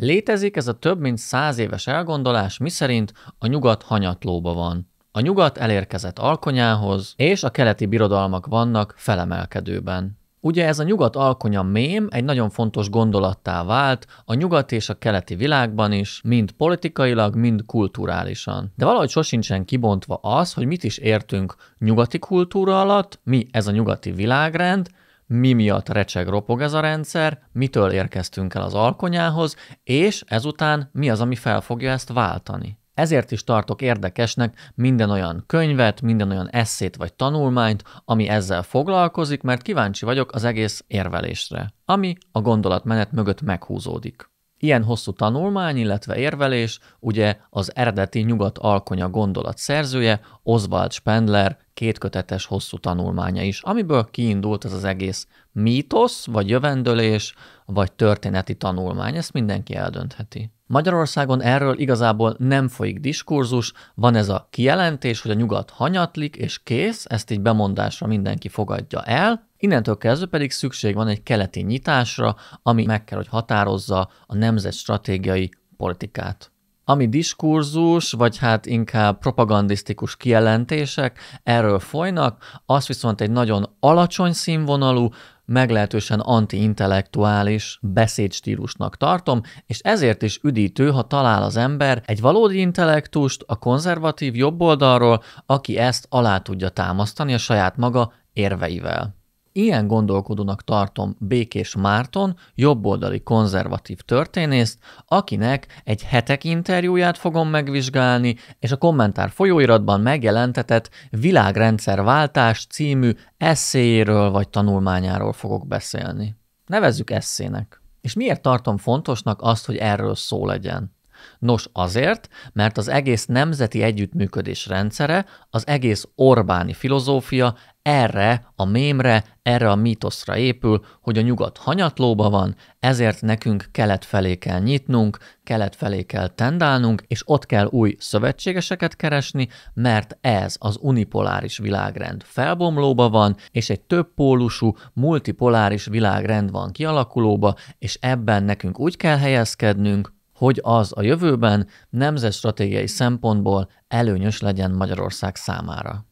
Létezik ez a több mint száz éves elgondolás, miszerint a nyugat hanyatlóba van. A nyugat elérkezett alkonyához, és a keleti birodalmak vannak felemelkedőben. Ugye ez a nyugat alkonya mém egy nagyon fontos gondolattá vált a nyugat és a keleti világban is, mind politikailag, mind kulturálisan. De valahogy sosincsen kibontva az, hogy mit is értünk nyugati kultúra alatt, mi ez a nyugati világrend, mi miatt recseg ropog ez a rendszer, mitől érkeztünk el az alkonyához, és ezután mi az, ami fel fogja ezt váltani. Ezért is tartok érdekesnek minden olyan könyvet, minden olyan eszét vagy tanulmányt, ami ezzel foglalkozik, mert kíváncsi vagyok az egész érvelésre, ami a gondolatmenet mögött meghúzódik. Ilyen hosszú tanulmány, illetve érvelés ugye az eredeti nyugat alkonya gondolat szerzője Oswald Spendler kétkötetes hosszú tanulmánya is, amiből kiindult ez az egész mítosz, vagy jövendölés, vagy történeti tanulmány, ezt mindenki eldöntheti. Magyarországon erről igazából nem folyik diskurzus, van ez a kijelentés, hogy a nyugat hanyatlik és kész, ezt így bemondásra mindenki fogadja el, Innentől kezdve pedig szükség van egy keleti nyitásra, ami meg kell, hogy határozza a nemzet stratégiai politikát. Ami diskurzus, vagy hát inkább propagandisztikus kijelentések erről folynak, az viszont egy nagyon alacsony színvonalú, meglehetősen antiintellektuális beszédstílusnak tartom, és ezért is üdítő, ha talál az ember egy valódi intellektust a konzervatív jobboldalról, aki ezt alá tudja támasztani a saját maga érveivel. Ilyen gondolkodónak tartom Békés Márton, jobboldali konzervatív történészt, akinek egy hetek interjúját fogom megvizsgálni, és a kommentár folyóiratban megjelentetett Világrendszerváltás című eszéjéről vagy tanulmányáról fogok beszélni. Nevezzük eszének. És miért tartom fontosnak azt, hogy erről szó legyen? Nos, azért, mert az egész nemzeti együttműködés rendszere, az egész Orbáni filozófia erre a mémre, erre a mítoszra épül, hogy a nyugat hanyatlóba van, ezért nekünk kelet felé kell nyitnunk, kelet felé kell tendálnunk, és ott kell új szövetségeseket keresni, mert ez az unipoláris világrend felbomlóba van, és egy pólusú, multipoláris világrend van kialakulóba, és ebben nekünk úgy kell helyezkednünk, hogy az a jövőben nemzetstratégiai szempontból előnyös legyen Magyarország számára.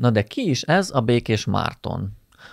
Na de ki is ez a békés Márton?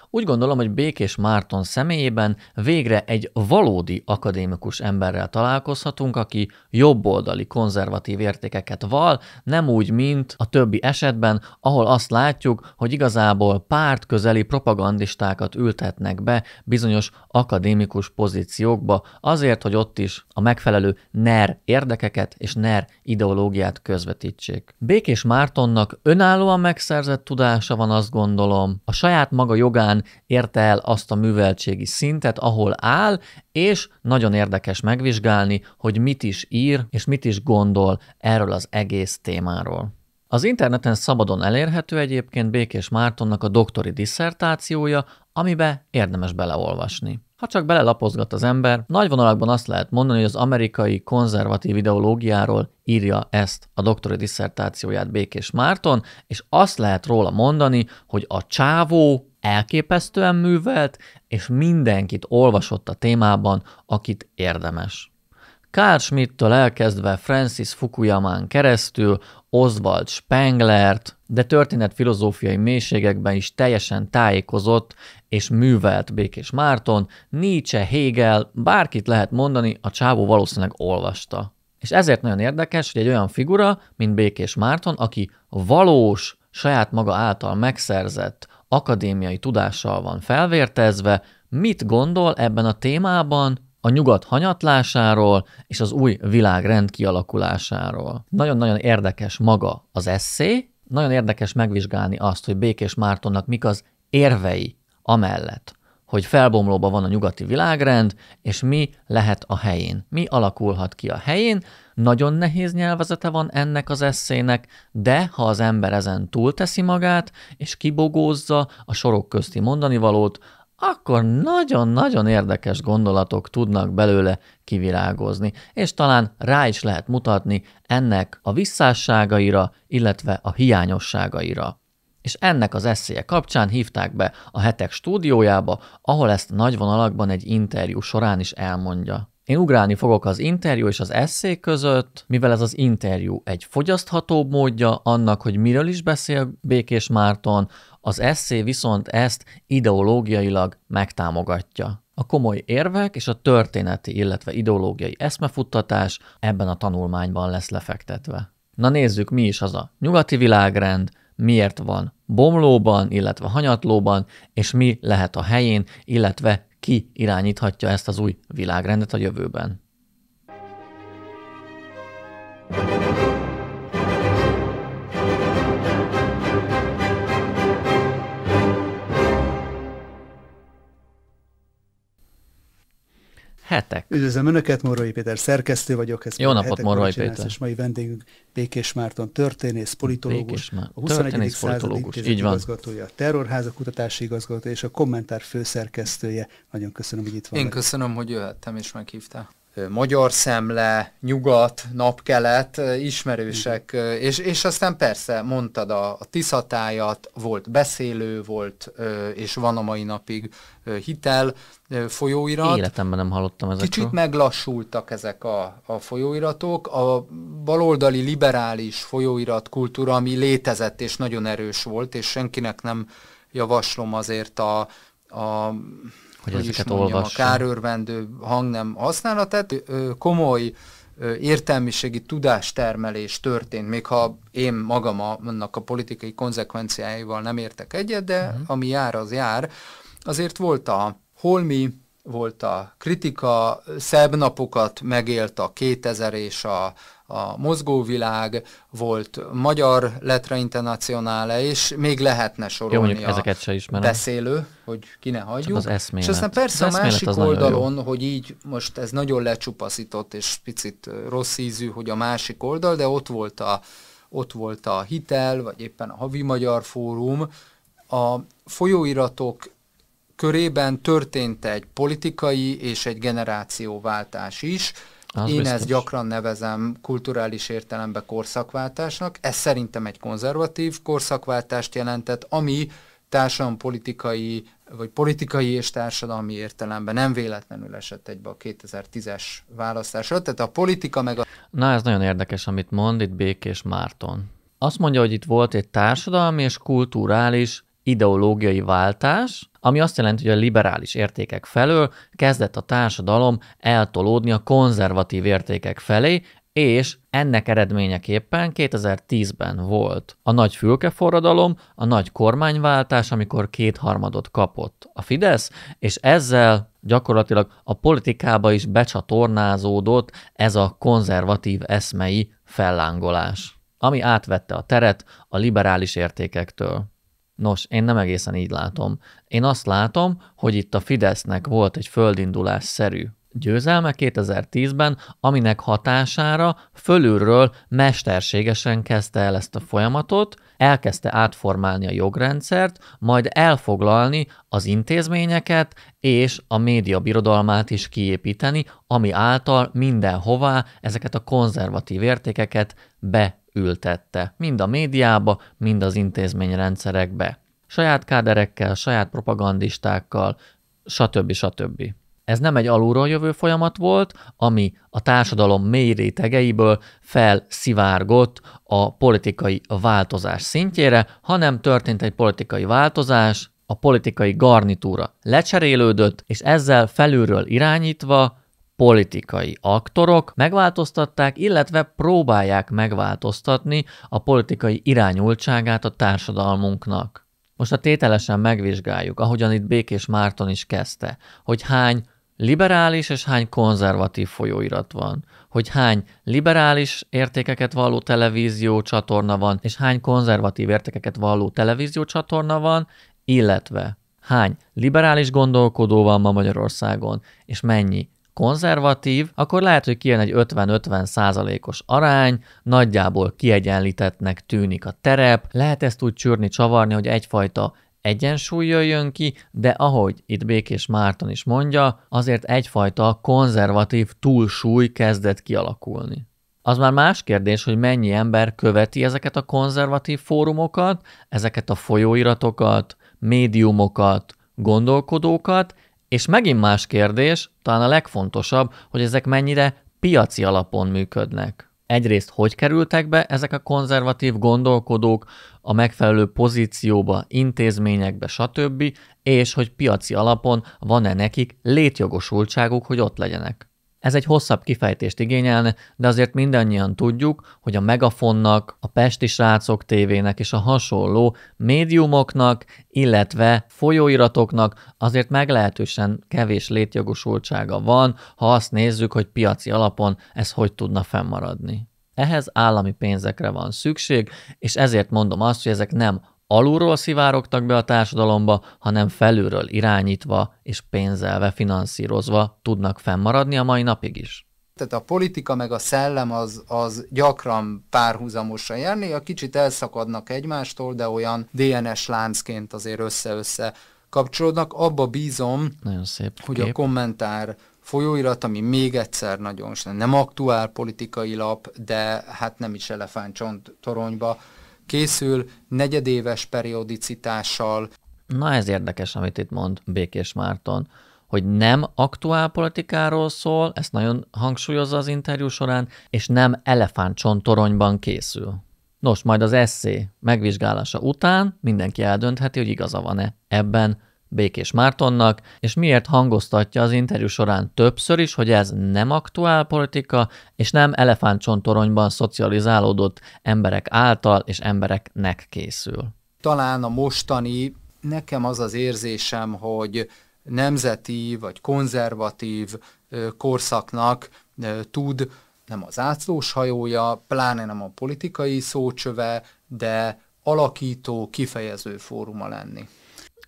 Úgy gondolom, hogy Békés Márton személyében végre egy valódi akadémikus emberrel találkozhatunk, aki jobboldali konzervatív értékeket val, nem úgy, mint a többi esetben, ahol azt látjuk, hogy igazából közeli propagandistákat ültetnek be bizonyos akadémikus pozíciókba, azért, hogy ott is a megfelelő NER érdekeket és NER ideológiát közvetítsék. Békés Mártonnak önállóan megszerzett tudása van, azt gondolom, a saját maga jogán igazán érte el azt a műveltségi szintet, ahol áll, és nagyon érdekes megvizsgálni, hogy mit is ír és mit is gondol erről az egész témáról. Az interneten szabadon elérhető egyébként Békés Mártonnak a doktori disszertációja, amibe érdemes beleolvasni. Ha csak belelapozgat az ember, nagy vonalakban azt lehet mondani, hogy az amerikai konzervatív ideológiáról írja ezt a doktori disszertációját Békés Márton, és azt lehet róla mondani, hogy a csávó elképesztően művelt, és mindenkit olvasott a témában, akit érdemes. Carl Schmidt-től elkezdve Francis Fukuyamán keresztül, Oswald Spenglert, de történetfilozófiai mélységekben is teljesen tájékozott és művelt Békés Márton, Nietzsche, Hegel, bárkit lehet mondani, a csávó valószínűleg olvasta. És ezért nagyon érdekes, hogy egy olyan figura, mint Békés Márton, aki valós, saját maga által megszerzett akadémiai tudással van felvértezve, mit gondol ebben a témában a nyugat hanyatlásáról és az új világrend kialakulásáról. Nagyon-nagyon érdekes maga az eszé, nagyon érdekes megvizsgálni azt, hogy Békés Mártonnak mik az érvei amellett, hogy felbomlóban van a nyugati világrend, és mi lehet a helyén. Mi alakulhat ki a helyén, nagyon nehéz nyelvezete van ennek az eszének, de ha az ember ezen túlteszi magát, és kibogózza a sorok közti mondanivalót, akkor nagyon-nagyon érdekes gondolatok tudnak belőle kivirágozni, és talán rá is lehet mutatni ennek a visszásságaira, illetve a hiányosságaira és ennek az eszéje kapcsán hívták be a hetek stúdiójába, ahol ezt nagy vonalakban egy interjú során is elmondja. Én ugrálni fogok az interjú és az eszé között, mivel ez az interjú egy fogyaszthatóbb módja annak, hogy miről is beszél Békés Márton, az eszé viszont ezt ideológiailag megtámogatja. A komoly érvek és a történeti, illetve ideológiai eszmefuttatás ebben a tanulmányban lesz lefektetve. Na nézzük, mi is az a nyugati világrend, miért van bomlóban, illetve hanyatlóban, és mi lehet a helyén, illetve ki irányíthatja ezt az új világrendet a jövőben. thank you hetek. Üdvözlöm Önöket, Morvai Péter szerkesztő vagyok. Ez Jó napot, Morvai Péter. És mai vendégünk Békés Márton történész, politológus, Már... a 21. Történész, politológus. Így van. igazgatója, a terrorházak kutatási igazgatója és a kommentár főszerkesztője. Nagyon köszönöm, hogy itt van. Én köszönöm, hogy jöhettem és meghívtál magyar szemle, nyugat, napkelet, ismerősek, és, és aztán persze mondtad a, a tiszatájat, volt beszélő, volt, és van a mai napig hitel folyóirat. Életemben nem hallottam ezeket Kicsit meglassultak ezek a, a folyóiratok. A baloldali liberális folyóirat kultúra, ami létezett és nagyon erős volt, és senkinek nem javaslom azért a, a hogy, hogy ezeket olvassa. A kárőrvendő hangnem használatát komoly értelmiségi tudástermelés történt, még ha én magam a, annak a politikai konzekvenciáival nem értek egyet, de uh-huh. ami jár, az jár. Azért volt a holmi, volt a kritika, szebb napokat megélt a 2000 és a a mozgóvilág, volt magyar letra internacionále, és még lehetne sorolni jó, ezeket se ismerem. beszélő, hogy ki ne hagyjuk. Csak az eszmélet. És aztán persze az a másik oldalon, hogy így most ez nagyon lecsupaszított, és picit rossz ízű, hogy a másik oldal, de ott volt a, ott volt a hitel, vagy éppen a havi magyar fórum, a folyóiratok körében történt egy politikai és egy generációváltás is, az Én biztos. ezt gyakran nevezem kulturális értelemben korszakváltásnak. Ez szerintem egy konzervatív korszakváltást jelentett, ami társadalompolitikai, vagy politikai és társadalmi értelemben nem véletlenül esett egybe a 2010-es választásra. Tehát a politika meg a... Na, ez nagyon érdekes, amit mond itt Békés Márton. Azt mondja, hogy itt volt egy társadalmi és kulturális ideológiai váltás, ami azt jelenti, hogy a liberális értékek felől kezdett a társadalom eltolódni a konzervatív értékek felé, és ennek eredményeképpen 2010-ben volt a nagy fülkeforradalom, a nagy kormányváltás, amikor kétharmadot kapott a Fidesz, és ezzel gyakorlatilag a politikába is becsatornázódott ez a konzervatív eszmei fellángolás, ami átvette a teret a liberális értékektől. Nos, én nem egészen így látom. Én azt látom, hogy itt a Fidesznek volt egy földindulásszerű győzelme 2010-ben, aminek hatására fölülről mesterségesen kezdte el ezt a folyamatot, elkezdte átformálni a jogrendszert, majd elfoglalni az intézményeket és a média birodalmát is kiépíteni, ami által mindenhová ezeket a konzervatív értékeket be ültette, mind a médiába, mind az intézményrendszerekbe. Saját káderekkel, saját propagandistákkal, stb. stb. Ez nem egy alulról jövő folyamat volt, ami a társadalom mély rétegeiből felszivárgott a politikai változás szintjére, hanem történt egy politikai változás, a politikai garnitúra lecserélődött, és ezzel felülről irányítva politikai aktorok megváltoztatták, illetve próbálják megváltoztatni a politikai irányultságát a társadalmunknak. Most a tételesen megvizsgáljuk, ahogyan itt Békés Márton is kezdte, hogy hány liberális és hány konzervatív folyóirat van, hogy hány liberális értékeket valló televízió csatorna van, és hány konzervatív értékeket valló televízió csatorna van, illetve hány liberális gondolkodó van ma Magyarországon, és mennyi konzervatív, akkor lehet, hogy kijön egy 50-50 százalékos arány, nagyjából kiegyenlítettnek tűnik a terep, lehet ezt úgy csűrni, csavarni, hogy egyfajta egyensúly jön ki, de ahogy itt Békés Márton is mondja, azért egyfajta konzervatív túlsúly kezdett kialakulni. Az már más kérdés, hogy mennyi ember követi ezeket a konzervatív fórumokat, ezeket a folyóiratokat, médiumokat, gondolkodókat, és megint más kérdés, talán a legfontosabb, hogy ezek mennyire piaci alapon működnek. Egyrészt, hogy kerültek be ezek a konzervatív gondolkodók a megfelelő pozícióba, intézményekbe, stb., és hogy piaci alapon van-e nekik létjogosultságuk, hogy ott legyenek. Ez egy hosszabb kifejtést igényelne, de azért mindannyian tudjuk, hogy a Megafonnak, a Pesti Srácok tévének és a hasonló médiumoknak, illetve folyóiratoknak azért meglehetősen kevés létjogosultsága van, ha azt nézzük, hogy piaci alapon ez hogy tudna fennmaradni. Ehhez állami pénzekre van szükség, és ezért mondom azt, hogy ezek nem alulról szivárogtak be a társadalomba, hanem felülről irányítva és pénzelve, finanszírozva tudnak fennmaradni a mai napig is. Tehát a politika meg a szellem az, az gyakran párhuzamosan járni, a kicsit elszakadnak egymástól, de olyan DNS láncként azért össze-össze kapcsolódnak. Abba bízom, Nagyon szép hogy kép. a kommentár folyóirat, ami még egyszer nagyon nem aktuál politikai lap, de hát nem is elefántcsont toronyba készül, negyedéves periodicitással. Na ez érdekes, amit itt mond Békés Márton, hogy nem aktuál politikáról szól, ezt nagyon hangsúlyozza az interjú során, és nem elefántcsontoronyban készül. Nos, majd az eszé megvizsgálása után mindenki eldöntheti, hogy igaza van-e ebben Békés Mártonnak, és miért hangoztatja az interjú során többször is, hogy ez nem aktuál politika, és nem elefántcsontoronyban szocializálódott emberek által és embereknek készül. Talán a mostani, nekem az az érzésem, hogy nemzeti vagy konzervatív korszaknak tud nem az átlós hajója, pláne nem a politikai szócsöve, de alakító, kifejező fóruma lenni.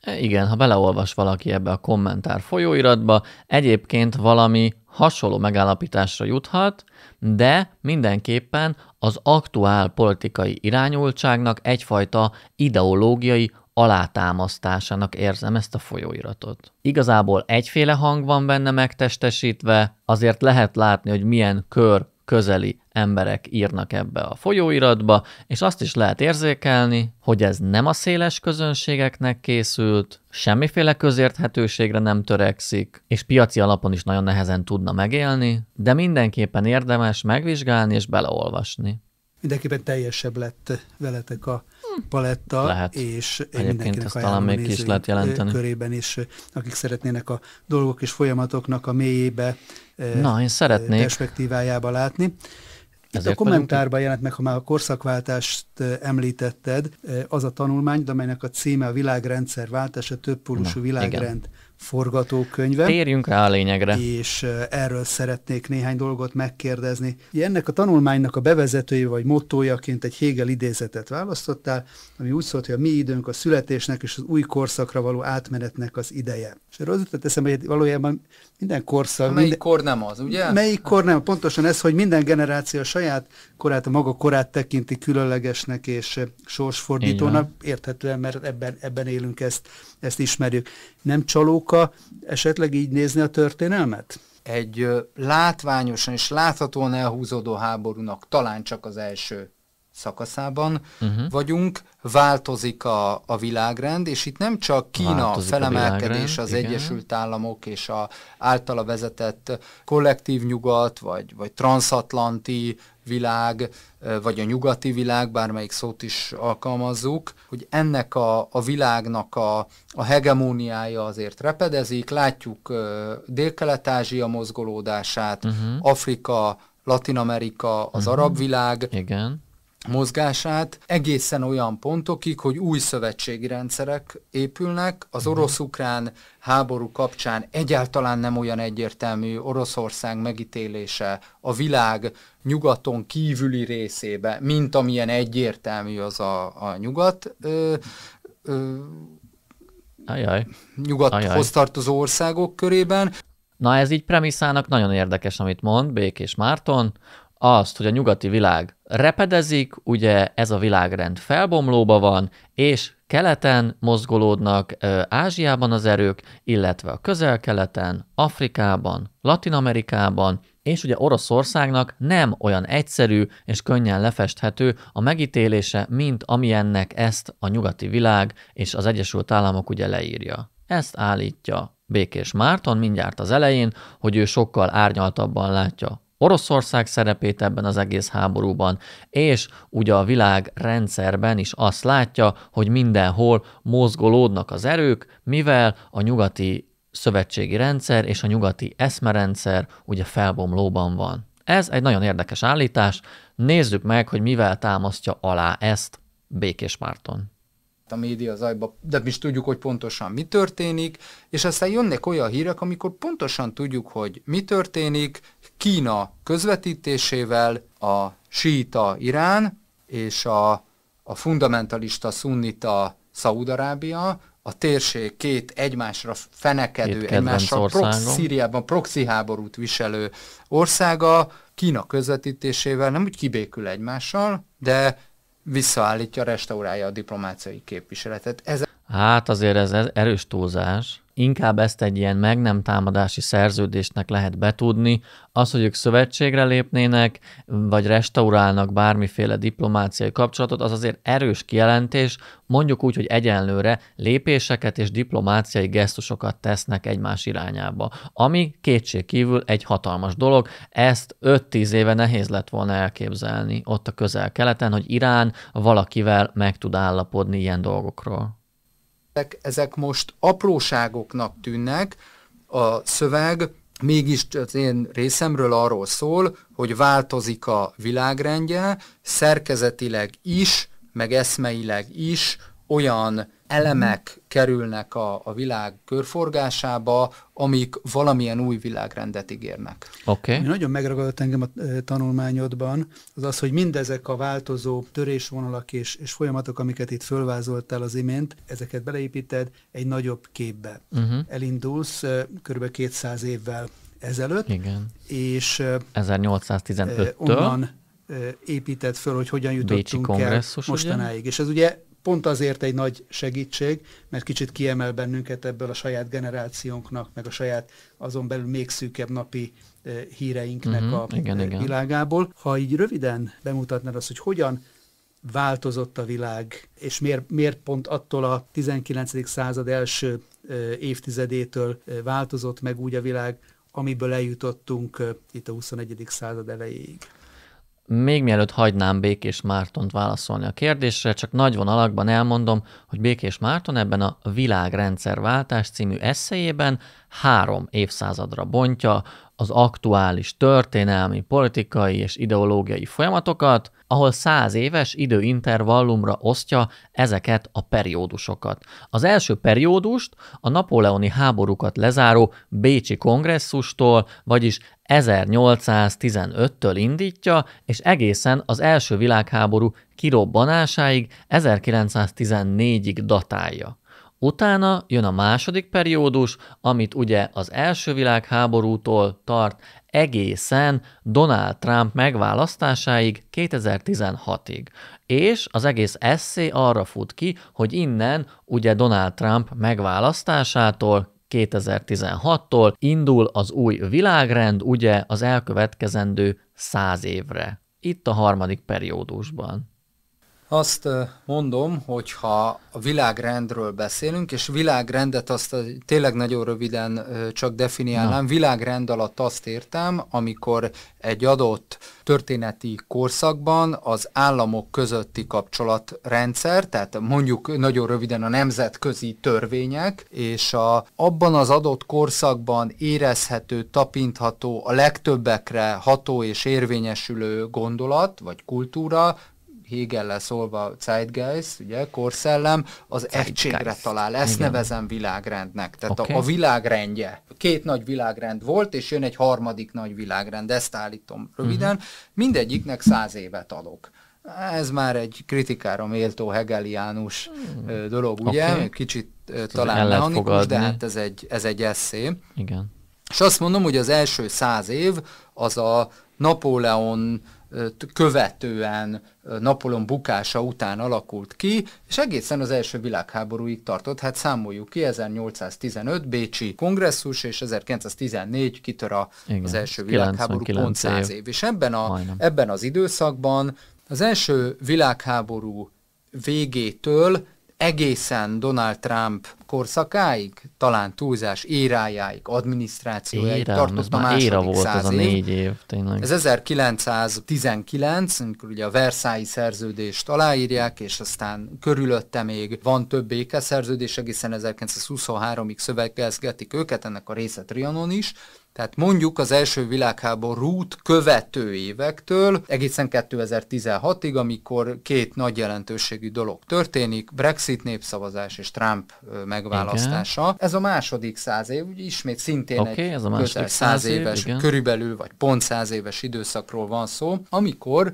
Igen, ha beleolvas valaki ebbe a kommentár folyóiratba, egyébként valami hasonló megállapításra juthat, de mindenképpen az aktuál politikai irányultságnak egyfajta ideológiai alátámasztásának érzem ezt a folyóiratot. Igazából egyféle hang van benne megtestesítve, azért lehet látni, hogy milyen kör közeli emberek írnak ebbe a folyóiratba, és azt is lehet érzékelni, hogy ez nem a széles közönségeknek készült, semmiféle közérthetőségre nem törekszik, és piaci alapon is nagyon nehezen tudna megélni, de mindenképpen érdemes megvizsgálni és beleolvasni. Mindenképpen teljesebb lett veletek a paletta, lehet. és mindenkinek Egyébként talán még is lehet jelenteni. körében is, akik szeretnének a dolgok és folyamatoknak a mélyébe Na, én szeretnék. perspektívájába látni. Itt Ezért a kommentárban jelent meg, ha már a korszakváltást említetted, az a tanulmány, amelynek a címe a világrendszerváltása, többpólusú világrend. Igen forgatókönyve. Térjünk rá a lényegre. És erről szeretnék néhány dolgot megkérdezni. Ennek a tanulmánynak a bevezetője vagy mottójaként egy Hegel idézetet választottál, ami úgy szólt, hogy a mi időnk a születésnek és az új korszakra való átmenetnek az ideje. És erről az jutott eszembe, hogy valójában minden korszak... Melyik minden... kor nem az, ugye? Melyik kor nem. Pontosan ez, hogy minden generáció a saját korát, a maga korát tekinti különlegesnek és sorsfordítónak. Érthetően, mert ebben, ebben élünk ezt ezt ismerjük. Nem csalóka esetleg így nézni a történelmet? Egy látványosan és láthatóan elhúzódó háborúnak talán csak az első szakaszában uh-huh. vagyunk változik a, a világrend, és itt nem csak Kína változik felemelkedés, az igen. Egyesült Államok és a általa vezetett kollektív nyugat, vagy, vagy transatlanti világ, vagy a nyugati világ, bármelyik szót is alkalmazzuk, hogy ennek a, a világnak a, a hegemóniája azért repedezik, látjuk Dél-Kelet-Ázsia mozgolódását, uh-huh. Afrika, Latin-Amerika, az uh-huh. arab világ, Igen mozgását egészen olyan pontokig, hogy új szövetségi rendszerek épülnek. Az mhm. orosz-ukrán háború kapcsán egyáltalán nem olyan egyértelmű Oroszország megítélése a világ nyugaton kívüli részébe, mint amilyen egyértelmű az a, a nyugat. Ö, ö, Ajaj. Nyugathoz Ajaj. tartozó országok körében. Na ez így premisszának nagyon érdekes, amit mond Békés Márton, azt, hogy a nyugati világ repedezik, ugye ez a világrend felbomlóba van, és keleten mozgolódnak Ázsiában az erők, illetve a közel-keleten, Afrikában, Latin-Amerikában, és ugye Oroszországnak nem olyan egyszerű és könnyen lefesthető a megítélése, mint amilyennek ezt a nyugati világ és az Egyesült Államok ugye leírja. Ezt állítja Békés Márton mindjárt az elején, hogy ő sokkal árnyaltabban látja Oroszország szerepét ebben az egész háborúban, és ugye a világ rendszerben is azt látja, hogy mindenhol mozgolódnak az erők, mivel a nyugati szövetségi rendszer és a nyugati eszmerendszer ugye felbomlóban van. Ez egy nagyon érdekes állítás, nézzük meg, hogy mivel támasztja alá ezt Békés Márton a média zajba, de mi is tudjuk, hogy pontosan mi történik, és aztán jönnek olyan hírek, amikor pontosan tudjuk, hogy mi történik Kína közvetítésével a síta Irán és a, a fundamentalista szunnita Szaúd-Arábia, a térség két egymásra fenekedő, két egymásra proxy, Szíriában proxy háborút viselő országa Kína közvetítésével nem úgy kibékül egymással, de visszaállítja, restaurálja a diplomáciai képviseletet. Ez... Hát azért ez erős túlzás. Inkább ezt egy ilyen meg nem támadási szerződésnek lehet betudni. Az, hogy ők szövetségre lépnének, vagy restaurálnak bármiféle diplomáciai kapcsolatot, az azért erős kijelentés, mondjuk úgy, hogy egyenlőre lépéseket és diplomáciai gesztusokat tesznek egymás irányába, ami kétség kívül egy hatalmas dolog. Ezt 5-10 éve nehéz lett volna elképzelni ott a közel-keleten, hogy Irán valakivel meg tud állapodni ilyen dolgokról ezek, ezek most apróságoknak tűnnek, a szöveg mégis az én részemről arról szól, hogy változik a világrendje, szerkezetileg is, meg eszmeileg is olyan elemek kerülnek a, a világ körforgásába, amik valamilyen új világrendet ígérnek. Okay. nagyon megragadott engem a e, tanulmányodban, az az, hogy mindezek a változó törésvonalak és, és folyamatok, amiket itt fölvázoltál az imént, ezeket beleépíted egy nagyobb képbe. Uh-huh. Elindulsz e, kb. 200 évvel ezelőtt. Igen. És 1815-től. E, onnan épített föl, hogy hogyan jutottunk el mostanáig. Ugye? És ez ugye pont azért egy nagy segítség, mert kicsit kiemel bennünket ebből a saját generációnknak, meg a saját azon belül még szűkebb napi eh, híreinknek uh-huh, a igen, eh, igen. Ha így röviden bemutatnád azt, hogy hogyan változott a világ, és miért, miért pont attól a 19. század első eh, évtizedétől változott meg úgy a világ, amiből eljutottunk itt a 21. század elejéig. Még mielőtt hagynám Békés Mártont válaszolni a kérdésre, csak nagy vonalakban elmondom, hogy Békés Márton ebben a Világrendszerváltás című eszéjében három évszázadra bontja az aktuális történelmi, politikai és ideológiai folyamatokat, ahol száz éves időintervallumra osztja ezeket a periódusokat. Az első periódust a napóleoni háborúkat lezáró Bécsi kongresszustól, vagyis 1815-től indítja, és egészen az első világháború kirobbanásáig 1914-ig datálja. Utána jön a második periódus, amit ugye az első világháborútól tart egészen Donald Trump megválasztásáig 2016-ig. És az egész eszé arra fut ki, hogy innen ugye Donald Trump megválasztásától 2016-tól indul az új világrend, ugye az elkövetkezendő száz évre. Itt a harmadik periódusban. Azt mondom, hogy ha a világrendről beszélünk, és világrendet azt tényleg nagyon röviden csak definiálnám, Na. világrend alatt azt értem, amikor egy adott történeti korszakban az államok közötti kapcsolatrendszer, tehát mondjuk nagyon röviden a nemzetközi törvények, és a, abban az adott korszakban érezhető, tapintható, a legtöbbekre ható és érvényesülő gondolat vagy kultúra Hegellel szólva zeitgeist, ugye, korszellem, az zeitgeist. egységre talál. Ezt Igen. nevezem világrendnek. Tehát okay. a, a világrendje. Két nagy világrend volt, és jön egy harmadik nagy világrend. Ezt állítom röviden. Uh-huh. Mindegyiknek száz évet adok. Ez már egy kritikára méltó hegeliánus uh-huh. dolog, ugye? Okay. Kicsit Ezt talán mechanikus, de hát ez egy, ez egy eszé. Igen. És azt mondom, hogy az első száz év az a Napóleon követően Napolon bukása után alakult ki, és egészen az első világháborúig tartott, hát számoljuk ki, 1815 Bécsi kongresszus, és 1914 kitör a, Igen, az első világháború, pont száz év. És ebben, a, ebben az időszakban az első világháború végétől egészen Donald Trump korszakáig, talán túlzás érájáig, adminisztrációjáig Érám, tartott a második éra volt száz év. a négy év, tényleg. Ez 1919, amikor ugye a Versailles szerződést aláírják, és aztán körülötte még van több békeszerződés, egészen 1923-ig szövegezgetik őket, ennek a része Trianon is, tehát mondjuk az első világháborút követő évektől egészen 2016-ig, amikor két nagy jelentőségű dolog történik, Brexit népszavazás és Trump megválasztása. Igen. Ez a második száz év, úgy ismét szintén okay, egy ez a közel száz éves, év, körülbelül vagy pont száz éves időszakról van szó, amikor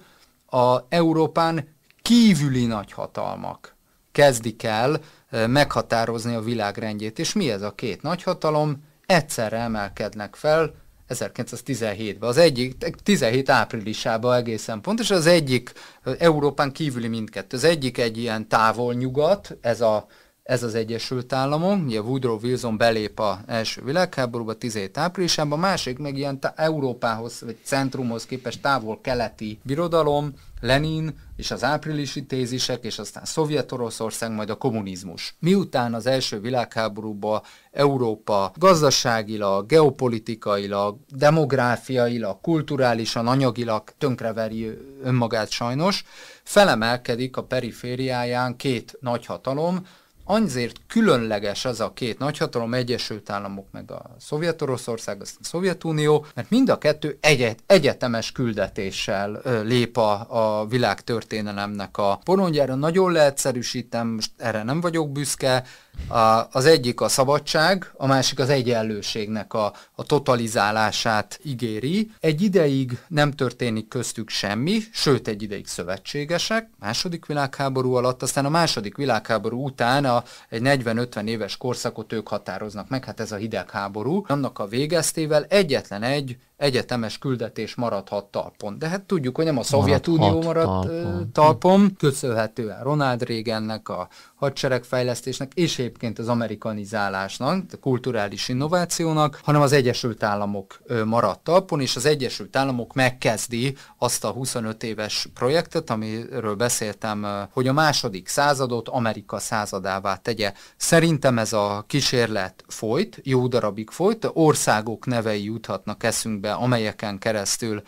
a Európán kívüli nagyhatalmak kezdik el meghatározni a világrendjét. És mi ez a két nagyhatalom? egyszerre emelkednek fel 1917-ben. Az egyik, 17 áprilisában egészen pontos, az egyik Európán kívüli mindkettő. Az egyik egy ilyen távol nyugat, ez a ez az Egyesült Államok, ugye Woodrow Wilson belép a első világháborúba 17 áprilisában, a másik meg ilyen Európához, vagy centrumhoz képest távol-keleti birodalom, Lenin és az áprilisi tézisek, és aztán Szovjet-Oroszország, majd a kommunizmus. Miután az első világháborúba Európa gazdaságilag, geopolitikailag, demográfiailag, kulturálisan, anyagilag tönkreveri önmagát sajnos, felemelkedik a perifériáján két nagy hatalom, annyiért különleges ez a két nagyhatalom, Egyesült Államok meg a Szovjet-Oroszország, a Szovjetunió, mert mind a kettő egyet, egyetemes küldetéssel lép a, a világtörténelemnek a porondjára. Nagyon leegyszerűsítem, most erre nem vagyok büszke, a, az egyik a szabadság, a másik az egyenlőségnek a, a totalizálását ígéri. Egy ideig nem történik köztük semmi, sőt egy ideig szövetségesek, második világháború alatt, aztán a második világháború után a, egy 40-50 éves korszakot ők határoznak meg, hát ez a hidegháború. Annak a végeztével egyetlen egy egyetemes küldetés maradhat talpon. De hát tudjuk, hogy nem a Szovjetunió maradt talpon. talpon, köszönhetően Ronald Reagannek, a hadseregfejlesztésnek, és egyébként az amerikanizálásnak, a kulturális innovációnak, hanem az Egyesült Államok maradt talpon, és az Egyesült Államok megkezdi azt a 25 éves projektet, amiről beszéltem, hogy a második századot Amerika századává tegye. Szerintem ez a kísérlet folyt, jó darabig folyt, országok nevei juthatnak eszünkbe, be, amelyeken keresztül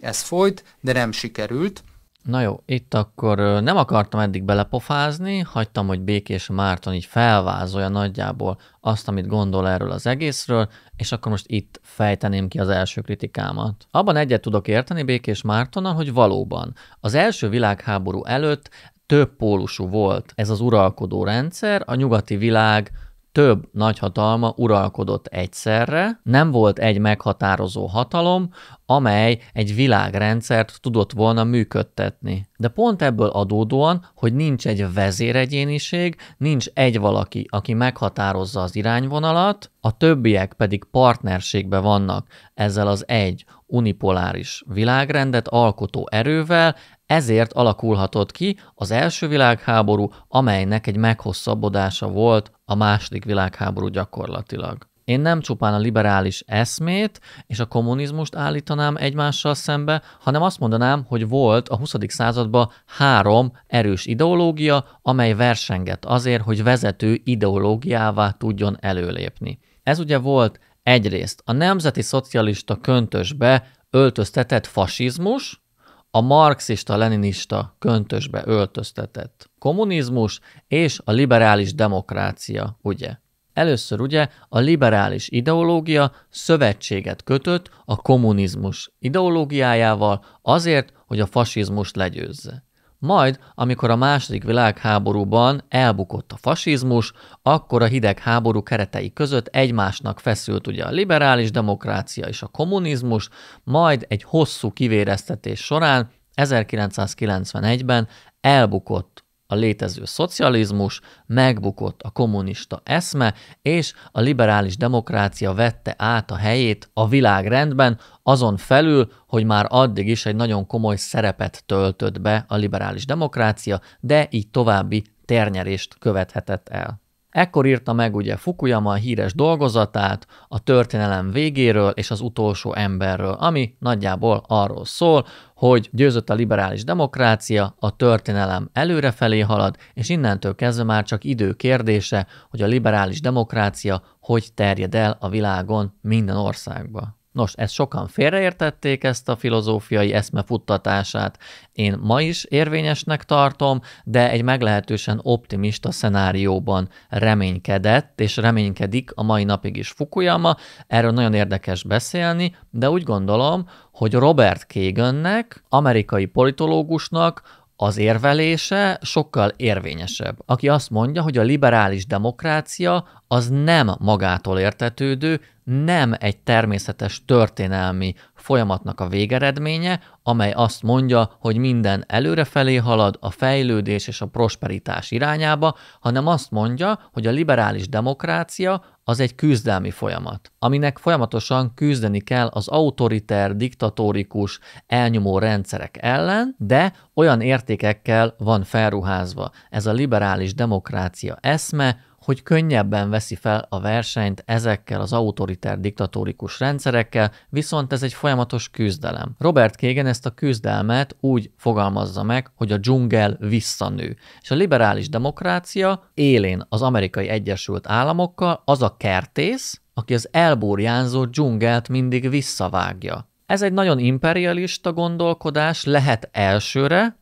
ez folyt, de nem sikerült. Na jó, itt akkor nem akartam eddig belepofázni, hagytam, hogy Békés Márton így felvázolja nagyjából azt, amit gondol erről az egészről, és akkor most itt fejteném ki az első kritikámat. Abban egyet tudok érteni Békés Mártonnal, hogy valóban az első világháború előtt több pólusú volt ez az uralkodó rendszer, a nyugati világ több nagyhatalma uralkodott egyszerre, nem volt egy meghatározó hatalom, amely egy világrendszert tudott volna működtetni. De pont ebből adódóan, hogy nincs egy vezéregyéniség, nincs egy valaki, aki meghatározza az irányvonalat, a többiek pedig partnerségbe vannak ezzel az egy unipoláris világrendet alkotó erővel, ezért alakulhatott ki az első világháború, amelynek egy meghosszabbodása volt a második világháború gyakorlatilag. Én nem csupán a liberális eszmét és a kommunizmust állítanám egymással szembe, hanem azt mondanám, hogy volt a 20. században három erős ideológia, amely versengett azért, hogy vezető ideológiává tudjon előlépni. Ez ugye volt Egyrészt a nemzeti szocialista köntösbe öltöztetett fasizmus, a marxista-leninista köntösbe öltöztetett kommunizmus és a liberális demokrácia, ugye? Először ugye a liberális ideológia szövetséget kötött a kommunizmus ideológiájával azért, hogy a fasizmust legyőzze. Majd, amikor a második világháborúban elbukott a fasizmus, akkor a hidegháború keretei között egymásnak feszült ugye a liberális demokrácia és a kommunizmus, majd egy hosszú kivéreztetés során 1991-ben elbukott a létező szocializmus, megbukott a kommunista eszme, és a liberális demokrácia vette át a helyét a világrendben, azon felül, hogy már addig is egy nagyon komoly szerepet töltött be a liberális demokrácia, de így további térnyerést követhetett el. Ekkor írta meg ugye Fukuyama a híres dolgozatát a történelem végéről és az utolsó emberről, ami nagyjából arról szól, hogy győzött a liberális demokrácia, a történelem előrefelé halad, és innentől kezdve már csak idő kérdése, hogy a liberális demokrácia hogy terjed el a világon minden országba. Nos, ezt sokan félreértették, ezt a filozófiai eszmefuttatását. Én ma is érvényesnek tartom, de egy meglehetősen optimista szenárióban reménykedett, és reménykedik a mai napig is Fukuyama. Erről nagyon érdekes beszélni, de úgy gondolom, hogy Robert Kagannek, amerikai politológusnak az érvelése sokkal érvényesebb, aki azt mondja, hogy a liberális demokrácia az nem magától értetődő, nem egy természetes történelmi folyamatnak a végeredménye, amely azt mondja, hogy minden előrefelé halad a fejlődés és a prosperitás irányába, hanem azt mondja, hogy a liberális demokrácia az egy küzdelmi folyamat, aminek folyamatosan küzdeni kell az autoriter, diktatórikus, elnyomó rendszerek ellen, de olyan értékekkel van felruházva ez a liberális demokrácia eszme, hogy könnyebben veszi fel a versenyt ezekkel az autoritár diktatórikus rendszerekkel, viszont ez egy folyamatos küzdelem. Robert Kagan ezt a küzdelmet úgy fogalmazza meg, hogy a dzsungel visszanő. És a liberális demokrácia élén az amerikai Egyesült Államokkal az a kertész, aki az elbúrjánzó dzsungelt mindig visszavágja. Ez egy nagyon imperialista gondolkodás lehet elsőre,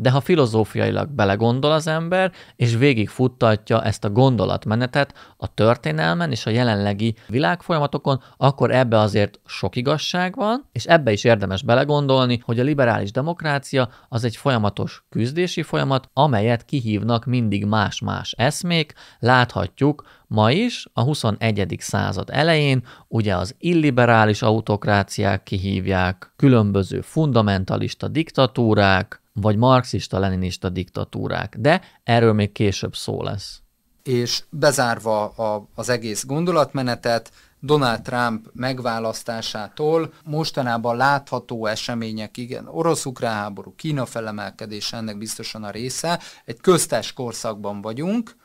de ha filozófiailag belegondol az ember, és végigfuttatja ezt a gondolatmenetet a történelmen és a jelenlegi világfolyamatokon, akkor ebbe azért sok igazság van, és ebbe is érdemes belegondolni, hogy a liberális demokrácia az egy folyamatos küzdési folyamat, amelyet kihívnak mindig más-más eszmék. Láthatjuk ma is, a 21. század elején, ugye az illiberális autokráciák kihívják, különböző fundamentalista diktatúrák, vagy marxista-leninista diktatúrák. De erről még később szó lesz. És bezárva a, az egész gondolatmenetet, Donald Trump megválasztásától mostanában látható események, igen, orosz-ukrán háború, Kína felemelkedés ennek biztosan a része, egy köztes korszakban vagyunk,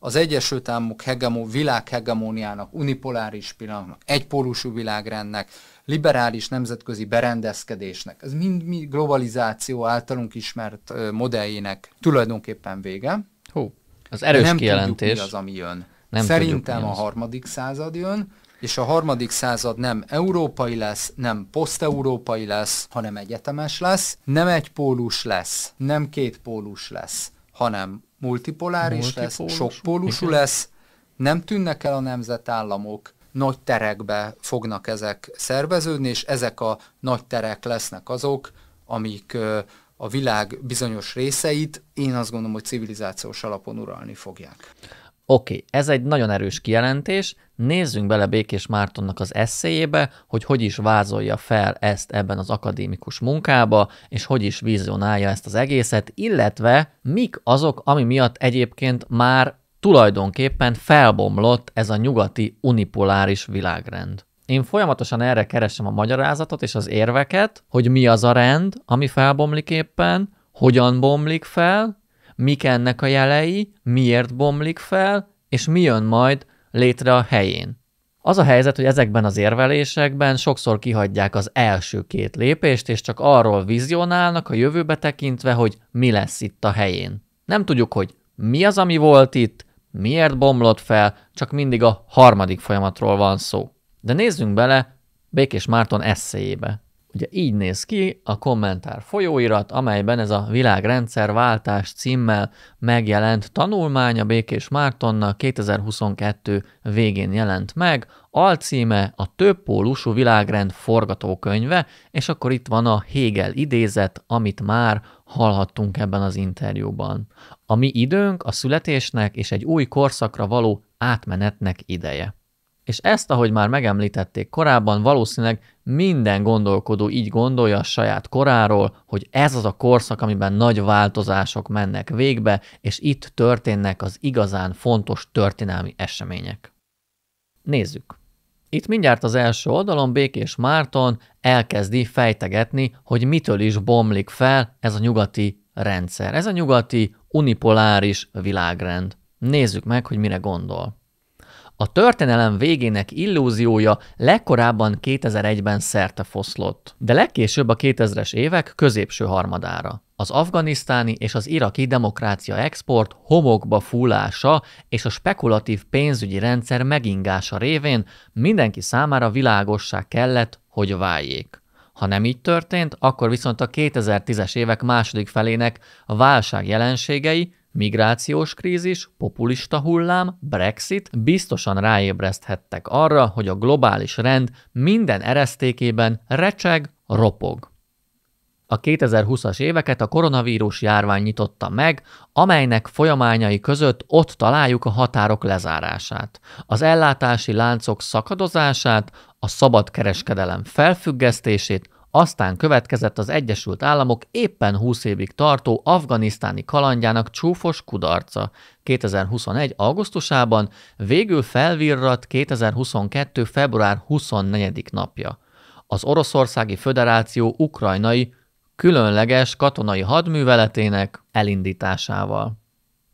az Egyesült Államok hegemó, világ hegemóniának, unipoláris pillanatnak, egypólusú világrendnek, liberális nemzetközi berendezkedésnek, ez mind mi globalizáció általunk ismert modelljének tulajdonképpen vége. Hú, az erős nem kijelentés. Tudjuk, mi az, ami jön. Nem Szerintem tudjuk, a harmadik század jön, és a harmadik század nem európai lesz, nem poszteurópai lesz, hanem egyetemes lesz, nem egy pólus lesz, nem két pólus lesz, hanem multipoláris, Multipólus? lesz, sokpólusú lesz, nem tűnnek el a nemzetállamok, nagy terekbe fognak ezek szerveződni, és ezek a nagy terek lesznek azok, amik a világ bizonyos részeit én azt gondolom, hogy civilizációs alapon uralni fogják. Oké, okay, ez egy nagyon erős kijelentés. Nézzünk bele Békés Mártonnak az eszéjébe, hogy hogy is vázolja fel ezt ebben az akadémikus munkába, és hogy is vizionálja ezt az egészet, illetve mik azok, ami miatt egyébként már tulajdonképpen felbomlott ez a nyugati unipoláris világrend. Én folyamatosan erre keresem a magyarázatot és az érveket, hogy mi az a rend, ami felbomlik éppen, hogyan bomlik fel, mik ennek a jelei, miért bomlik fel, és mi jön majd létre a helyén. Az a helyzet, hogy ezekben az érvelésekben sokszor kihagyják az első két lépést, és csak arról vizionálnak a jövőbe tekintve, hogy mi lesz itt a helyén. Nem tudjuk, hogy mi az, ami volt itt, Miért bomlott fel? Csak mindig a harmadik folyamatról van szó. De nézzünk bele Békés Márton eszéjébe. Ugye így néz ki a kommentár folyóirat, amelyben ez a világrendszerváltás címmel megjelent tanulmánya Békés Mártonnak 2022 végén jelent meg, alcíme a többpólusú világrend forgatókönyve, és akkor itt van a Hegel idézet, amit már hallhattunk ebben az interjúban. A mi időnk a születésnek és egy új korszakra való átmenetnek ideje. És ezt, ahogy már megemlítették korábban, valószínűleg minden gondolkodó így gondolja a saját koráról, hogy ez az a korszak, amiben nagy változások mennek végbe, és itt történnek az igazán fontos történelmi események. Nézzük. Itt mindjárt az első oldalon Békés Márton elkezdi fejtegetni, hogy mitől is bomlik fel ez a nyugati rendszer, ez a nyugati unipoláris világrend. Nézzük meg, hogy mire gondol. A történelem végének illúziója legkorábban 2001-ben szerte foszlott, de legkésőbb a 2000-es évek középső harmadára. Az afganisztáni és az iraki demokrácia export homokba fúlása és a spekulatív pénzügyi rendszer megingása révén mindenki számára világosság kellett, hogy váljék. Ha nem így történt, akkor viszont a 2010-es évek második felének a válság jelenségei Migrációs krízis, populista hullám, Brexit biztosan ráébreszthettek arra, hogy a globális rend minden eresztékében recseg, ropog. A 2020-as éveket a koronavírus járvány nyitotta meg, amelynek folyamányai között ott találjuk a határok lezárását, az ellátási láncok szakadozását, a szabad kereskedelem felfüggesztését, aztán következett az Egyesült Államok éppen 20 évig tartó afganisztáni kalandjának csúfos kudarca. 2021. augusztusában végül felvirrat 2022. február 24. napja. Az Oroszországi Föderáció ukrajnai különleges katonai hadműveletének elindításával.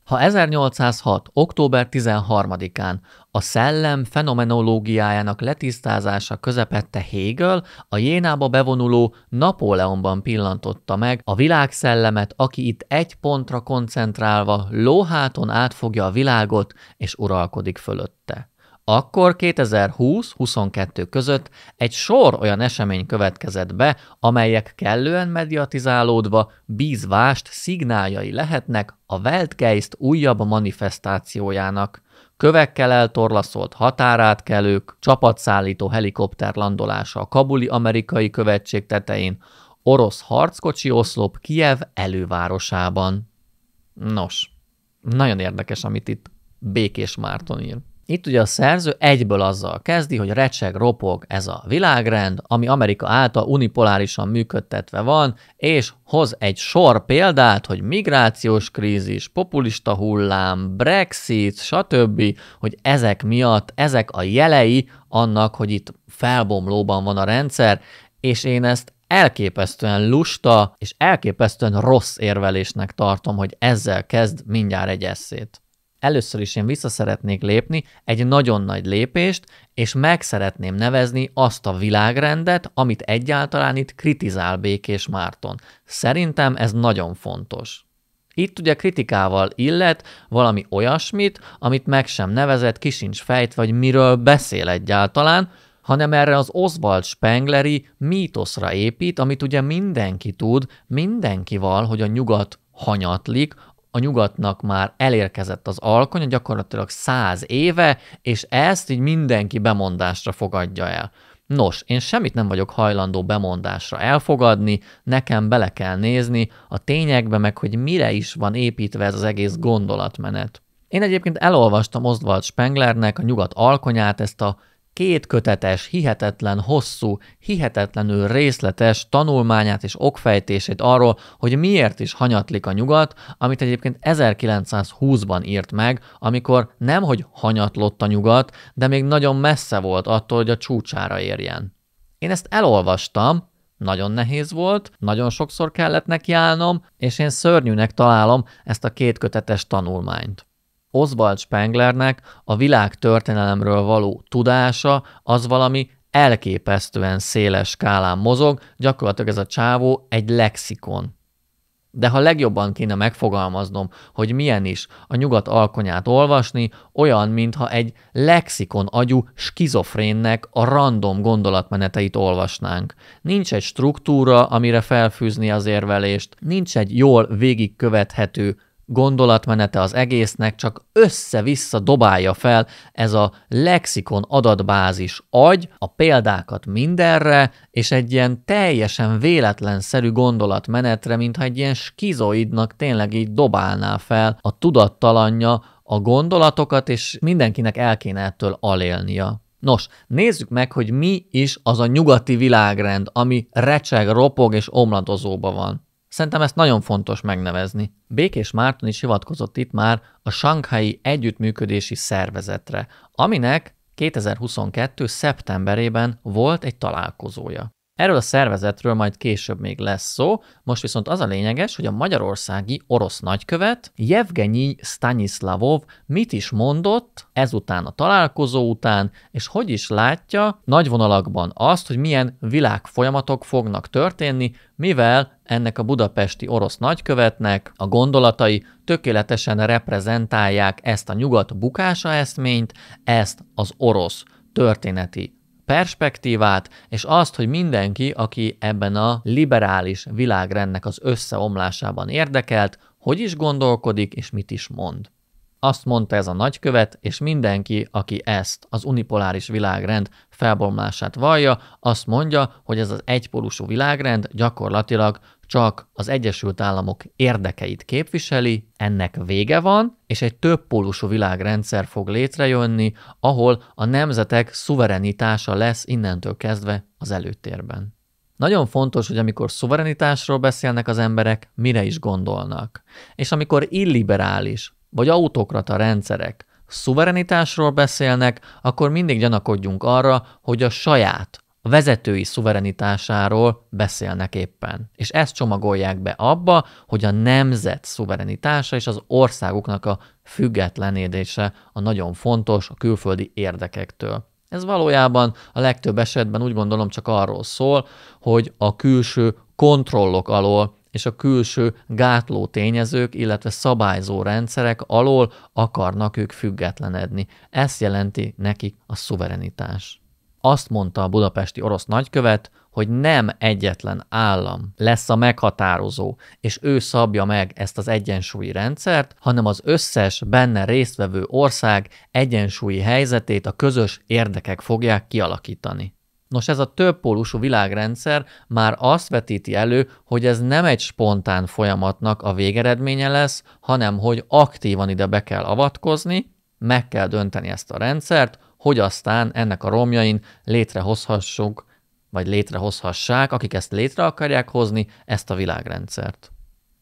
Ha 1806. október 13-án a szellem fenomenológiájának letisztázása közepette Hegel a Jénába bevonuló Napóleonban pillantotta meg a világszellemet, aki itt egy pontra koncentrálva lóháton átfogja a világot és uralkodik fölötte. Akkor 2020-22 között egy sor olyan esemény következett be, amelyek kellően mediatizálódva bízvást szignáljai lehetnek a Weltgeist újabb manifestációjának kövekkel eltorlaszolt határátkelők, csapatszállító helikopter landolása a kabuli amerikai követség tetején, orosz harckocsi oszlop Kiev elővárosában. Nos, nagyon érdekes, amit itt Békés Márton ír. Itt ugye a szerző egyből azzal kezdi, hogy recseg, ropog ez a világrend, ami Amerika által unipolárisan működtetve van, és hoz egy sor példát, hogy migrációs krízis, populista hullám, Brexit, stb., hogy ezek miatt, ezek a jelei annak, hogy itt felbomlóban van a rendszer, és én ezt elképesztően lusta és elképesztően rossz érvelésnek tartom, hogy ezzel kezd mindjárt egy eszét először is én vissza szeretnék lépni egy nagyon nagy lépést, és meg szeretném nevezni azt a világrendet, amit egyáltalán itt kritizál Békés Márton. Szerintem ez nagyon fontos. Itt ugye kritikával illet valami olyasmit, amit meg sem nevezett, ki sincs fejtve, vagy miről beszél egyáltalán, hanem erre az Oswald Spengleri mítoszra épít, amit ugye mindenki tud, mindenki val, hogy a nyugat hanyatlik, a nyugatnak már elérkezett az alkonya gyakorlatilag száz éve, és ezt így mindenki bemondásra fogadja el. Nos, én semmit nem vagyok hajlandó bemondásra elfogadni, nekem bele kell nézni a tényekbe, meg hogy mire is van építve ez az egész gondolatmenet. Én egyébként elolvastam Oswald Spenglernek a Nyugat alkonyát, ezt a két kötetes, hihetetlen hosszú, hihetetlenül részletes tanulmányát és okfejtését arról, hogy miért is hanyatlik a nyugat, amit egyébként 1920-ban írt meg, amikor nemhogy hanyatlott a nyugat, de még nagyon messze volt attól, hogy a csúcsára érjen. Én ezt elolvastam, nagyon nehéz volt, nagyon sokszor kellett nekiállnom, és én szörnyűnek találom ezt a kétkötetes tanulmányt. Oswald Spenglernek a világtörténelemről való tudása az valami elképesztően széles skálán mozog, gyakorlatilag ez a csávó egy lexikon. De ha legjobban kéne megfogalmaznom, hogy milyen is a nyugat alkonyát olvasni, olyan, mintha egy lexikon agyú skizofrénnek a random gondolatmeneteit olvasnánk. Nincs egy struktúra, amire felfűzni az érvelést, nincs egy jól végigkövethető gondolatmenete az egésznek csak össze-vissza dobálja fel ez a lexikon adatbázis agy a példákat mindenre, és egy ilyen teljesen véletlenszerű gondolatmenetre, mintha egy ilyen skizoidnak tényleg így dobálná fel a tudattalanja a gondolatokat, és mindenkinek el kéne ettől alélnia. Nos, nézzük meg, hogy mi is az a nyugati világrend, ami recseg, ropog és omladozóba van. Szerintem ezt nagyon fontos megnevezni. Békés Márton is hivatkozott itt már a Shanghai Együttműködési Szervezetre, aminek 2022. szeptemberében volt egy találkozója. Erről a szervezetről majd később még lesz szó, most viszont az a lényeges, hogy a magyarországi orosz nagykövet Jevgenyi Stanislavov mit is mondott ezután a találkozó után, és hogy is látja nagy vonalakban azt, hogy milyen világfolyamatok fognak történni, mivel ennek a budapesti orosz nagykövetnek a gondolatai tökéletesen reprezentálják ezt a nyugat bukása eszményt, ezt az orosz történeti perspektívát, és azt, hogy mindenki, aki ebben a liberális világrendnek az összeomlásában érdekelt, hogy is gondolkodik és mit is mond. Azt mondta ez a nagykövet, és mindenki, aki ezt, az unipoláris világrend felbomlását vallja, azt mondja, hogy ez az egypolusú világrend gyakorlatilag csak az Egyesült Államok érdekeit képviseli, ennek vége van, és egy többpólusú világrendszer fog létrejönni, ahol a nemzetek szuverenitása lesz innentől kezdve az előtérben. Nagyon fontos, hogy amikor szuverenitásról beszélnek az emberek, mire is gondolnak. És amikor illiberális vagy autokrata rendszerek szuverenitásról beszélnek, akkor mindig gyanakodjunk arra, hogy a saját a vezetői szuverenitásáról beszélnek éppen. És ezt csomagolják be abba, hogy a nemzet szuverenitása és az országuknak a függetlenédése a nagyon fontos a külföldi érdekektől. Ez valójában a legtöbb esetben úgy gondolom csak arról szól, hogy a külső kontrollok alól és a külső gátló tényezők, illetve szabályzó rendszerek alól akarnak ők függetlenedni. Ezt jelenti nekik a szuverenitás. Azt mondta a budapesti orosz nagykövet, hogy nem egyetlen állam lesz a meghatározó, és ő szabja meg ezt az egyensúlyi rendszert, hanem az összes benne résztvevő ország egyensúlyi helyzetét a közös érdekek fogják kialakítani. Nos, ez a többpólusú világrendszer már azt vetíti elő, hogy ez nem egy spontán folyamatnak a végeredménye lesz, hanem hogy aktívan ide be kell avatkozni, meg kell dönteni ezt a rendszert, hogy aztán ennek a romjain létrehozhassuk, vagy létrehozhassák, akik ezt létre akarják hozni, ezt a világrendszert.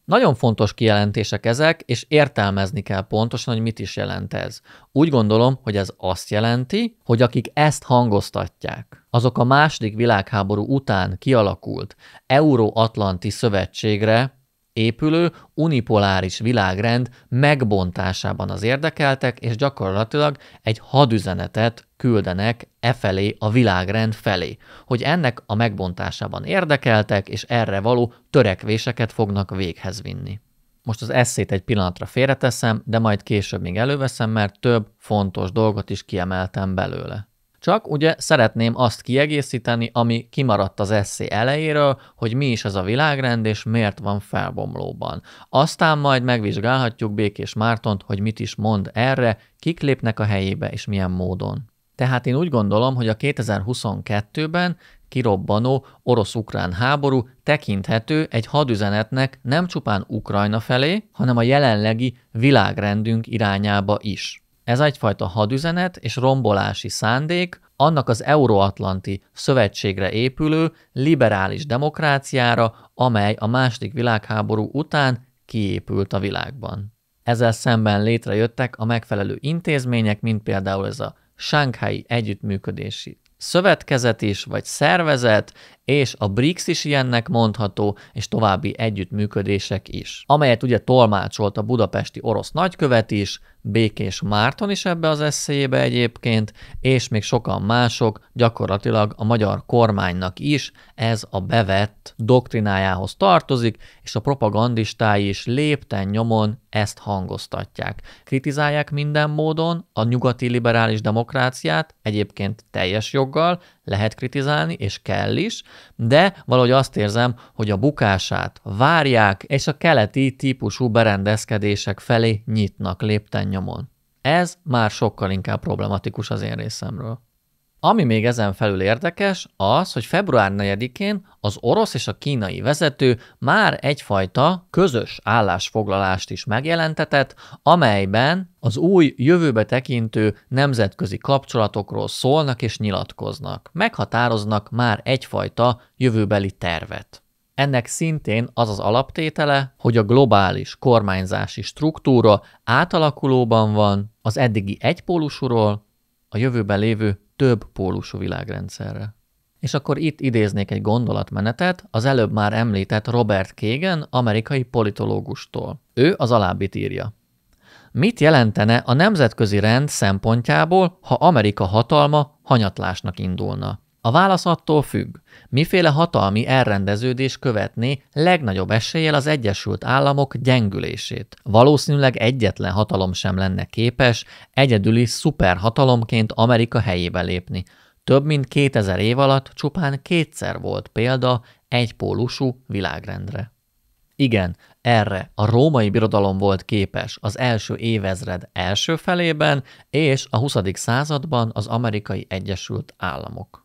Nagyon fontos kijelentések ezek, és értelmezni kell pontosan, hogy mit is jelent ez. Úgy gondolom, hogy ez azt jelenti, hogy akik ezt hangoztatják, azok a második világháború után kialakult euróatlanti szövetségre épülő unipoláris világrend megbontásában az érdekeltek, és gyakorlatilag egy hadüzenetet küldenek e felé, a világrend felé, hogy ennek a megbontásában érdekeltek, és erre való törekvéseket fognak véghez vinni. Most az eszét egy pillanatra félreteszem, de majd később még előveszem, mert több fontos dolgot is kiemeltem belőle. Csak ugye szeretném azt kiegészíteni, ami kimaradt az eszé elejéről, hogy mi is ez a világrend és miért van felbomlóban. Aztán majd megvizsgálhatjuk Békés Mártont, hogy mit is mond erre, kik lépnek a helyébe és milyen módon. Tehát én úgy gondolom, hogy a 2022-ben kirobbanó orosz-ukrán háború tekinthető egy hadüzenetnek nem csupán Ukrajna felé, hanem a jelenlegi világrendünk irányába is. Ez egyfajta hadüzenet és rombolási szándék annak az euróatlanti szövetségre épülő liberális demokráciára, amely a második világháború után kiépült a világban. Ezzel szemben létrejöttek a megfelelő intézmények, mint például ez a Sánkhái Együttműködési Szövetkezet is, vagy szervezet, és a BRICS is ilyennek mondható, és további együttműködések is, amelyet ugye tolmácsolt a budapesti orosz nagykövet is, Békés Márton is ebbe az eszéjébe egyébként, és még sokan mások, gyakorlatilag a magyar kormánynak is ez a bevett doktrinájához tartozik, és a propagandistái is lépten nyomon ezt hangoztatják. Kritizálják minden módon a nyugati liberális demokráciát, egyébként teljes joggal, lehet kritizálni, és kell is, de valahogy azt érzem, hogy a bukását várják, és a keleti típusú berendezkedések felé nyitnak lépten nyomon. Ez már sokkal inkább problematikus az én részemről. Ami még ezen felül érdekes, az, hogy február 4-én az orosz és a kínai vezető már egyfajta közös állásfoglalást is megjelentetett, amelyben az új jövőbe tekintő nemzetközi kapcsolatokról szólnak és nyilatkoznak. Meghatároznak már egyfajta jövőbeli tervet. Ennek szintén az az alaptétele, hogy a globális kormányzási struktúra átalakulóban van az eddigi egypólusúról a jövőben lévő több pólusú világrendszerre. És akkor itt idéznék egy gondolatmenetet az előbb már említett Robert Kagan amerikai politológustól. Ő az alábbit írja. Mit jelentene a nemzetközi rend szempontjából, ha Amerika hatalma hanyatlásnak indulna? A válasz attól függ, miféle hatalmi elrendeződés követné legnagyobb eséllyel az Egyesült Államok gyengülését. Valószínűleg egyetlen hatalom sem lenne képes egyedüli szuperhatalomként Amerika helyébe lépni. Több mint 2000 év alatt csupán kétszer volt példa egypólusú világrendre. Igen, erre a római birodalom volt képes az első évezred első felében és a 20. században az amerikai Egyesült Államok.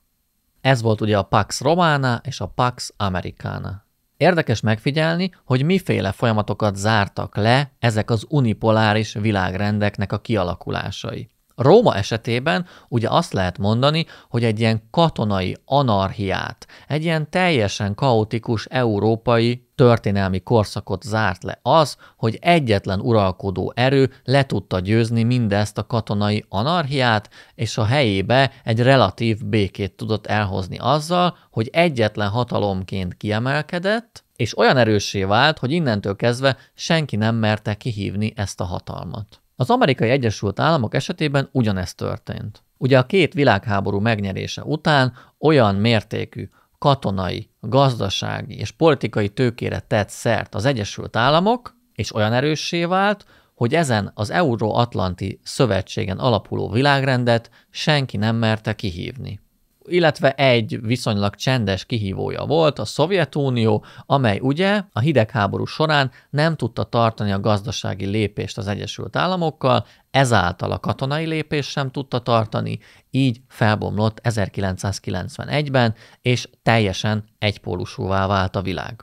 Ez volt ugye a Pax Romana és a Pax Americana. Érdekes megfigyelni, hogy miféle folyamatokat zártak le ezek az unipoláris világrendeknek a kialakulásai. Róma esetében ugye azt lehet mondani, hogy egy ilyen katonai anarhiát, egy ilyen teljesen kaotikus európai történelmi korszakot zárt le az, hogy egyetlen uralkodó erő le tudta győzni mindezt a katonai anarhiát, és a helyébe egy relatív békét tudott elhozni azzal, hogy egyetlen hatalomként kiemelkedett, és olyan erőssé vált, hogy innentől kezdve senki nem merte kihívni ezt a hatalmat. Az amerikai Egyesült Államok esetében ugyanezt történt. Ugye a két világháború megnyerése után olyan mértékű katonai, gazdasági és politikai tőkére tett szert az Egyesült Államok, és olyan erőssé vált, hogy ezen az Euróatlanti Szövetségen alapuló világrendet senki nem merte kihívni illetve egy viszonylag csendes kihívója volt, a Szovjetunió, amely ugye a hidegháború során nem tudta tartani a gazdasági lépést az Egyesült Államokkal, ezáltal a katonai lépést sem tudta tartani, így felbomlott 1991-ben, és teljesen egypólusúvá vált a világ.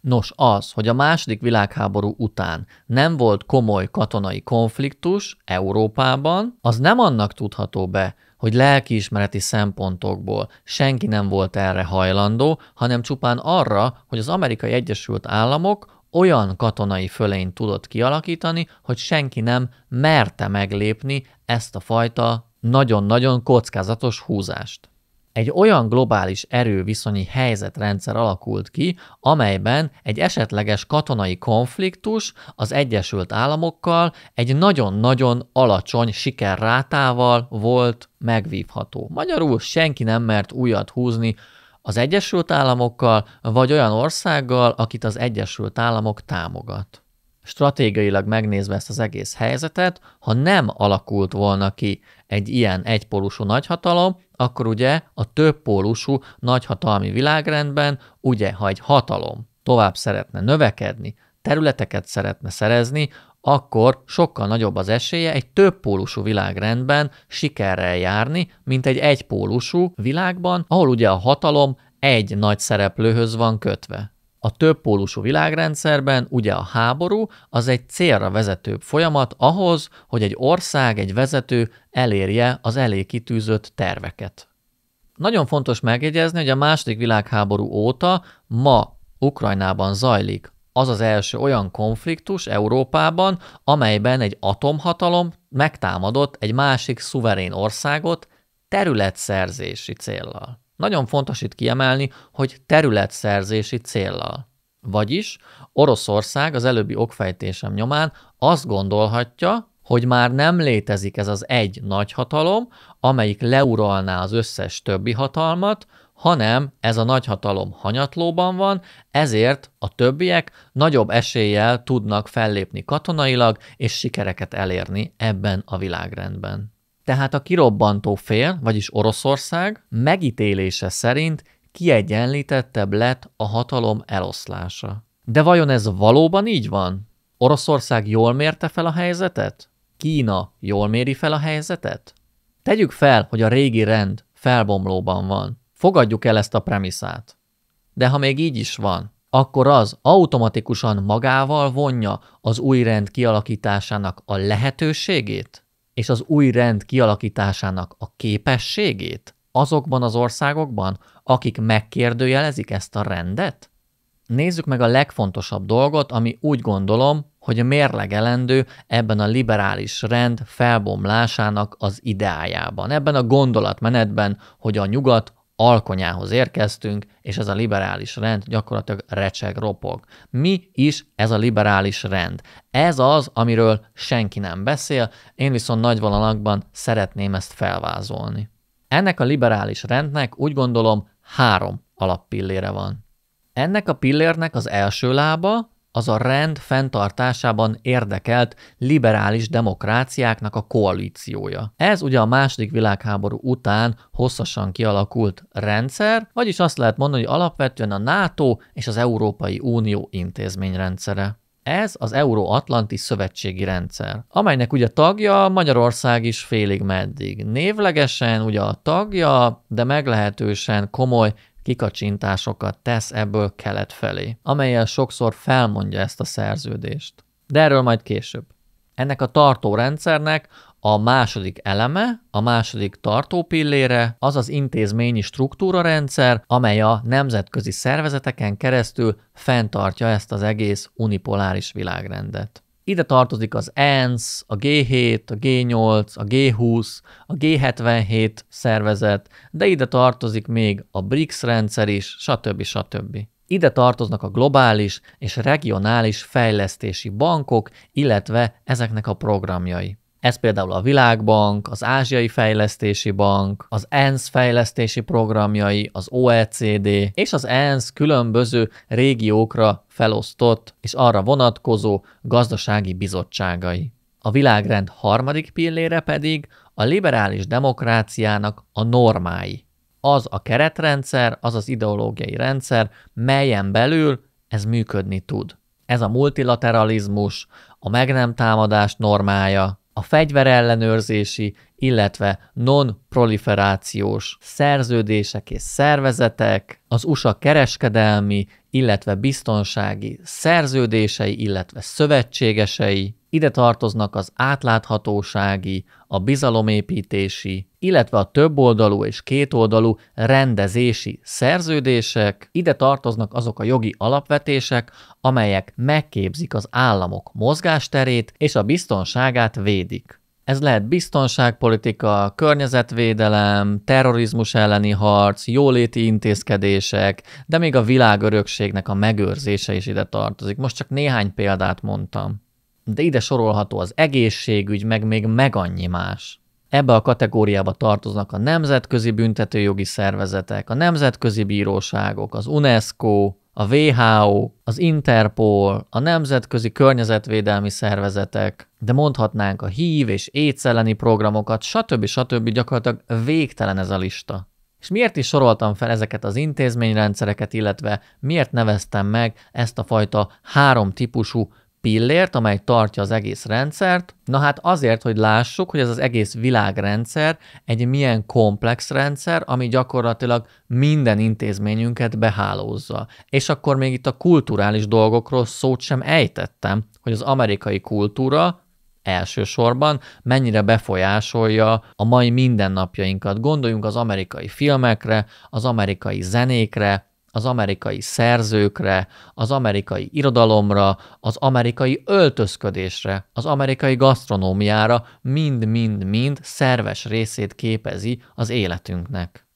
Nos, az, hogy a második világháború után nem volt komoly katonai konfliktus Európában, az nem annak tudható be, hogy lelkiismereti szempontokból senki nem volt erre hajlandó, hanem csupán arra, hogy az Amerikai Egyesült Államok olyan katonai fölényt tudott kialakítani, hogy senki nem merte meglépni ezt a fajta nagyon-nagyon kockázatos húzást egy olyan globális erőviszonyi helyzetrendszer alakult ki, amelyben egy esetleges katonai konfliktus az Egyesült Államokkal egy nagyon-nagyon alacsony sikerrátával volt megvívható. Magyarul senki nem mert újat húzni az Egyesült Államokkal, vagy olyan országgal, akit az Egyesült Államok támogat. Stratégiailag megnézve ezt az egész helyzetet, ha nem alakult volna ki egy ilyen egypólusú nagyhatalom, akkor ugye a többpólusú nagyhatalmi világrendben, ugye, ha egy hatalom tovább szeretne növekedni, területeket szeretne szerezni, akkor sokkal nagyobb az esélye egy többpólusú világrendben sikerrel járni, mint egy egypólusú világban, ahol ugye a hatalom egy nagy szereplőhöz van kötve. A többpólusú világrendszerben ugye a háború az egy célra vezetőbb folyamat ahhoz, hogy egy ország, egy vezető elérje az elé kitűzött terveket. Nagyon fontos megjegyezni, hogy a második világháború óta ma Ukrajnában zajlik az az első olyan konfliktus Európában, amelyben egy atomhatalom megtámadott egy másik szuverén országot területszerzési céllal. Nagyon fontos itt kiemelni, hogy területszerzési céllal. Vagyis Oroszország az előbbi okfejtésem nyomán azt gondolhatja, hogy már nem létezik ez az egy nagyhatalom, amelyik leuralná az összes többi hatalmat, hanem ez a nagyhatalom hanyatlóban van, ezért a többiek nagyobb eséllyel tudnak fellépni katonailag és sikereket elérni ebben a világrendben tehát a kirobbantó fél, vagyis Oroszország megítélése szerint kiegyenlítettebb lett a hatalom eloszlása. De vajon ez valóban így van? Oroszország jól mérte fel a helyzetet? Kína jól méri fel a helyzetet? Tegyük fel, hogy a régi rend felbomlóban van. Fogadjuk el ezt a premiszát. De ha még így is van, akkor az automatikusan magával vonja az új rend kialakításának a lehetőségét? és az új rend kialakításának a képességét azokban az országokban, akik megkérdőjelezik ezt a rendet? Nézzük meg a legfontosabb dolgot, ami úgy gondolom, hogy mérlegelendő ebben a liberális rend felbomlásának az ideájában, ebben a gondolatmenetben, hogy a nyugat alkonyához érkeztünk, és ez a liberális rend gyakorlatilag recseg, ropog. Mi is ez a liberális rend? Ez az, amiről senki nem beszél, én viszont nagy vonalakban szeretném ezt felvázolni. Ennek a liberális rendnek úgy gondolom három alappillére van. Ennek a pillérnek az első lába az a rend fenntartásában érdekelt liberális demokráciáknak a koalíciója. Ez ugye a második világháború után hosszasan kialakult rendszer, vagyis azt lehet mondani, hogy alapvetően a NATO és az Európai Unió intézményrendszere. Ez az Euróatlanti Szövetségi Rendszer, amelynek ugye tagja Magyarország is félig meddig. Névlegesen ugye a tagja, de meglehetősen komoly kikacsintásokat tesz ebből kelet felé, amelyel sokszor felmondja ezt a szerződést. De erről majd később. Ennek a tartórendszernek a második eleme, a második tartópillére az az intézményi rendszer, amely a nemzetközi szervezeteken keresztül fenntartja ezt az egész unipoláris világrendet. Ide tartozik az ENSZ, a G7, a G8, a G20, a G77 szervezet, de ide tartozik még a BRICS rendszer is, stb. stb. Ide tartoznak a globális és regionális fejlesztési bankok, illetve ezeknek a programjai. Ez például a Világbank, az Ázsiai Fejlesztési Bank, az ENSZ fejlesztési programjai, az OECD és az ENSZ különböző régiókra felosztott és arra vonatkozó gazdasági bizottságai. A világrend harmadik pillére pedig a liberális demokráciának a normái. Az a keretrendszer, az az ideológiai rendszer, melyen belül ez működni tud. Ez a multilateralizmus, a meg nem támadás normája, a fegyverellenőrzési, illetve non-proliferációs szerződések és szervezetek, az USA kereskedelmi, illetve biztonsági szerződései, illetve szövetségesei, ide tartoznak az átláthatósági, a bizalomépítési, illetve a többoldalú és kétoldalú rendezési szerződések, ide tartoznak azok a jogi alapvetések, amelyek megképzik az államok mozgásterét és a biztonságát védik. Ez lehet biztonságpolitika, környezetvédelem, terrorizmus elleni harc, jóléti intézkedések, de még a világörökségnek a megőrzése is ide tartozik. Most csak néhány példát mondtam de ide sorolható az egészségügy, meg még meg annyi más. Ebbe a kategóriába tartoznak a nemzetközi büntetőjogi szervezetek, a nemzetközi bíróságok, az UNESCO, a WHO, az Interpol, a nemzetközi környezetvédelmi szervezetek, de mondhatnánk a hív és éjsz programokat, stb. stb. gyakorlatilag végtelen ez a lista. És miért is soroltam fel ezeket az intézményrendszereket, illetve miért neveztem meg ezt a fajta három típusú pillért, amely tartja az egész rendszert. Na hát azért, hogy lássuk, hogy ez az egész világrendszer egy milyen komplex rendszer, ami gyakorlatilag minden intézményünket behálózza. És akkor még itt a kulturális dolgokról szót sem ejtettem, hogy az amerikai kultúra elsősorban mennyire befolyásolja a mai mindennapjainkat. Gondoljunk az amerikai filmekre, az amerikai zenékre, az amerikai szerzőkre, az amerikai irodalomra, az amerikai öltözködésre, az amerikai gasztronómiára mind-mind-mind szerves részét képezi az életünknek.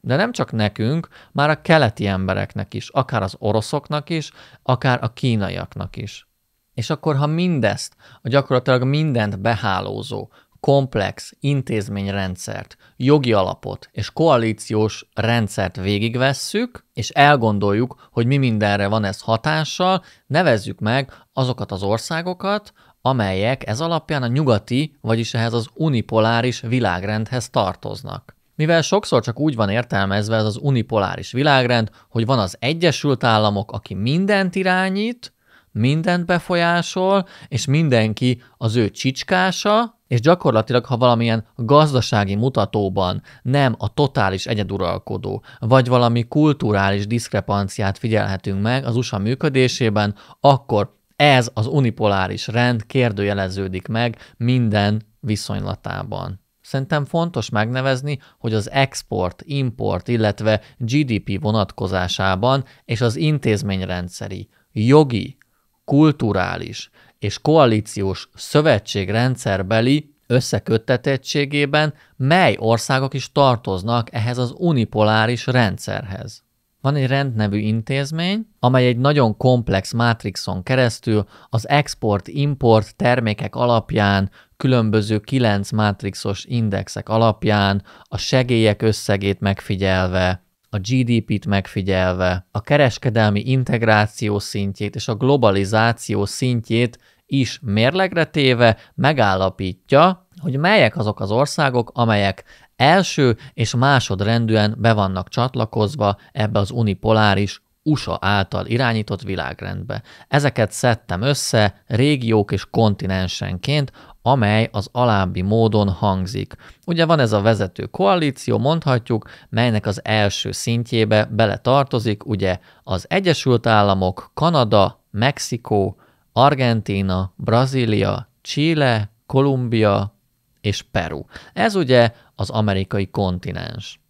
De nem csak nekünk, már a keleti embereknek is, akár az oroszoknak is, akár a kínaiaknak is. És akkor, ha mindezt, a gyakorlatilag mindent behálózó, komplex intézményrendszert, jogi alapot és koalíciós rendszert végigvesszük, és elgondoljuk, hogy mi mindenre van ez hatással, nevezzük meg azokat az országokat, amelyek ez alapján a nyugati, vagyis ehhez az unipoláris világrendhez tartoznak. Mivel sokszor csak úgy van értelmezve ez az unipoláris világrend, hogy van az Egyesült Államok, aki mindent irányít, mindent befolyásol, és mindenki az ő csicskása, és gyakorlatilag, ha valamilyen gazdasági mutatóban nem a totális egyeduralkodó, vagy valami kulturális diszkrepanciát figyelhetünk meg az USA működésében, akkor ez az unipoláris rend kérdőjeleződik meg minden viszonylatában. Szerintem fontos megnevezni, hogy az export, import, illetve GDP vonatkozásában és az intézményrendszeri, jogi, kulturális és koalíciós szövetségrendszerbeli összeköttetettségében mely országok is tartoznak ehhez az unipoláris rendszerhez. Van egy rendnevű intézmény, amely egy nagyon komplex mátrixon keresztül az export-import termékek alapján, különböző kilenc mátrixos indexek alapján, a segélyek összegét megfigyelve, a GDP-t megfigyelve, a kereskedelmi integráció szintjét és a globalizáció szintjét is mérlegre téve megállapítja, hogy melyek azok az országok, amelyek első és másodrendűen be vannak csatlakozva ebbe az unipoláris USA által irányított világrendbe. Ezeket szedtem össze régiók és kontinensenként amely az alábbi módon hangzik. Ugye van ez a vezető koalíció, mondhatjuk, melynek az első szintjébe beletartozik ugye az Egyesült Államok, Kanada, Mexikó, Argentína, Brazília, Chile, Kolumbia és Peru. Ez ugye az amerikai kontinens.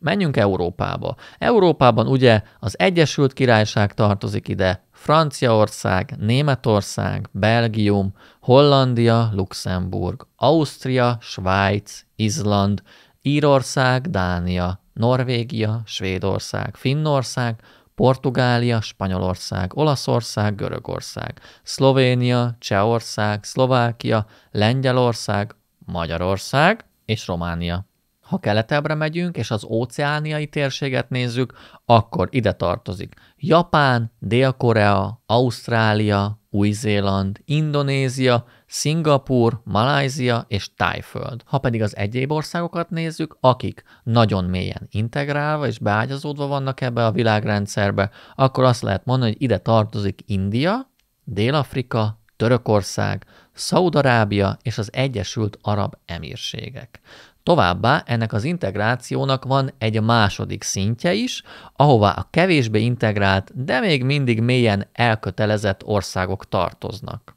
Menjünk Európába. Európában ugye az Egyesült Királyság tartozik ide, Franciaország, Németország, Belgium, Hollandia, Luxemburg, Ausztria, Svájc, Izland, Írország, Dánia, Norvégia, Svédország, Finnország, Portugália, Spanyolország, Olaszország, Görögország, Szlovénia, Csehország, Szlovákia, Lengyelország, Magyarország és Románia. Ha keletebbre megyünk, és az óceániai térséget nézzük, akkor ide tartozik Japán, Dél-Korea, Ausztrália, Új-Zéland, Indonézia, Szingapur, Malajzia és Tájföld. Ha pedig az egyéb országokat nézzük, akik nagyon mélyen integrálva és beágyazódva vannak ebbe a világrendszerbe, akkor azt lehet mondani, hogy ide tartozik India, Dél-Afrika, Törökország, Szaudarábia és az Egyesült Arab Emírségek. Továbbá ennek az integrációnak van egy második szintje is, ahová a kevésbé integrált, de még mindig mélyen elkötelezett országok tartoznak.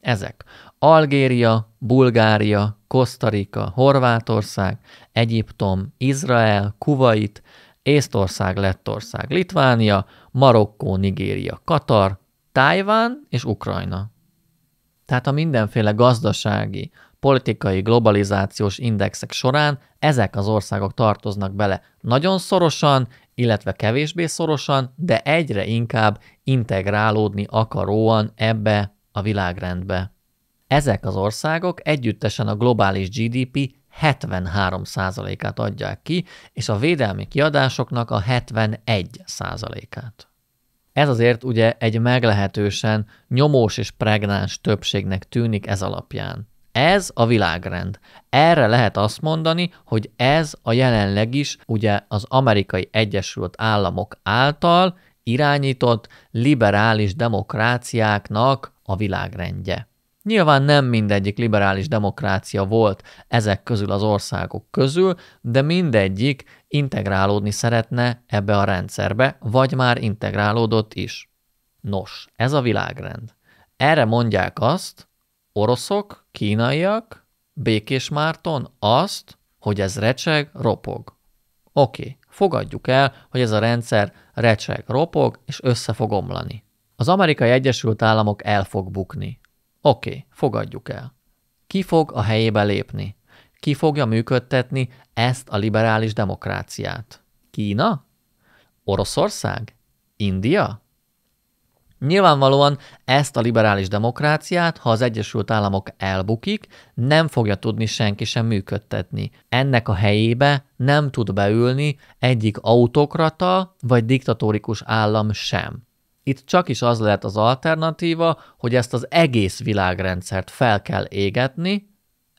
Ezek Algéria, Bulgária, Kosztarika, Horvátország, Egyiptom, Izrael, Kuwait, Észtország, Lettország, Litvánia, Marokkó, Nigéria, Katar, Tájván és Ukrajna. Tehát a mindenféle gazdasági, politikai globalizációs indexek során ezek az országok tartoznak bele nagyon szorosan, illetve kevésbé szorosan, de egyre inkább integrálódni akaróan ebbe a világrendbe. Ezek az országok együttesen a globális GDP 73%-át adják ki, és a védelmi kiadásoknak a 71%-át. Ez azért ugye egy meglehetősen nyomós és pregnáns többségnek tűnik ez alapján. Ez a világrend. Erre lehet azt mondani, hogy ez a jelenleg is ugye az amerikai Egyesült Államok által irányított liberális demokráciáknak a világrendje. Nyilván nem mindegyik liberális demokrácia volt ezek közül az országok közül, de mindegyik integrálódni szeretne ebbe a rendszerbe, vagy már integrálódott is. Nos, ez a világrend. Erre mondják azt, oroszok, kínaiak, Békés Márton azt, hogy ez recseg, ropog. Oké, fogadjuk el, hogy ez a rendszer recseg, ropog, és össze fog omlani. Az amerikai Egyesült Államok el fog bukni. Oké, fogadjuk el. Ki fog a helyébe lépni? Ki fogja működtetni ezt a liberális demokráciát? Kína? Oroszország? India? Nyilvánvalóan ezt a liberális demokráciát, ha az Egyesült Államok elbukik, nem fogja tudni senki sem működtetni. Ennek a helyébe nem tud beülni egyik autokrata vagy diktatórikus állam sem. Itt csak is az lehet az alternatíva, hogy ezt az egész világrendszert fel kell égetni,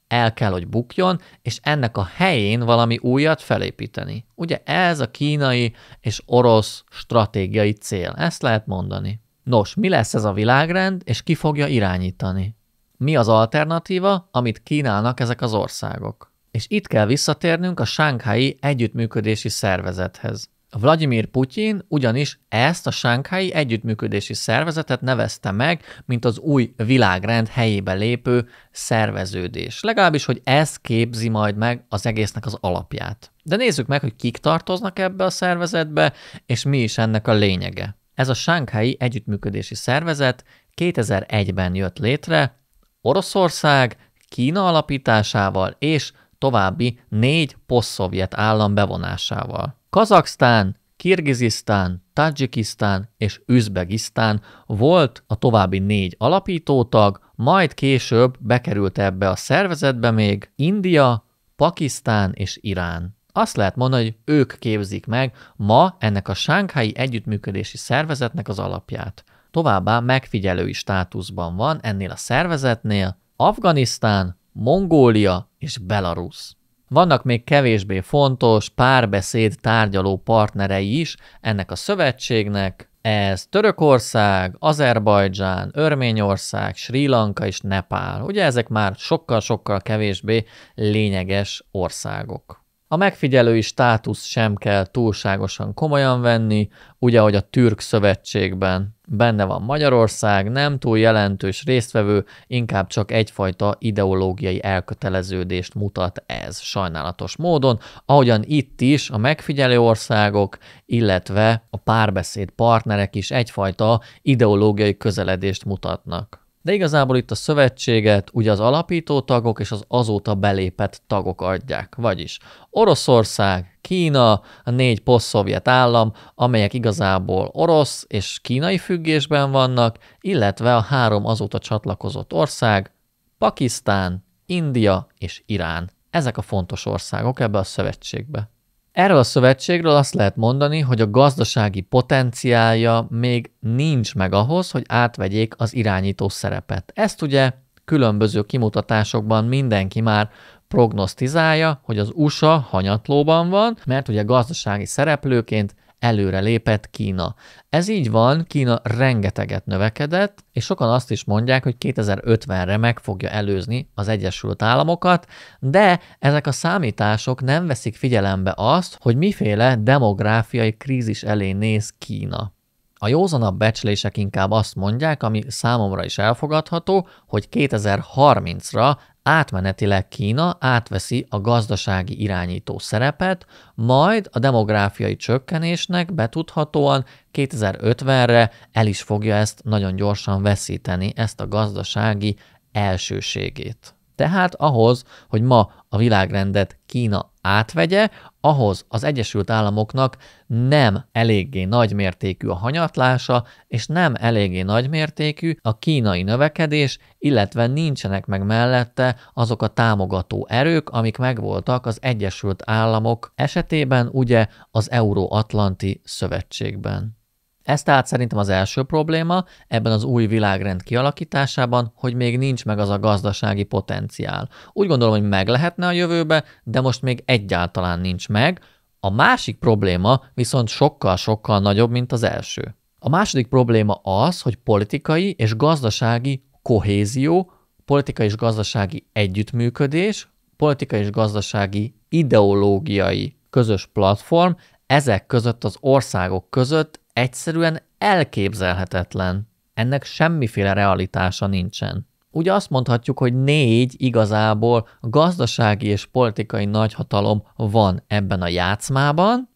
el kell, hogy bukjon, és ennek a helyén valami újat felépíteni. Ugye ez a kínai és orosz stratégiai cél, ezt lehet mondani. Nos, mi lesz ez a világrend, és ki fogja irányítani? Mi az alternatíva, amit kínálnak ezek az országok? És itt kell visszatérnünk a Sánkhái Együttműködési Szervezethez. Vladimir Putyin ugyanis ezt a Sánkhái Együttműködési Szervezetet nevezte meg, mint az új világrend helyébe lépő szerveződés. Legalábbis, hogy ez képzi majd meg az egésznek az alapját. De nézzük meg, hogy kik tartoznak ebbe a szervezetbe, és mi is ennek a lényege. Ez a Sánkhelyi Együttműködési Szervezet 2001-ben jött létre Oroszország, Kína alapításával és további négy posztszovjet állam bevonásával. Kazaksztán, Kirgizisztán, Tadzsikisztán és Üzbegisztán volt a további négy alapítótag, majd később bekerült ebbe a szervezetbe még India, Pakisztán és Irán. Azt lehet mondani, hogy ők képzik meg ma ennek a Sánkhelyi Együttműködési Szervezetnek az alapját. Továbbá megfigyelői státuszban van ennél a szervezetnél Afganisztán, Mongólia és Belarus. Vannak még kevésbé fontos párbeszéd tárgyaló partnerei is ennek a szövetségnek, ez Törökország, Azerbajdzsán, Örményország, Sri Lanka és Nepál. Ugye ezek már sokkal-sokkal kevésbé lényeges országok. A megfigyelői státusz sem kell túlságosan komolyan venni, ugye, hogy a Türk Szövetségben benne van Magyarország, nem túl jelentős résztvevő, inkább csak egyfajta ideológiai elköteleződést mutat ez sajnálatos módon, ahogyan itt is a megfigyelő országok, illetve a párbeszéd partnerek is egyfajta ideológiai közeledést mutatnak de igazából itt a szövetséget ugye az alapító tagok és az azóta belépett tagok adják, vagyis Oroszország, Kína, a négy poszt állam, amelyek igazából orosz és kínai függésben vannak, illetve a három azóta csatlakozott ország, Pakisztán, India és Irán. Ezek a fontos országok ebbe a szövetségbe. Erről a szövetségről azt lehet mondani, hogy a gazdasági potenciálja még nincs meg ahhoz, hogy átvegyék az irányító szerepet. Ezt ugye különböző kimutatásokban mindenki már prognosztizálja, hogy az USA hanyatlóban van, mert ugye gazdasági szereplőként előre lépett Kína. Ez így van, Kína rengeteget növekedett, és sokan azt is mondják, hogy 2050-re meg fogja előzni az Egyesült Államokat, de ezek a számítások nem veszik figyelembe azt, hogy miféle demográfiai krízis elé néz Kína. A józanabb becslések inkább azt mondják, ami számomra is elfogadható, hogy 2030-ra Átmenetileg Kína átveszi a gazdasági irányító szerepet, majd a demográfiai csökkenésnek betudhatóan 2050-re el is fogja ezt nagyon gyorsan veszíteni, ezt a gazdasági elsőségét. Tehát ahhoz, hogy ma a világrendet Kína átvegye, ahhoz az Egyesült Államoknak nem eléggé nagymértékű a hanyatlása, és nem eléggé nagymértékű a kínai növekedés, illetve nincsenek meg mellette azok a támogató erők, amik megvoltak az Egyesült Államok esetében, ugye az Euróatlanti Szövetségben. Ez tehát szerintem az első probléma ebben az új világrend kialakításában, hogy még nincs meg az a gazdasági potenciál. Úgy gondolom, hogy meg lehetne a jövőbe, de most még egyáltalán nincs meg. A másik probléma viszont sokkal-sokkal nagyobb, mint az első. A második probléma az, hogy politikai és gazdasági kohézió, politikai és gazdasági együttműködés, politikai és gazdasági ideológiai közös platform, ezek között az országok között Egyszerűen elképzelhetetlen. Ennek semmiféle realitása nincsen. Ugye azt mondhatjuk, hogy négy igazából gazdasági és politikai nagyhatalom van ebben a játszmában,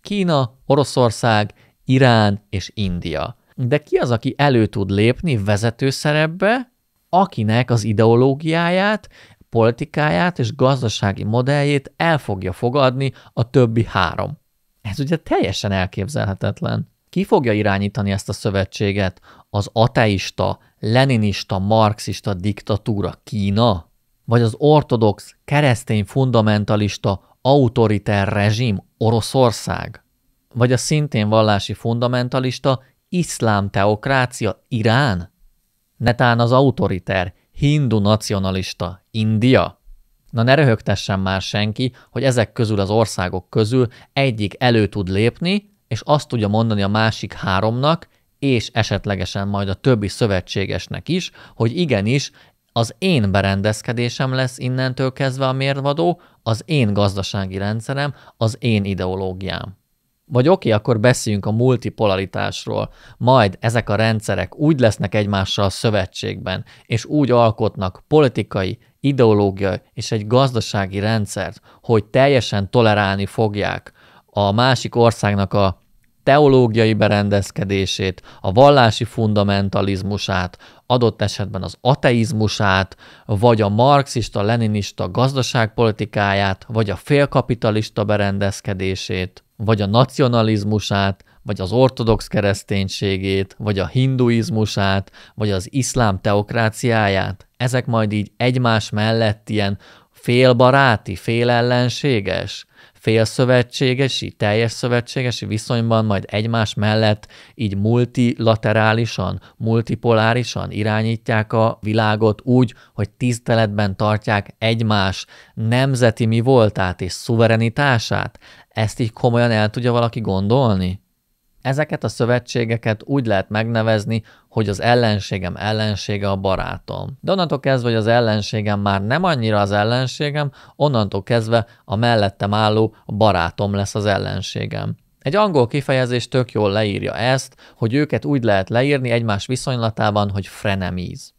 Kína, Oroszország, Irán és India. De ki az, aki elő tud lépni vezető szerepbe, akinek az ideológiáját, politikáját és gazdasági modelljét el fogja fogadni a többi három? Ez ugye teljesen elképzelhetetlen. Ki fogja irányítani ezt a szövetséget? Az ateista, leninista, marxista diktatúra Kína? Vagy az ortodox, keresztény fundamentalista, autoriter rezsim Oroszország? Vagy a szintén vallási fundamentalista, iszlám teokrácia Irán? Netán az autoriter, hindu nacionalista India? Na ne röhögtessen már senki, hogy ezek közül az országok közül egyik elő tud lépni, és azt tudja mondani a másik háromnak, és esetlegesen majd a többi szövetségesnek is, hogy igenis, az én berendezkedésem lesz innentől kezdve a mérvadó, az én gazdasági rendszerem, az én ideológiám. Vagy oké, akkor beszéljünk a multipolaritásról. Majd ezek a rendszerek úgy lesznek egymással a szövetségben, és úgy alkotnak politikai, ideológia és egy gazdasági rendszert, hogy teljesen tolerálni fogják a másik országnak a teológiai berendezkedését, a vallási fundamentalizmusát, adott esetben az ateizmusát, vagy a marxista-leninista gazdaságpolitikáját, vagy a félkapitalista berendezkedését, vagy a nacionalizmusát, vagy az ortodox kereszténységét, vagy a hinduizmusát, vagy az iszlám teokráciáját? ezek majd így egymás mellett ilyen félbaráti, félellenséges, félszövetségesi, teljes szövetségesi viszonyban majd egymás mellett így multilaterálisan, multipolárisan irányítják a világot úgy, hogy tiszteletben tartják egymás nemzeti mi voltát és szuverenitását. Ezt így komolyan el tudja valaki gondolni? Ezeket a szövetségeket úgy lehet megnevezni, hogy az ellenségem ellensége a barátom. De onnantól kezdve, hogy az ellenségem már nem annyira az ellenségem, onnantól kezdve a mellettem álló barátom lesz az ellenségem. Egy angol kifejezés tök jól leírja ezt, hogy őket úgy lehet leírni egymás viszonylatában, hogy frenemies.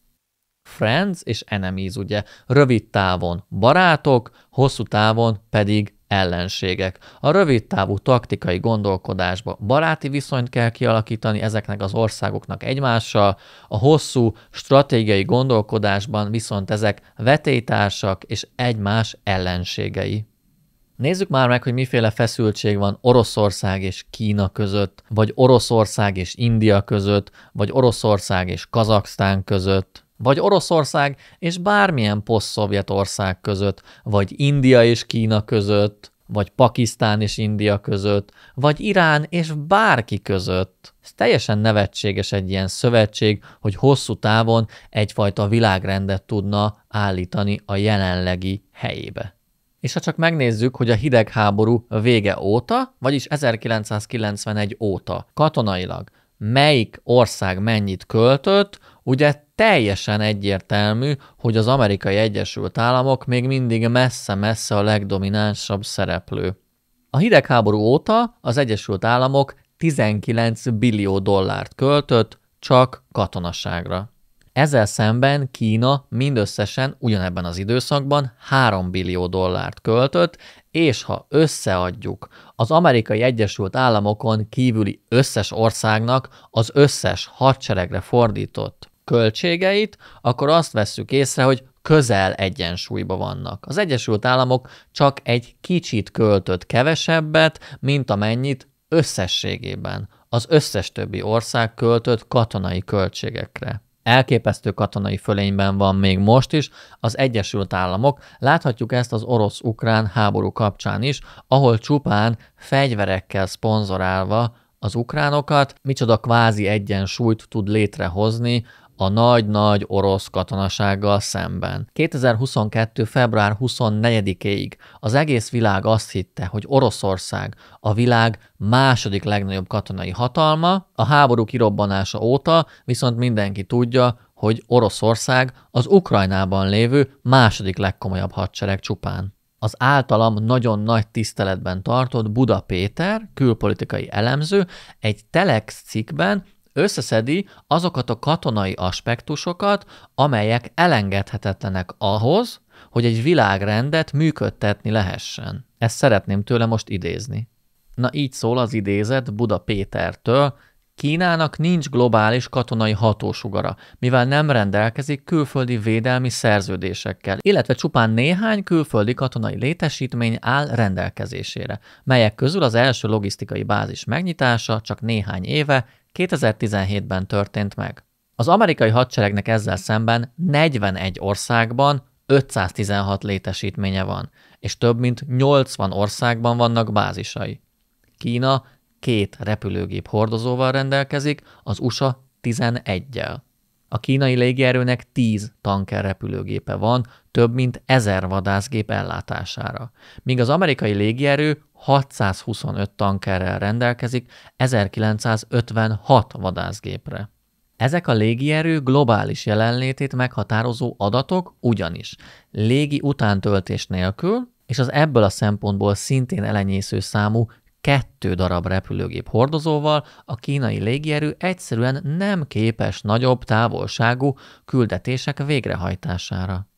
Friends és enemies, ugye? Rövid távon barátok, hosszú távon pedig ellenségek. A rövidtávú taktikai gondolkodásba baráti viszonyt kell kialakítani ezeknek az országoknak egymással, a hosszú stratégiai gondolkodásban viszont ezek vetétársak és egymás ellenségei. Nézzük már meg, hogy miféle feszültség van Oroszország és Kína között, vagy Oroszország és India között, vagy Oroszország és Kazaksztán között vagy Oroszország és bármilyen poszt ország között, vagy India és Kína között, vagy Pakisztán és India között, vagy Irán és bárki között. Ez teljesen nevetséges egy ilyen szövetség, hogy hosszú távon egyfajta világrendet tudna állítani a jelenlegi helyébe. És ha csak megnézzük, hogy a hidegháború vége óta, vagyis 1991 óta katonailag melyik ország mennyit költött, Ugye teljesen egyértelmű, hogy az amerikai Egyesült Államok még mindig messze-messze a legdominánsabb szereplő. A hidegháború óta az Egyesült Államok 19 billió dollárt költött csak katonaságra. Ezzel szemben Kína mindösszesen ugyanebben az időszakban 3 billió dollárt költött, és ha összeadjuk az amerikai Egyesült Államokon kívüli összes országnak az összes hadseregre fordított költségeit, akkor azt vesszük észre, hogy közel egyensúlyba vannak. Az Egyesült Államok csak egy kicsit költött kevesebbet, mint amennyit összességében az összes többi ország költött katonai költségekre. Elképesztő katonai fölényben van még most is az Egyesült Államok, láthatjuk ezt az orosz-ukrán háború kapcsán is, ahol csupán fegyverekkel szponzorálva az ukránokat, micsoda kvázi egyensúlyt tud létrehozni a nagy-nagy orosz katonasággal szemben. 2022. február 24-ig az egész világ azt hitte, hogy Oroszország a világ második legnagyobb katonai hatalma, a háború kirobbanása óta viszont mindenki tudja, hogy Oroszország az Ukrajnában lévő második legkomolyabb hadsereg csupán az általam nagyon nagy tiszteletben tartott Buda Péter, külpolitikai elemző, egy Telex cikkben összeszedi azokat a katonai aspektusokat, amelyek elengedhetetlenek ahhoz, hogy egy világrendet működtetni lehessen. Ezt szeretném tőle most idézni. Na így szól az idézet Buda Pétertől, Kínának nincs globális katonai hatósugara, mivel nem rendelkezik külföldi védelmi szerződésekkel, illetve csupán néhány külföldi katonai létesítmény áll rendelkezésére, melyek közül az első logisztikai bázis megnyitása csak néhány éve 2017-ben történt meg. Az amerikai hadseregnek ezzel szemben 41 országban 516 létesítménye van, és több mint 80 országban vannak bázisai. Kína két repülőgép hordozóval rendelkezik, az USA 11-jel. A kínai légierőnek 10 tanker repülőgépe van, több mint 1000 vadászgép ellátására, míg az amerikai légierő 625 tankerrel rendelkezik 1956 vadászgépre. Ezek a légierő globális jelenlétét meghatározó adatok ugyanis légi utántöltés nélkül, és az ebből a szempontból szintén elenyésző számú kettő darab repülőgép hordozóval a kínai légierő egyszerűen nem képes nagyobb távolságú küldetések végrehajtására.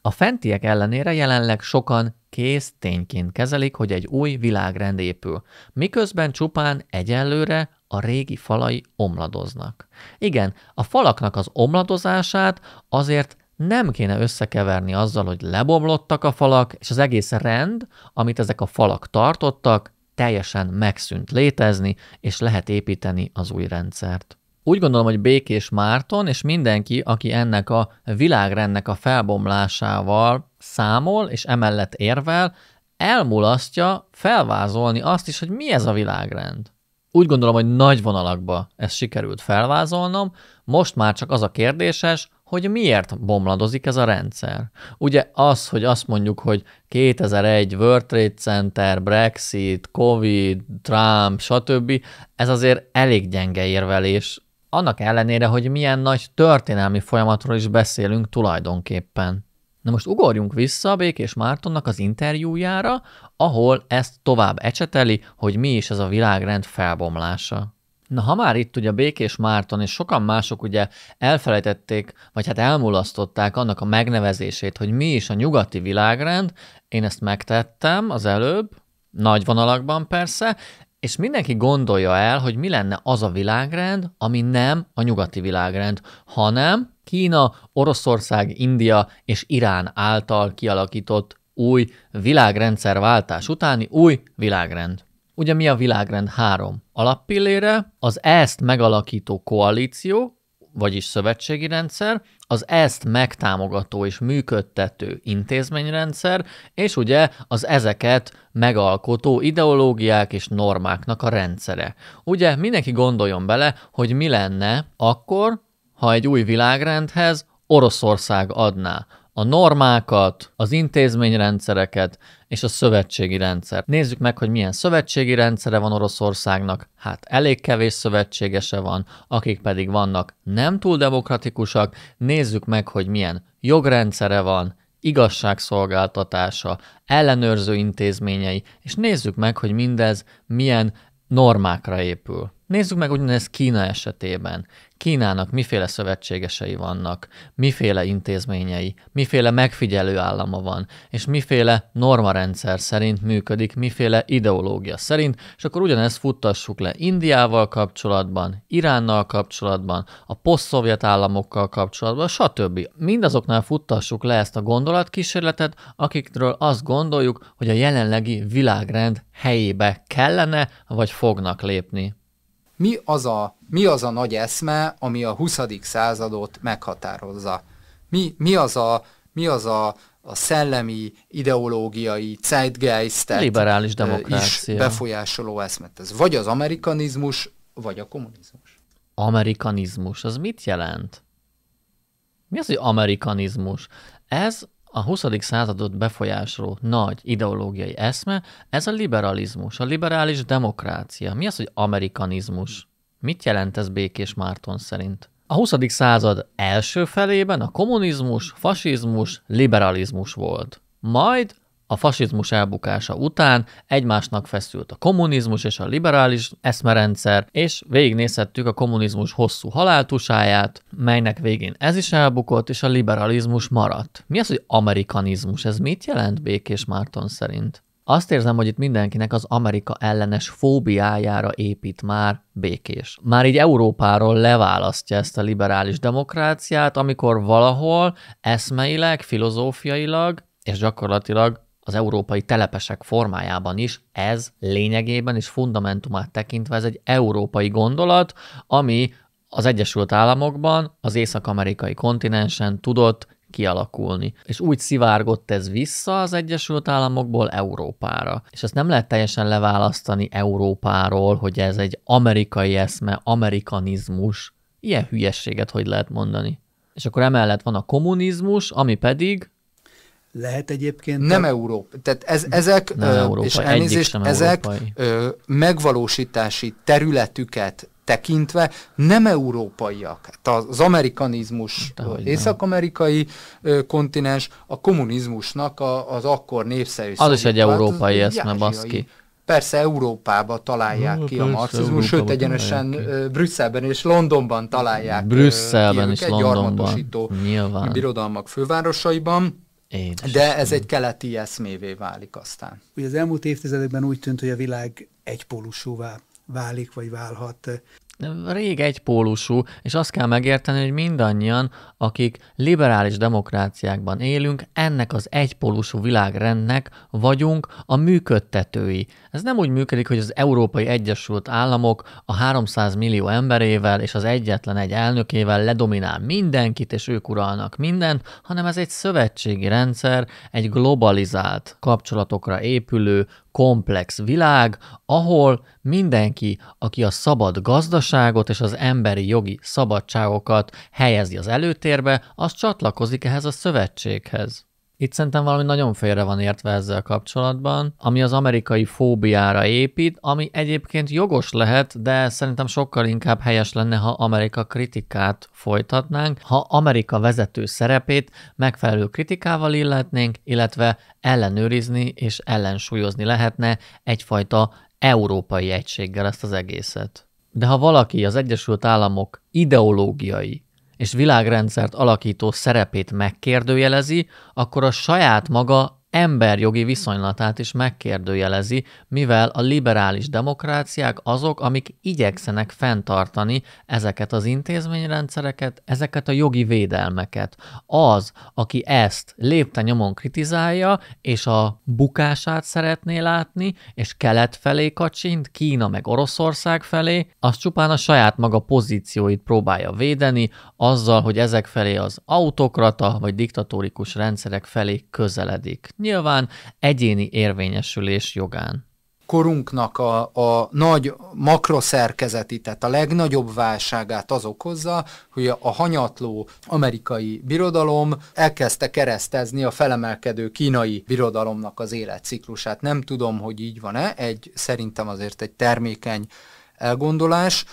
A fentiek ellenére jelenleg sokan kész tényként kezelik, hogy egy új világrend épül, miközben csupán egyelőre a régi falai omladoznak. Igen, a falaknak az omladozását azért nem kéne összekeverni azzal, hogy lebomlottak a falak, és az egész rend, amit ezek a falak tartottak, teljesen megszűnt létezni, és lehet építeni az új rendszert. Úgy gondolom, hogy Békés Márton és mindenki, aki ennek a világrendnek a felbomlásával számol és emellett érvel, elmulasztja felvázolni azt is, hogy mi ez a világrend. Úgy gondolom, hogy nagy vonalakba ezt sikerült felvázolnom, most már csak az a kérdéses, hogy miért bomladozik ez a rendszer. Ugye az, hogy azt mondjuk, hogy 2001 World Trade Center, Brexit, Covid, Trump, stb. Ez azért elég gyenge érvelés annak ellenére, hogy milyen nagy történelmi folyamatról is beszélünk tulajdonképpen. Na most ugorjunk vissza Békés Mártonnak az interjújára, ahol ezt tovább ecseteli, hogy mi is ez a világrend felbomlása. Na ha már itt ugye Békés Márton és sokan mások ugye elfelejtették, vagy hát elmulasztották annak a megnevezését, hogy mi is a nyugati világrend, én ezt megtettem az előbb, nagy vonalakban persze, és mindenki gondolja el, hogy mi lenne az a világrend, ami nem a nyugati világrend, hanem Kína, Oroszország, India és Irán által kialakított új világrendszerváltás utáni új világrend. Ugye mi a világrend három alappillére? Az ezt megalakító koalíció, vagyis szövetségi rendszer, az ezt megtámogató és működtető intézményrendszer, és ugye az ezeket megalkotó ideológiák és normáknak a rendszere. Ugye mindenki gondoljon bele, hogy mi lenne akkor, ha egy új világrendhez Oroszország adná a normákat, az intézményrendszereket és a szövetségi rendszer. Nézzük meg, hogy milyen szövetségi rendszere van Oroszországnak. Hát elég kevés szövetségese van, akik pedig vannak nem túl demokratikusak. Nézzük meg, hogy milyen jogrendszere van, igazságszolgáltatása, ellenőrző intézményei, és nézzük meg, hogy mindez milyen normákra épül. Nézzük meg ugyanezt Kína esetében. Kínának miféle szövetségesei vannak, miféle intézményei, miféle megfigyelő állama van, és miféle normarendszer szerint működik, miféle ideológia szerint, és akkor ugyanezt futtassuk le Indiával kapcsolatban, Iránnal kapcsolatban, a posztszovjet államokkal kapcsolatban, stb. Mindazoknál futtassuk le ezt a gondolatkísérletet, akikről azt gondoljuk, hogy a jelenlegi világrend helyébe kellene vagy fognak lépni. Mi az a mi az a nagy eszme, ami a 20. századot meghatározza. Mi, mi az a, mi az a, a szellemi, ideológiai zeitgeist Liberális demokrácia. is befolyásoló eszmet. Ez vagy az amerikanizmus, vagy a kommunizmus. Amerikanizmus, az mit jelent? Mi az, hogy amerikanizmus? Ez a 20. századot befolyásoló nagy ideológiai eszme, ez a liberalizmus, a liberális demokrácia. Mi az, hogy amerikanizmus? Mit jelent ez Békés Márton szerint? A 20. század első felében a kommunizmus, fasizmus, liberalizmus volt. Majd a fasizmus elbukása után egymásnak feszült a kommunizmus és a liberális eszmerendszer, és végignézhettük a kommunizmus hosszú haláltusáját, melynek végén ez is elbukott, és a liberalizmus maradt. Mi az, hogy amerikanizmus? Ez mit jelent Békés Márton szerint? Azt érzem, hogy itt mindenkinek az Amerika ellenes fóbiájára épít már békés. Már így Európáról leválasztja ezt a liberális demokráciát, amikor valahol eszmeileg, filozófiailag és gyakorlatilag az európai telepesek formájában is ez lényegében és fundamentumát tekintve ez egy európai gondolat, ami az Egyesült Államokban, az észak-amerikai kontinensen tudott kialakulni. És úgy szivárgott ez vissza az Egyesült Államokból Európára. És ezt nem lehet teljesen leválasztani Európáról, hogy ez egy amerikai eszme, amerikanizmus. Ilyen hülyességet hogy lehet mondani? És akkor emellett van a kommunizmus, ami pedig lehet egyébként. Nem a... Európa. Tehát ez, ezek, nem ö, Európa, és elnézést, ezek európai. ö, megvalósítási területüket tekintve nem európaiak. Hát az amerikanizmus, Dehogy hát, észak-amerikai nem. kontinens, a kommunizmusnak a, az akkor népszerű Az is egy hát európai eszme, baszki. Persze Európába találják no, ki a marxizmus, sőt egyenesen ki. Brüsszelben és Londonban találják Brüsszelben és Londonban. Nyilván. birodalmak fővárosaiban. Édes de ez egy keleti eszmévé válik aztán. Ugye az elmúlt évtizedekben úgy tűnt, hogy a világ egypólusúvá válik, vagy válhat rég egypólusú, és azt kell megérteni, hogy mindannyian, akik liberális demokráciákban élünk, ennek az egypólusú világrendnek vagyunk a működtetői. Ez nem úgy működik, hogy az Európai Egyesült Államok a 300 millió emberével és az egyetlen egy elnökével ledominál mindenkit, és ők uralnak mindent, hanem ez egy szövetségi rendszer, egy globalizált kapcsolatokra épülő, komplex világ, ahol mindenki, aki a szabad gazdaságot és az emberi jogi szabadságokat helyezi az előtérbe, az csatlakozik ehhez a szövetséghez. Itt szerintem valami nagyon félre van értve ezzel kapcsolatban, ami az amerikai fóbiára épít, ami egyébként jogos lehet, de szerintem sokkal inkább helyes lenne, ha Amerika kritikát folytatnánk, ha Amerika vezető szerepét megfelelő kritikával illetnénk, illetve ellenőrizni és ellensúlyozni lehetne egyfajta európai egységgel ezt az egészet. De ha valaki az Egyesült Államok ideológiai és világrendszert alakító szerepét megkérdőjelezi, akkor a saját maga emberjogi viszonylatát is megkérdőjelezi, mivel a liberális demokráciák azok, amik igyekszenek fenntartani ezeket az intézményrendszereket, ezeket a jogi védelmeket. Az, aki ezt lépte nyomon kritizálja, és a bukását szeretné látni, és kelet felé kacsint, Kína meg Oroszország felé, az csupán a saját maga pozícióit próbálja védeni, azzal, hogy ezek felé az autokrata vagy diktatórikus rendszerek felé közeledik nyilván egyéni érvényesülés jogán. Korunknak a, a nagy makroszerkezeti, tehát a legnagyobb válságát az okozza, hogy a hanyatló amerikai birodalom elkezdte keresztezni a felemelkedő kínai birodalomnak az életciklusát. Nem tudom, hogy így van-e, egy szerintem azért egy termékeny elgondolás.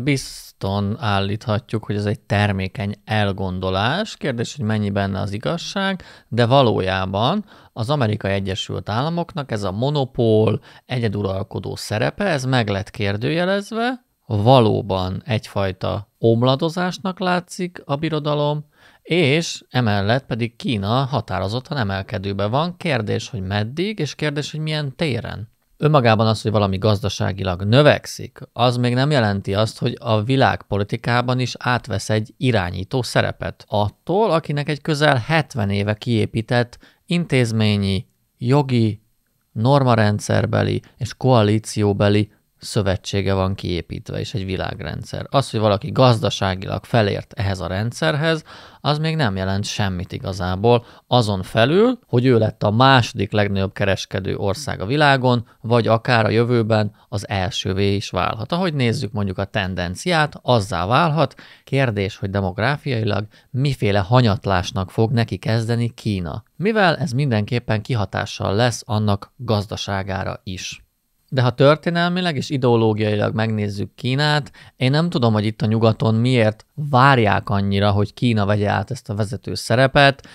Biz nyugodtan állíthatjuk, hogy ez egy termékeny elgondolás. Kérdés, hogy mennyi benne az igazság, de valójában az Amerikai Egyesült Államoknak ez a monopól, egyeduralkodó szerepe, ez meg lett kérdőjelezve, valóban egyfajta omladozásnak látszik a birodalom, és emellett pedig Kína határozottan emelkedőben van. Kérdés, hogy meddig, és kérdés, hogy milyen téren. Önmagában az, hogy valami gazdaságilag növekszik, az még nem jelenti azt, hogy a világpolitikában is átvesz egy irányító szerepet. Attól, akinek egy közel 70 éve kiépített intézményi, jogi, normarendszerbeli és koalícióbeli szövetsége van kiépítve, és egy világrendszer. Az, hogy valaki gazdaságilag felért ehhez a rendszerhez, az még nem jelent semmit igazából, azon felül, hogy ő lett a második legnagyobb kereskedő ország a világon, vagy akár a jövőben az elsővé is válhat. Ahogy nézzük mondjuk a tendenciát, azzá válhat, kérdés, hogy demográfiailag miféle hanyatlásnak fog neki kezdeni Kína. Mivel ez mindenképpen kihatással lesz annak gazdaságára is. De ha történelmileg és ideológiailag megnézzük Kínát, én nem tudom, hogy itt a nyugaton miért várják annyira, hogy Kína vegye át ezt a vezető szerepet,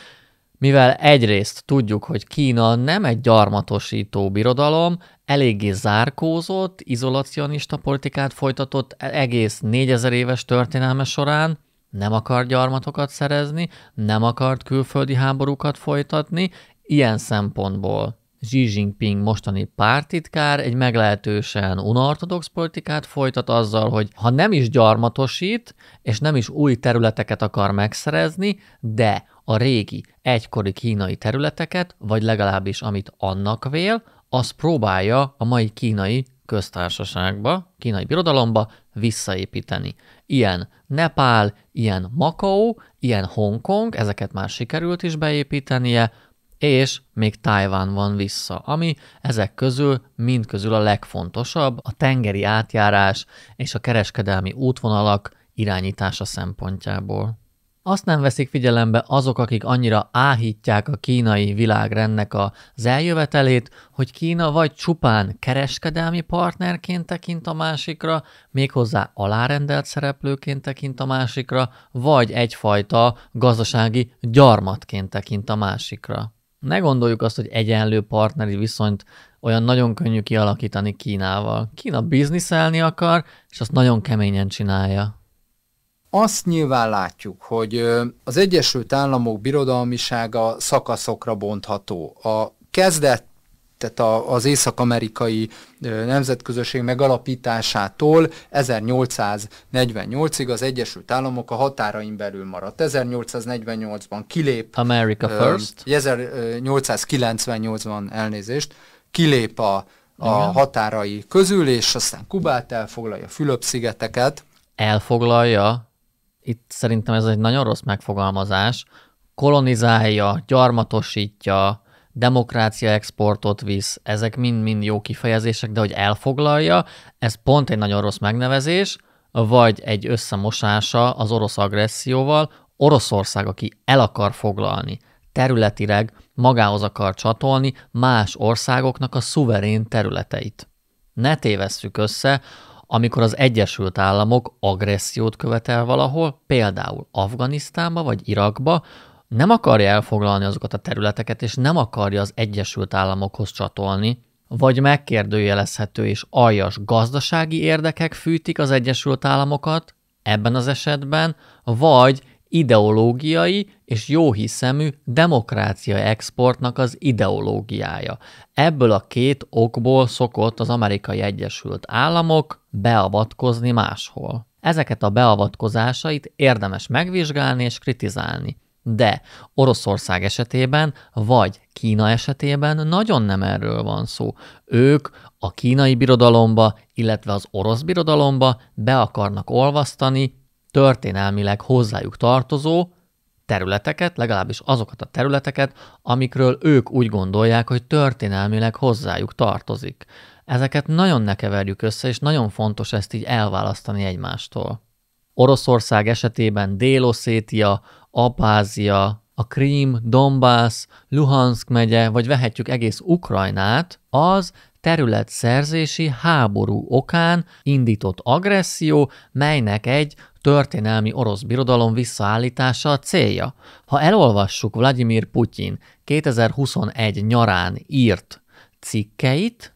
mivel egyrészt tudjuk, hogy Kína nem egy gyarmatosító birodalom, eléggé zárkózott, izolacionista politikát folytatott egész 4000 éves történelme során, nem akar gyarmatokat szerezni, nem akart külföldi háborúkat folytatni, ilyen szempontból Xi Jinping mostani pártitkár egy meglehetősen unorthodox politikát folytat azzal, hogy ha nem is gyarmatosít, és nem is új területeket akar megszerezni, de a régi, egykori kínai területeket, vagy legalábbis amit annak vél, az próbálja a mai kínai köztársaságba, kínai birodalomba visszaépíteni. Ilyen Nepál, ilyen Makau, ilyen Hongkong, ezeket már sikerült is beépítenie, és még Tajván van vissza, ami ezek közül mind közül a legfontosabb a tengeri átjárás és a kereskedelmi útvonalak irányítása szempontjából. Azt nem veszik figyelembe azok, akik annyira áhítják a kínai világrendnek az eljövetelét, hogy Kína vagy csupán kereskedelmi partnerként tekint a másikra, méghozzá alárendelt szereplőként tekint a másikra, vagy egyfajta gazdasági gyarmatként tekint a másikra ne gondoljuk azt, hogy egyenlő partneri viszonyt olyan nagyon könnyű kialakítani Kínával. Kína bizniszelni akar, és azt nagyon keményen csinálja. Azt nyilván látjuk, hogy az Egyesült Államok birodalmisága szakaszokra bontható. A kezdet tehát a, az észak-amerikai nemzetközösség megalapításától 1848-ig az Egyesült Államok a határain belül maradt. 1848-ban kilép... America First. 1898-ban elnézést, kilép a, a határai közül, és aztán Kubát elfoglalja, Fülöp-szigeteket. Elfoglalja? Itt szerintem ez egy nagyon rossz megfogalmazás. Kolonizálja, gyarmatosítja, demokrácia exportot visz, ezek mind-mind jó kifejezések, de hogy elfoglalja, ez pont egy nagyon rossz megnevezés, vagy egy összemosása az orosz agresszióval, Oroszország, aki el akar foglalni, területileg magához akar csatolni más országoknak a szuverén területeit. Ne tévesszük össze, amikor az Egyesült Államok agressziót követel valahol, például Afganisztánba vagy Irakba, nem akarja elfoglalni azokat a területeket, és nem akarja az Egyesült Államokhoz csatolni, vagy megkérdőjelezhető és aljas gazdasági érdekek fűtik az Egyesült Államokat, ebben az esetben, vagy ideológiai és jóhiszemű demokrácia exportnak az ideológiája. Ebből a két okból szokott az amerikai Egyesült Államok beavatkozni máshol. Ezeket a beavatkozásait érdemes megvizsgálni és kritizálni. De Oroszország esetében, vagy Kína esetében nagyon nem erről van szó. Ők a kínai birodalomba, illetve az orosz birodalomba be akarnak olvasztani történelmileg hozzájuk tartozó területeket, legalábbis azokat a területeket, amikről ők úgy gondolják, hogy történelmileg hozzájuk tartozik. Ezeket nagyon ne keverjük össze, és nagyon fontos ezt így elválasztani egymástól. Oroszország esetében Dél-Oszétia, Abázia, a Krím, Donbass, Luhansk megye, vagy vehetjük egész Ukrajnát, az területszerzési háború okán indított agresszió, melynek egy történelmi orosz birodalom visszaállítása a célja. Ha elolvassuk Vladimir Putyin 2021 nyarán írt cikkeit,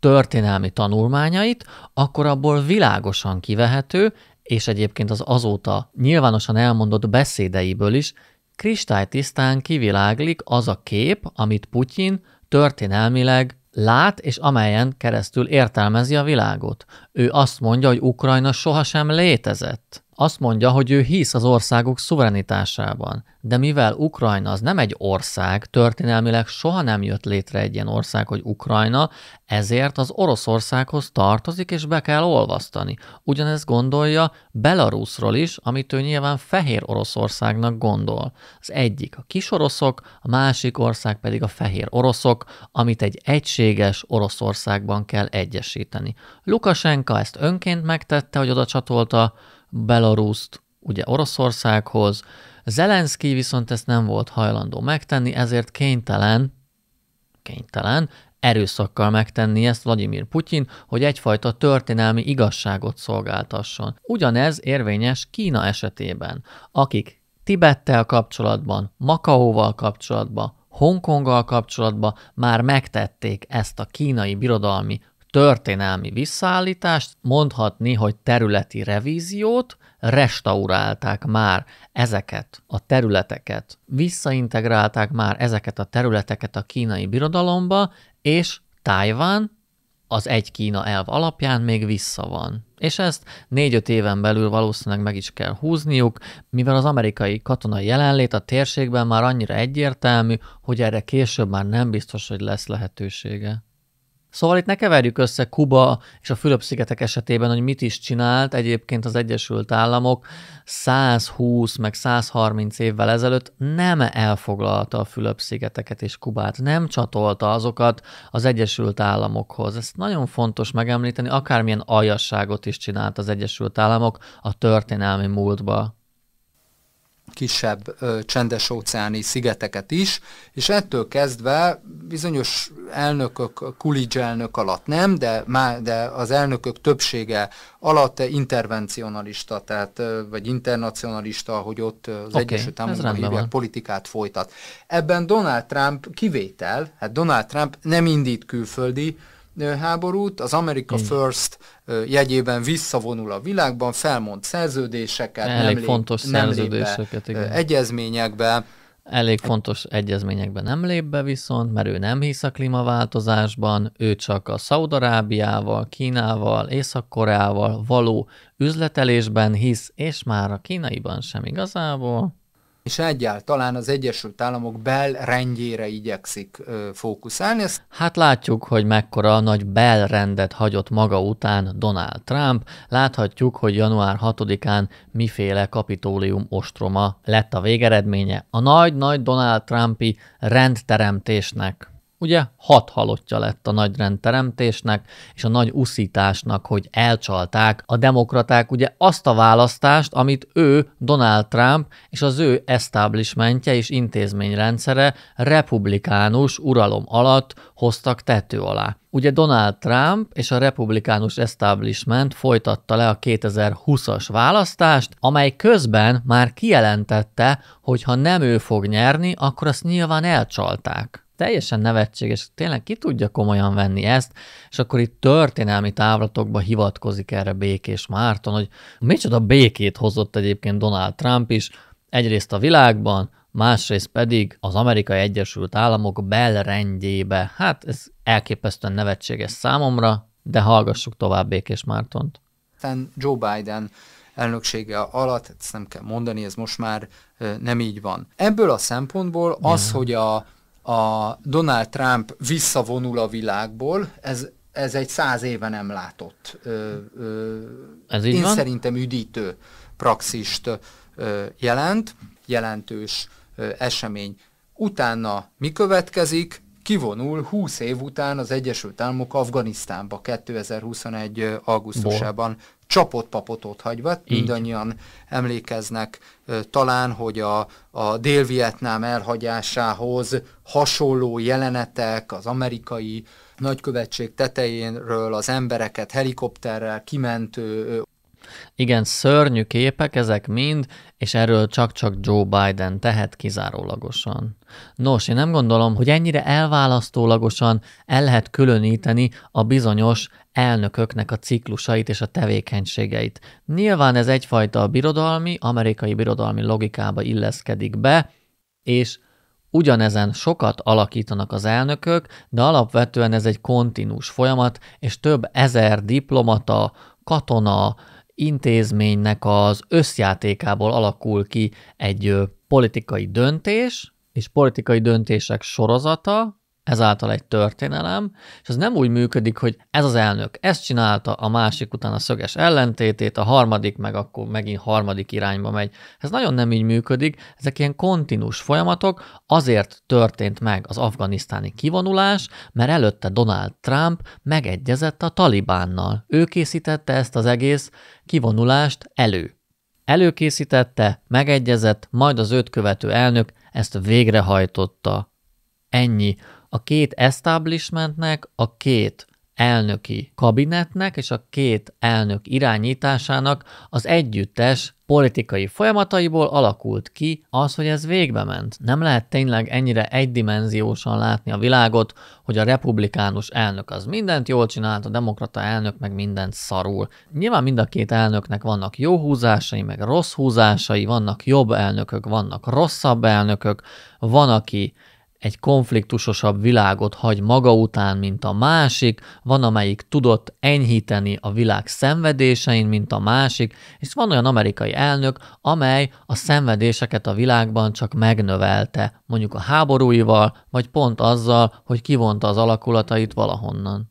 történelmi tanulmányait, akkor abból világosan kivehető, és egyébként az azóta nyilvánosan elmondott beszédeiből is kristálytisztán kiviláglik az a kép, amit Putyin történelmileg lát, és amelyen keresztül értelmezi a világot. Ő azt mondja, hogy Ukrajna sohasem létezett. Azt mondja, hogy ő hisz az országok szuverenitásában, de mivel Ukrajna az nem egy ország, történelmileg soha nem jött létre egy ilyen ország, hogy Ukrajna, ezért az Oroszországhoz tartozik és be kell olvasztani. Ugyanezt gondolja Belarusról is, amit ő nyilván Fehér Oroszországnak gondol. Az egyik a kis oroszok, a másik ország pedig a fehér oroszok, amit egy egységes Oroszországban kell egyesíteni. Lukasenka ezt önként megtette, hogy oda csatolta Belaruszt ugye Oroszországhoz. Zelenszky viszont ezt nem volt hajlandó megtenni, ezért kénytelen, kénytelen erőszakkal megtenni ezt Vladimir Putyin, hogy egyfajta történelmi igazságot szolgáltasson. Ugyanez érvényes Kína esetében, akik Tibettel kapcsolatban, Makaóval kapcsolatban, Hongkonggal kapcsolatban már megtették ezt a kínai birodalmi történelmi visszaállítást, mondhatni, hogy területi revíziót, restaurálták már ezeket a területeket, visszaintegrálták már ezeket a területeket a kínai birodalomba, és Tájván az egy Kína elv alapján még vissza van. És ezt négy-öt éven belül valószínűleg meg is kell húzniuk, mivel az amerikai katonai jelenlét a térségben már annyira egyértelmű, hogy erre később már nem biztos, hogy lesz lehetősége. Szóval itt ne keverjük össze Kuba és a Fülöp-szigetek esetében, hogy mit is csinált egyébként az Egyesült Államok 120 meg 130 évvel ezelőtt nem elfoglalta a Fülöp-szigeteket és Kubát, nem csatolta azokat az Egyesült Államokhoz. Ezt nagyon fontos megemlíteni, akármilyen aljasságot is csinált az Egyesült Államok a történelmi múltba kisebb csendes óceáni szigeteket is, és ettől kezdve bizonyos elnökök, Kulidzs elnök alatt nem, de, má, de az elnökök többsége alatt intervencionalista, tehát, vagy internacionalista, hogy ott az okay, Egyesült Államokban politikát folytat. Ebben Donald Trump kivétel, hát Donald Trump nem indít külföldi, háborút, az America Igen. First jegyében visszavonul a világban, felmond szerződéseket, Elég nem fontos nem szerződéseket, lép be, egyezményekbe, Elég fontos egyezményekben nem lép be viszont, mert ő nem hisz a klímaváltozásban, ő csak a Szaudarábiával, Kínával, Észak-Koreával való üzletelésben hisz, és már a kínaiban sem igazából és egyáltalán az Egyesült Államok belrendjére igyekszik ö, fókuszálni. Ezt... Hát látjuk, hogy mekkora nagy belrendet hagyott maga után Donald Trump. Láthatjuk, hogy január 6-án miféle kapitólium ostroma lett a végeredménye. A nagy-nagy Donald Trumpi rendteremtésnek. Ugye hat halottja lett a nagy rendteremtésnek és a nagy uszításnak, hogy elcsalták a demokraták ugye azt a választást, amit ő, Donald Trump és az ő establishmentje és intézményrendszere republikánus uralom alatt hoztak tető alá. Ugye Donald Trump és a republikánus establishment folytatta le a 2020-as választást, amely közben már kijelentette, hogy ha nem ő fog nyerni, akkor azt nyilván elcsalták teljesen nevetséges, tényleg ki tudja komolyan venni ezt, és akkor itt történelmi távlatokba hivatkozik erre Békés Márton, hogy micsoda békét hozott egyébként Donald Trump is, egyrészt a világban, másrészt pedig az Amerikai Egyesült Államok belrendjébe. Hát ez elképesztően nevetséges számomra, de hallgassuk tovább Békés Mártont. Joe Biden elnöksége alatt, ezt nem kell mondani, ez most már nem így van. Ebből a szempontból az, yeah. hogy a a Donald Trump visszavonul a világból, ez, ez egy száz éve nem látott, ö, ö, ez így én van? szerintem üdítő praxist ö, jelent, jelentős ö, esemény. Utána mi következik? Kivonul 20 év után az Egyesült Államok Afganisztánba 2021. augusztusában. Bo csapott papot ott hagyva. Mindannyian emlékeznek talán, hogy a, a dél-vietnám elhagyásához hasonló jelenetek az amerikai nagykövetség tetejénről az embereket helikopterrel kimentő igen, szörnyű képek ezek mind, és erről csak-csak Joe Biden tehet kizárólagosan. Nos, én nem gondolom, hogy ennyire elválasztólagosan el lehet különíteni a bizonyos elnököknek a ciklusait és a tevékenységeit. Nyilván ez egyfajta birodalmi, amerikai birodalmi logikába illeszkedik be, és Ugyanezen sokat alakítanak az elnökök, de alapvetően ez egy kontinús folyamat, és több ezer diplomata, katona, intézménynek az összjátékából alakul ki egy politikai döntés, és politikai döntések sorozata, ezáltal egy történelem, és ez nem úgy működik, hogy ez az elnök ezt csinálta, a másik után a szöges ellentétét, a harmadik meg akkor megint harmadik irányba megy. Ez nagyon nem így működik, ezek ilyen kontinus folyamatok, azért történt meg az afganisztáni kivonulás, mert előtte Donald Trump megegyezett a talibánnal. Ő készítette ezt az egész kivonulást elő. Előkészítette, megegyezett, majd az őt követő elnök ezt végrehajtotta. Ennyi a két establishmentnek, a két elnöki kabinetnek és a két elnök irányításának az együttes politikai folyamataiból alakult ki az, hogy ez végbe ment. Nem lehet tényleg ennyire egydimenziósan látni a világot, hogy a republikánus elnök az mindent jól csinált, a demokrata elnök meg mindent szarul. Nyilván mind a két elnöknek vannak jó húzásai, meg rossz húzásai, vannak jobb elnökök, vannak rosszabb elnökök, van, aki egy konfliktusosabb világot hagy maga után, mint a másik, van amelyik tudott enyhíteni a világ szenvedésein, mint a másik, és van olyan amerikai elnök, amely a szenvedéseket a világban csak megnövelte, mondjuk a háborúival, vagy pont azzal, hogy kivonta az alakulatait valahonnan.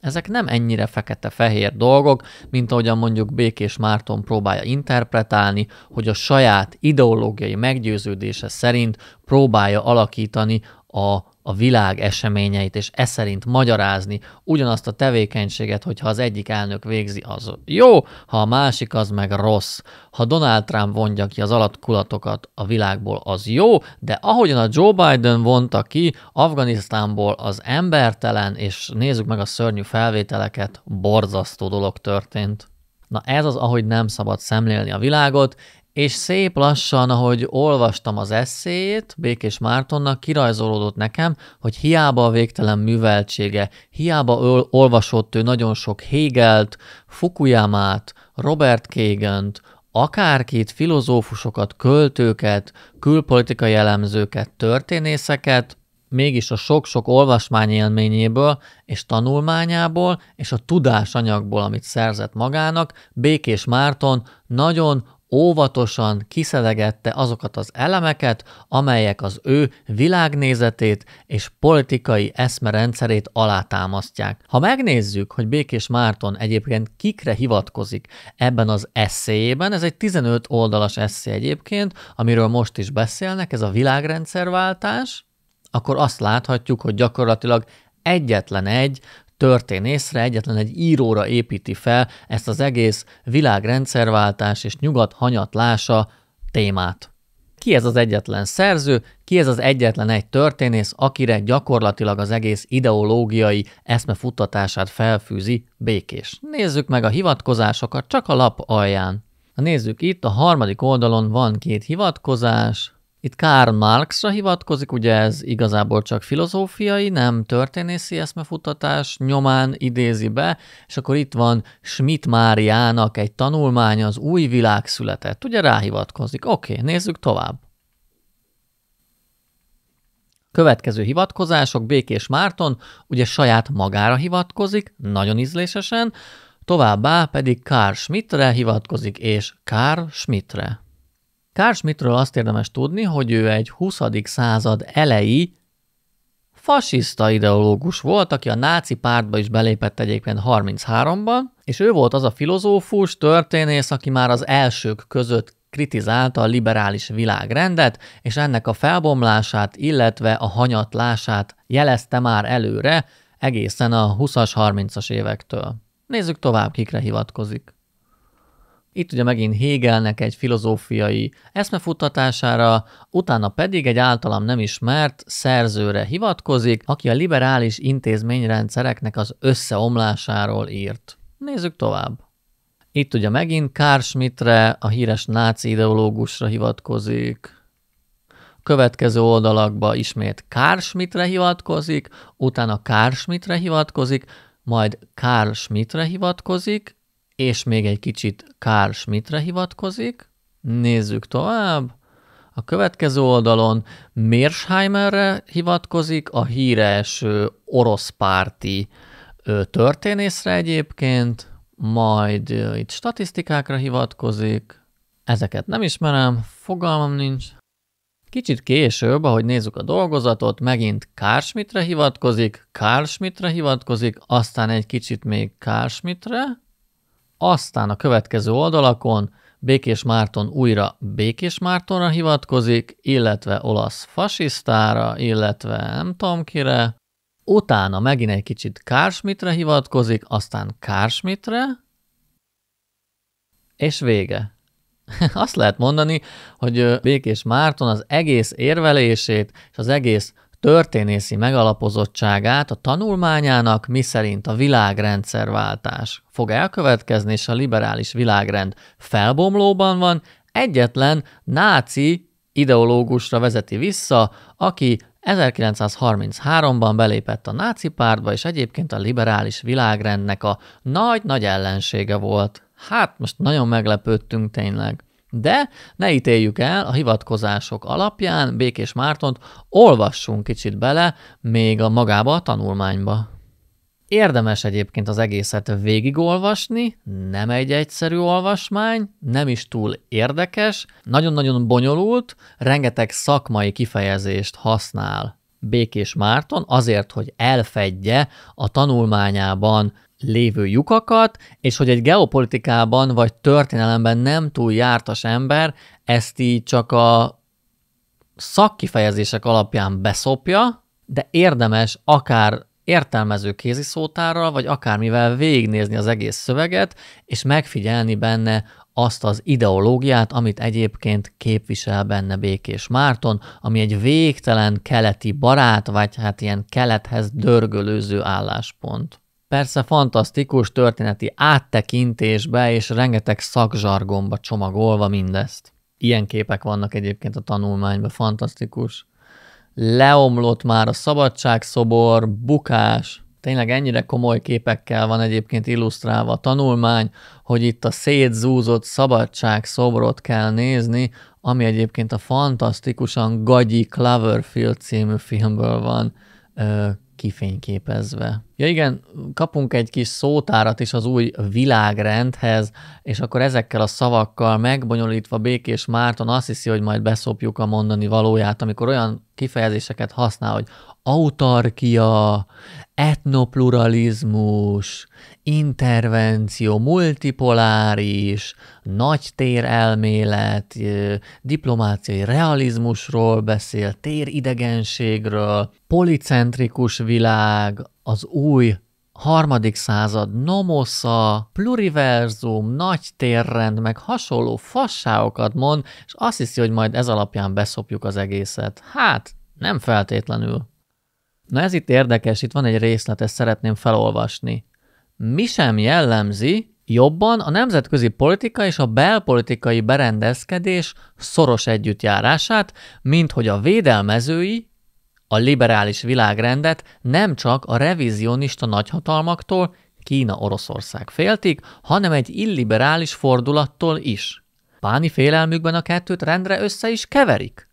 Ezek nem ennyire fekete-fehér dolgok, mint ahogyan mondjuk Békés Márton próbálja interpretálni, hogy a saját ideológiai meggyőződése szerint próbálja alakítani a a világ eseményeit, és e szerint magyarázni ugyanazt a tevékenységet, hogyha az egyik elnök végzi, az jó, ha a másik az meg rossz. Ha Donald Trump vonja ki az alatkulatokat a világból, az jó, de ahogyan a Joe Biden vonta ki Afganisztánból az embertelen, és nézzük meg a szörnyű felvételeket, borzasztó dolog történt. Na ez az, ahogy nem szabad szemlélni a világot, és szép lassan, ahogy olvastam az eszéjét Békés Mártonnak, kirajzolódott nekem, hogy hiába a végtelen műveltsége, hiába olvasott ő nagyon sok Hegelt, Fukuyamát, Robert Kégent, akárkit, filozófusokat, költőket, külpolitikai elemzőket, történészeket, mégis a sok-sok olvasmány élményéből és tanulmányából és a tudásanyagból, amit szerzett magának, Békés Márton nagyon óvatosan kiszelegette azokat az elemeket, amelyek az ő világnézetét és politikai eszmerendszerét alátámasztják. Ha megnézzük, hogy Békés Márton egyébként kikre hivatkozik ebben az eszéjében, ez egy 15 oldalas eszé egyébként, amiről most is beszélnek, ez a világrendszerváltás, akkor azt láthatjuk, hogy gyakorlatilag egyetlen egy történészre, egyetlen egy íróra építi fel ezt az egész világrendszerváltás és nyugat hanyatlása témát. Ki ez az egyetlen szerző, ki ez az egyetlen egy történész, akire gyakorlatilag az egész ideológiai eszmefuttatását felfűzi békés. Nézzük meg a hivatkozásokat csak a lap alján. Nézzük itt, a harmadik oldalon van két hivatkozás, itt Karl Marxra hivatkozik, ugye ez igazából csak filozófiai, nem történészi eszmefutatás nyomán idézi be, és akkor itt van Schmidt Máriának egy tanulmánya, az új világ született. Ugye ráhivatkozik. Oké, nézzük tovább. Következő hivatkozások, Békés Márton ugye saját magára hivatkozik, nagyon ízlésesen, továbbá pedig Karl Schmidtre hivatkozik, és Karl Schmidtre. Carl Schmittről azt érdemes tudni, hogy ő egy 20. század elejé fasiszta ideológus volt, aki a náci pártba is belépett egyébként 33-ban, és ő volt az a filozófus, történész, aki már az elsők között kritizálta a liberális világrendet, és ennek a felbomlását, illetve a hanyatlását jelezte már előre egészen a 20-as, 30-as évektől. Nézzük tovább, kikre hivatkozik. Itt ugye megint Hegelnek egy filozófiai eszmefuttatására, utána pedig egy általam nem ismert szerzőre hivatkozik, aki a liberális intézményrendszereknek az összeomlásáról írt. Nézzük tovább. Itt ugye megint Karl Schmittre, a híres náci ideológusra hivatkozik, következő oldalakba ismét Karl Schmittre hivatkozik, utána Karl Schmittre hivatkozik, majd Karl Schmittre hivatkozik, és még egy kicsit Karl Schmittre hivatkozik. Nézzük tovább. A következő oldalon Mersheimerre hivatkozik, a híres orosz párti történészre egyébként, majd itt statisztikákra hivatkozik, ezeket nem ismerem, fogalmam nincs. Kicsit később, ahogy nézzük a dolgozatot, megint Karl Schmidtre hivatkozik, Karl Schmidtre hivatkozik, aztán egy kicsit még Karl Schmidtre, aztán a következő oldalakon Békés Márton újra Békés Mártonra hivatkozik, illetve olasz fasisztára, illetve nem tudom kire. Utána megint egy kicsit Kársmitre hivatkozik, aztán Kársmitre, és vége. Azt lehet mondani, hogy Békés Márton az egész érvelését és az egész történészi megalapozottságát a tanulmányának, miszerint a világrendszerváltás fog elkövetkezni, és a liberális világrend felbomlóban van, egyetlen náci ideológusra vezeti vissza, aki 1933-ban belépett a náci pártba, és egyébként a liberális világrendnek a nagy-nagy ellensége volt. Hát most nagyon meglepődtünk tényleg. De ne ítéljük el a hivatkozások alapján Békés Mártont, olvassunk kicsit bele még a magába a tanulmányba. Érdemes egyébként az egészet végigolvasni, nem egy egyszerű olvasmány, nem is túl érdekes, nagyon-nagyon bonyolult, rengeteg szakmai kifejezést használ Békés Márton azért, hogy elfedje a tanulmányában lévő lyukakat, és hogy egy geopolitikában vagy történelemben nem túl jártas ember ezt így csak a szakkifejezések alapján beszopja, de érdemes akár értelmező kéziszótárral, vagy akármivel végignézni az egész szöveget, és megfigyelni benne azt az ideológiát, amit egyébként képvisel benne Békés Márton, ami egy végtelen keleti barát, vagy hát ilyen kelethez dörgölőző álláspont persze fantasztikus történeti áttekintésbe és rengeteg szakzsargomba csomagolva mindezt. Ilyen képek vannak egyébként a tanulmányban, fantasztikus. Leomlott már a szabadságszobor, bukás, tényleg ennyire komoly képekkel van egyébként illusztrálva a tanulmány, hogy itt a szétzúzott szabadságszobrot kell nézni, ami egyébként a fantasztikusan gagyi Cloverfield című filmből van kifényképezve. Ja igen, kapunk egy kis szótárat is az új világrendhez, és akkor ezekkel a szavakkal megbonyolítva Békés Márton azt hiszi, hogy majd beszopjuk a mondani valóját, amikor olyan kifejezéseket használ, hogy autarkia, etnopluralizmus, intervenció, multipoláris, nagy térelmélet, diplomáciai realizmusról beszél, téridegenségről, policentrikus világ, az új harmadik század nomosza, pluriverzum, nagy térrend, meg hasonló fasságokat mond, és azt hiszi, hogy majd ez alapján beszopjuk az egészet. Hát, nem feltétlenül. Na ez itt érdekes, itt van egy részlet, ezt szeretném felolvasni mi sem jellemzi, jobban a nemzetközi politika és a belpolitikai berendezkedés szoros együttjárását, mint hogy a védelmezői, a liberális világrendet nem csak a revizionista nagyhatalmaktól, Kína-Oroszország féltik, hanem egy illiberális fordulattól is. Páni félelmükben a kettőt rendre össze is keverik.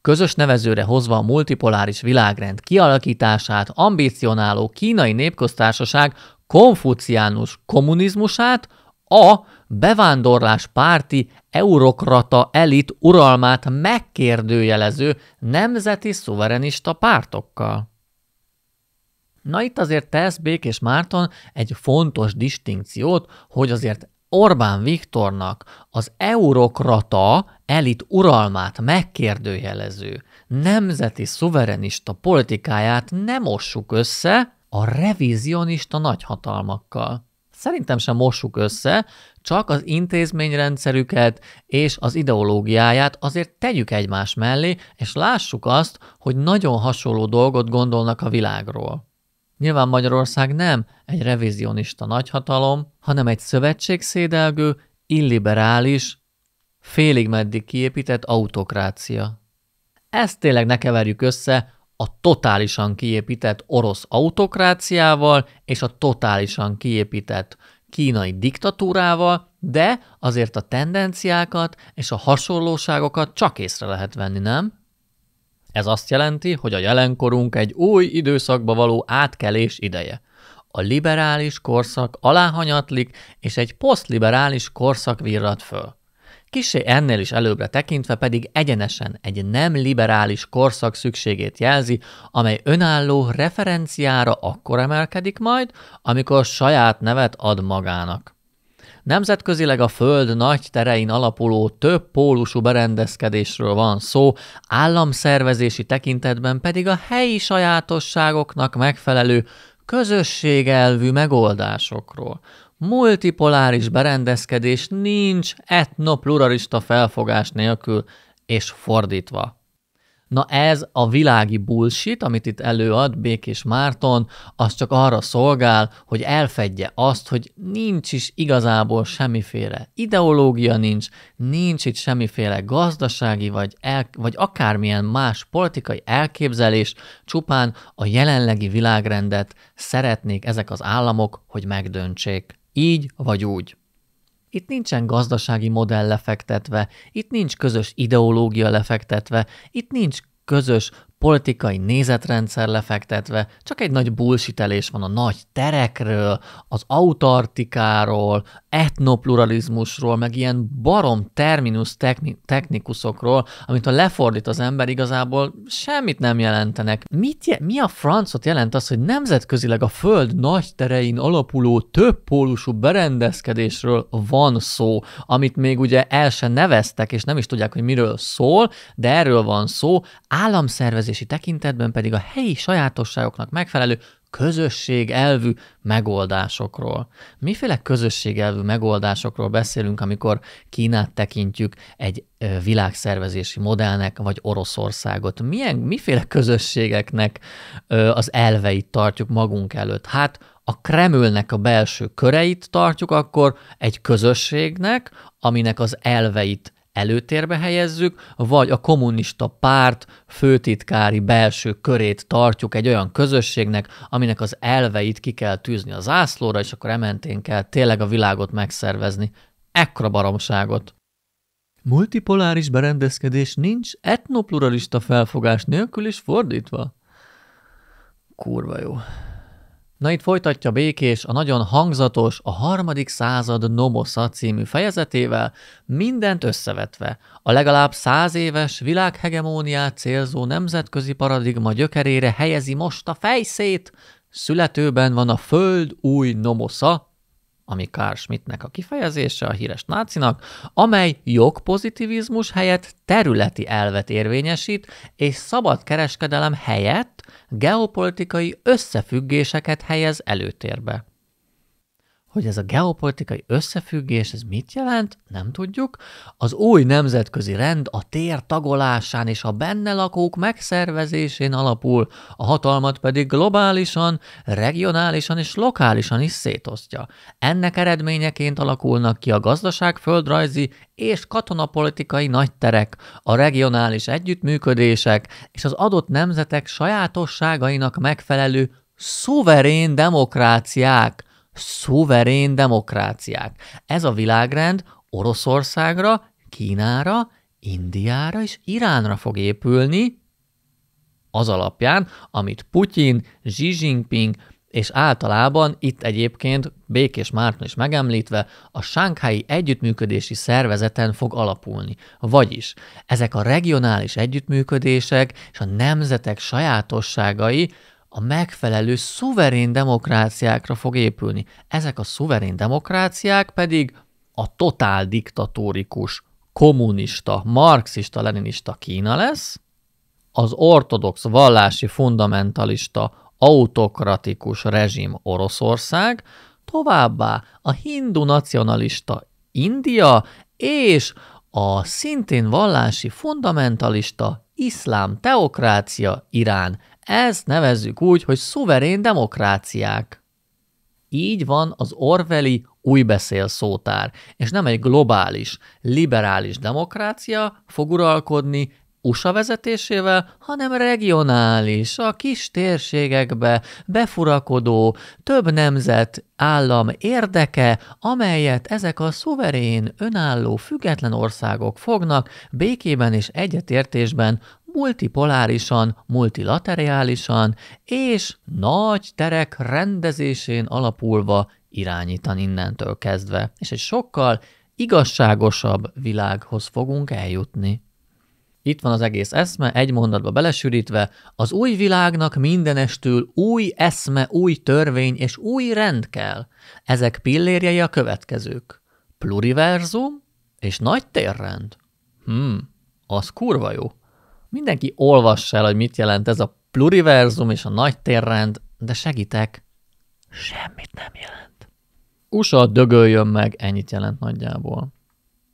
Közös nevezőre hozva a multipoláris világrend kialakítását, ambicionáló kínai népköztársaság Konfuciánus kommunizmusát, a bevándorlás párti eurokrata elit uralmát megkérdőjelező nemzeti szuverenista pártokkal. Na itt azért tesz Békés Márton egy fontos distinkciót, hogy azért Orbán Viktornak az eurokrata elit uralmát megkérdőjelező nemzeti szuverenista politikáját nem ossuk össze a revizionista nagyhatalmakkal. Szerintem sem mossuk össze, csak az intézményrendszerüket és az ideológiáját azért tegyük egymás mellé, és lássuk azt, hogy nagyon hasonló dolgot gondolnak a világról. Nyilván Magyarország nem egy revizionista nagyhatalom, hanem egy szövetségszédelgő, illiberális, félig meddig kiépített autokrácia. Ezt tényleg ne keverjük össze a totálisan kiépített orosz autokráciával és a totálisan kiépített kínai diktatúrával, de azért a tendenciákat és a hasonlóságokat csak észre lehet venni, nem? Ez azt jelenti, hogy a jelenkorunk egy új időszakba való átkelés ideje. A liberális korszak aláhanyatlik, és egy posztliberális korszak virrad föl. Kisé ennél is előbbre tekintve pedig egyenesen egy nem liberális korszak szükségét jelzi, amely önálló referenciára akkor emelkedik majd, amikor saját nevet ad magának. Nemzetközileg a Föld nagy terein alapuló több pólusú berendezkedésről van szó, államszervezési tekintetben pedig a helyi sajátosságoknak megfelelő közösségelvű megoldásokról, multipoláris berendezkedés nincs etnopluralista felfogás nélkül, és fordítva. Na ez a világi bullshit, amit itt előad Békés Márton, az csak arra szolgál, hogy elfedje azt, hogy nincs is igazából semmiféle ideológia nincs, nincs itt semmiféle gazdasági vagy, el, vagy akármilyen más politikai elképzelés, csupán a jelenlegi világrendet szeretnék ezek az államok, hogy megdöntsék. Így vagy úgy. Itt nincsen gazdasági modell lefektetve, itt nincs közös ideológia lefektetve, itt nincs közös politikai nézetrendszer lefektetve, csak egy nagy bullshitelés van a nagy terekről, az autartikáról, etnopluralizmusról, meg ilyen barom terminus techni- technikusokról, amit ha lefordít az ember, igazából semmit nem jelentenek. Mit je- mi a francot jelent az, hogy nemzetközileg a föld nagy terein alapuló többpólusú berendezkedésről van szó, amit még ugye el se neveztek, és nem is tudják, hogy miről szól, de erről van szó, államszervezés ellenőrzési tekintetben pedig a helyi sajátosságoknak megfelelő közösség elvű megoldásokról. Miféle közösség elvű megoldásokról beszélünk, amikor Kínát tekintjük egy világszervezési modellnek, vagy Oroszországot? Milyen, miféle közösségeknek az elveit tartjuk magunk előtt? Hát a Kremlnek a belső köreit tartjuk akkor egy közösségnek, aminek az elveit előtérbe helyezzük, vagy a kommunista párt főtitkári belső körét tartjuk egy olyan közösségnek, aminek az elveit ki kell tűzni a zászlóra, és akkor ementén kell tényleg a világot megszervezni. Ekkora baromságot! Multipoláris berendezkedés nincs etnopluralista felfogás nélkül is fordítva? Kurva jó. Na itt folytatja Békés a nagyon hangzatos, a harmadik század Nomosza című fejezetével, mindent összevetve, a legalább száz éves világhegemóniát célzó nemzetközi paradigma gyökerére helyezi most a fejszét, születőben van a föld új Nomosza, ami Carl Schmittnek a kifejezése a híres nácinak, amely jogpozitivizmus helyett területi elvet érvényesít, és szabad kereskedelem helyett geopolitikai összefüggéseket helyez előtérbe. Hogy ez a geopolitikai összefüggés, ez mit jelent, nem tudjuk. Az új nemzetközi rend a tér tagolásán és a benne lakók megszervezésén alapul, a hatalmat pedig globálisan, regionálisan és lokálisan is szétosztja. Ennek eredményeként alakulnak ki a gazdaság földrajzi és katonapolitikai nagyterek, a regionális együttműködések és az adott nemzetek sajátosságainak megfelelő szuverén demokráciák – szuverén demokráciák. Ez a világrend Oroszországra, Kínára, Indiára és Iránra fog épülni, az alapján, amit Putyin, Xi Jinping és általában itt egyébként Békés Márton is megemlítve, a Sánkhái Együttműködési Szervezeten fog alapulni. Vagyis ezek a regionális együttműködések és a nemzetek sajátosságai a megfelelő szuverén demokráciákra fog épülni. Ezek a szuverén demokráciák pedig a totál diktatórikus, kommunista, marxista-leninista Kína lesz, az ortodox vallási fundamentalista, autokratikus rezsim Oroszország, továbbá a hindu nacionalista India és a szintén vallási fundamentalista iszlám teokrácia Irán ezt nevezzük úgy, hogy szuverén demokráciák. Így van az Orveli újbeszél szótár, és nem egy globális, liberális demokrácia fog uralkodni USA vezetésével, hanem regionális, a kis térségekbe befurakodó, több nemzet állam érdeke, amelyet ezek a szuverén, önálló, független országok fognak békében és egyetértésben multipolárisan, multilateriálisan és nagy terek rendezésén alapulva irányítani innentől kezdve, és egy sokkal igazságosabb világhoz fogunk eljutni. Itt van az egész eszme, egy mondatba belesűrítve, az új világnak mindenestül új eszme, új törvény és új rend kell. Ezek pillérjei a következők. Pluriverzum és nagy térrend. Hmm, az kurva jó. Mindenki olvass el, hogy mit jelent ez a pluriverzum és a nagy térrend, de segítek, semmit nem jelent. USA dögöljön meg, ennyit jelent nagyjából.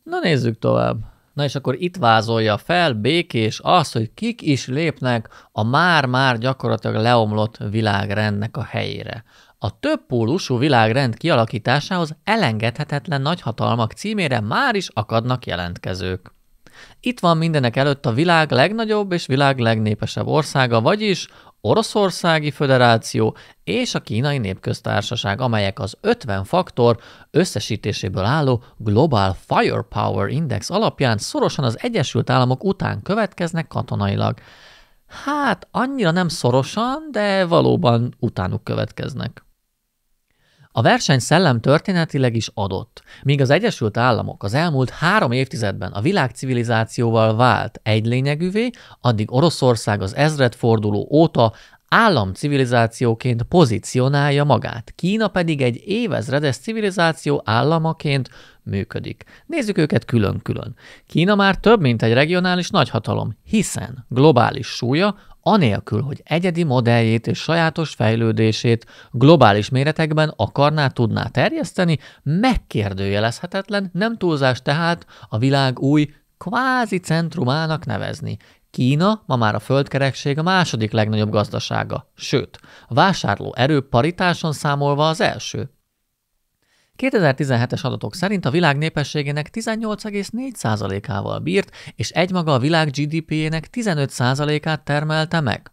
Na nézzük tovább. Na és akkor itt vázolja fel békés azt, hogy kik is lépnek a már-már gyakorlatilag leomlott világrendnek a helyére. A pólusú világrend kialakításához elengedhetetlen nagyhatalmak címére már is akadnak jelentkezők. Itt van mindenek előtt a világ legnagyobb és világ legnépesebb országa, vagyis Oroszországi Föderáció és a Kínai Népköztársaság, amelyek az 50 faktor összesítéséből álló Global Firepower Index alapján szorosan az Egyesült Államok után következnek katonailag. Hát annyira nem szorosan, de valóban utánuk következnek. A verseny szellem történetileg is adott. Míg az Egyesült Államok az elmúlt három évtizedben a világ civilizációval vált egy lényegűvé, addig Oroszország az ezredforduló óta állam civilizációként pozícionálja magát, Kína pedig egy évezredes civilizáció államaként működik. Nézzük őket külön-külön. Kína már több, mint egy regionális nagyhatalom, hiszen globális súlya anélkül, hogy egyedi modelljét és sajátos fejlődését globális méretekben akarná tudná terjeszteni, megkérdőjelezhetetlen, nem túlzás tehát a világ új kvázi centrumának nevezni. Kína ma már a földkerekség a második legnagyobb gazdasága, sőt, vásárló erő paritáson számolva az első. 2017-es adatok szerint a világ népességének 18,4%-ával bírt, és egymaga a világ gdp ének 15%-át termelte meg.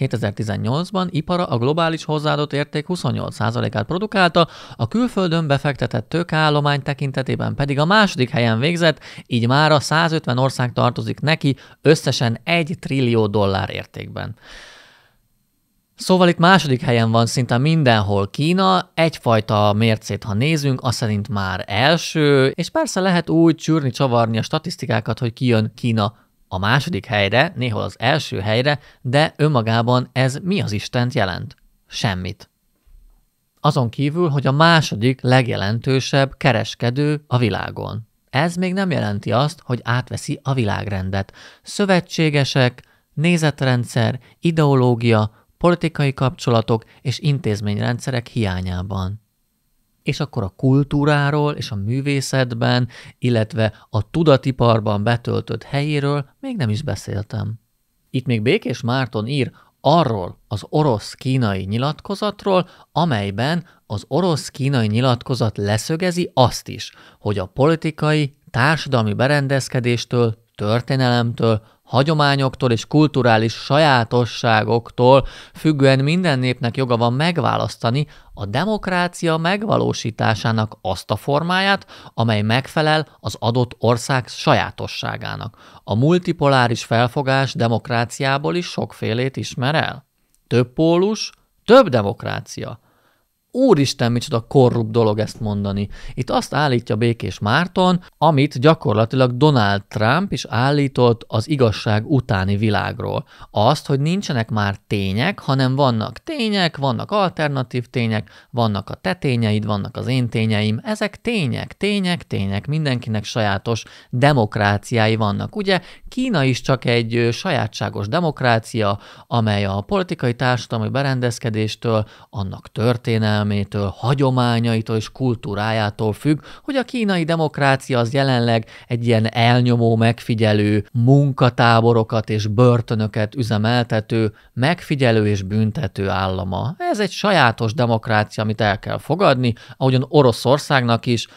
2018-ban ipara a globális hozzáadott érték 28%-át produkálta, a külföldön befektetett tőkeállomány tekintetében pedig a második helyen végzett, így már a 150 ország tartozik neki összesen 1 trillió dollár értékben. Szóval itt második helyen van szinte mindenhol Kína, egyfajta mércét, ha nézünk, az szerint már első, és persze lehet úgy csűrni, csavarni a statisztikákat, hogy kijön Kína a második helyre, néhol az első helyre, de önmagában ez mi az Istent jelent? Semmit. Azon kívül, hogy a második legjelentősebb kereskedő a világon. Ez még nem jelenti azt, hogy átveszi a világrendet. Szövetségesek, nézetrendszer, ideológia, politikai kapcsolatok és intézményrendszerek hiányában. És akkor a kultúráról és a művészetben, illetve a tudatiparban betöltött helyéről még nem is beszéltem. Itt még Békés Márton ír arról az orosz-kínai nyilatkozatról, amelyben az orosz-kínai nyilatkozat leszögezi azt is, hogy a politikai, társadalmi berendezkedéstől, történelemtől, hagyományoktól és kulturális sajátosságoktól függően minden népnek joga van megválasztani a demokrácia megvalósításának azt a formáját, amely megfelel az adott ország sajátosságának. A multipoláris felfogás demokráciából is sokfélét ismer el. Több pólus, több demokrácia – Úristen, micsoda korrupt dolog ezt mondani. Itt azt állítja Békés Márton, amit gyakorlatilag Donald Trump is állított az igazság utáni világról. Azt, hogy nincsenek már tények, hanem vannak tények, vannak alternatív tények, vannak a te tényeid, vannak az én tényeim. Ezek tények, tények, tények. Mindenkinek sajátos demokráciái vannak. Ugye Kína is csak egy sajátságos demokrácia, amely a politikai társadalmi berendezkedéstől, annak történelmi, történelmétől, hagyományaitól és kultúrájától függ, hogy a kínai demokrácia az jelenleg egy ilyen elnyomó, megfigyelő, munkatáborokat és börtönöket üzemeltető, megfigyelő és büntető állama. Ez egy sajátos demokrácia, amit el kell fogadni, ahogyan Oroszországnak is,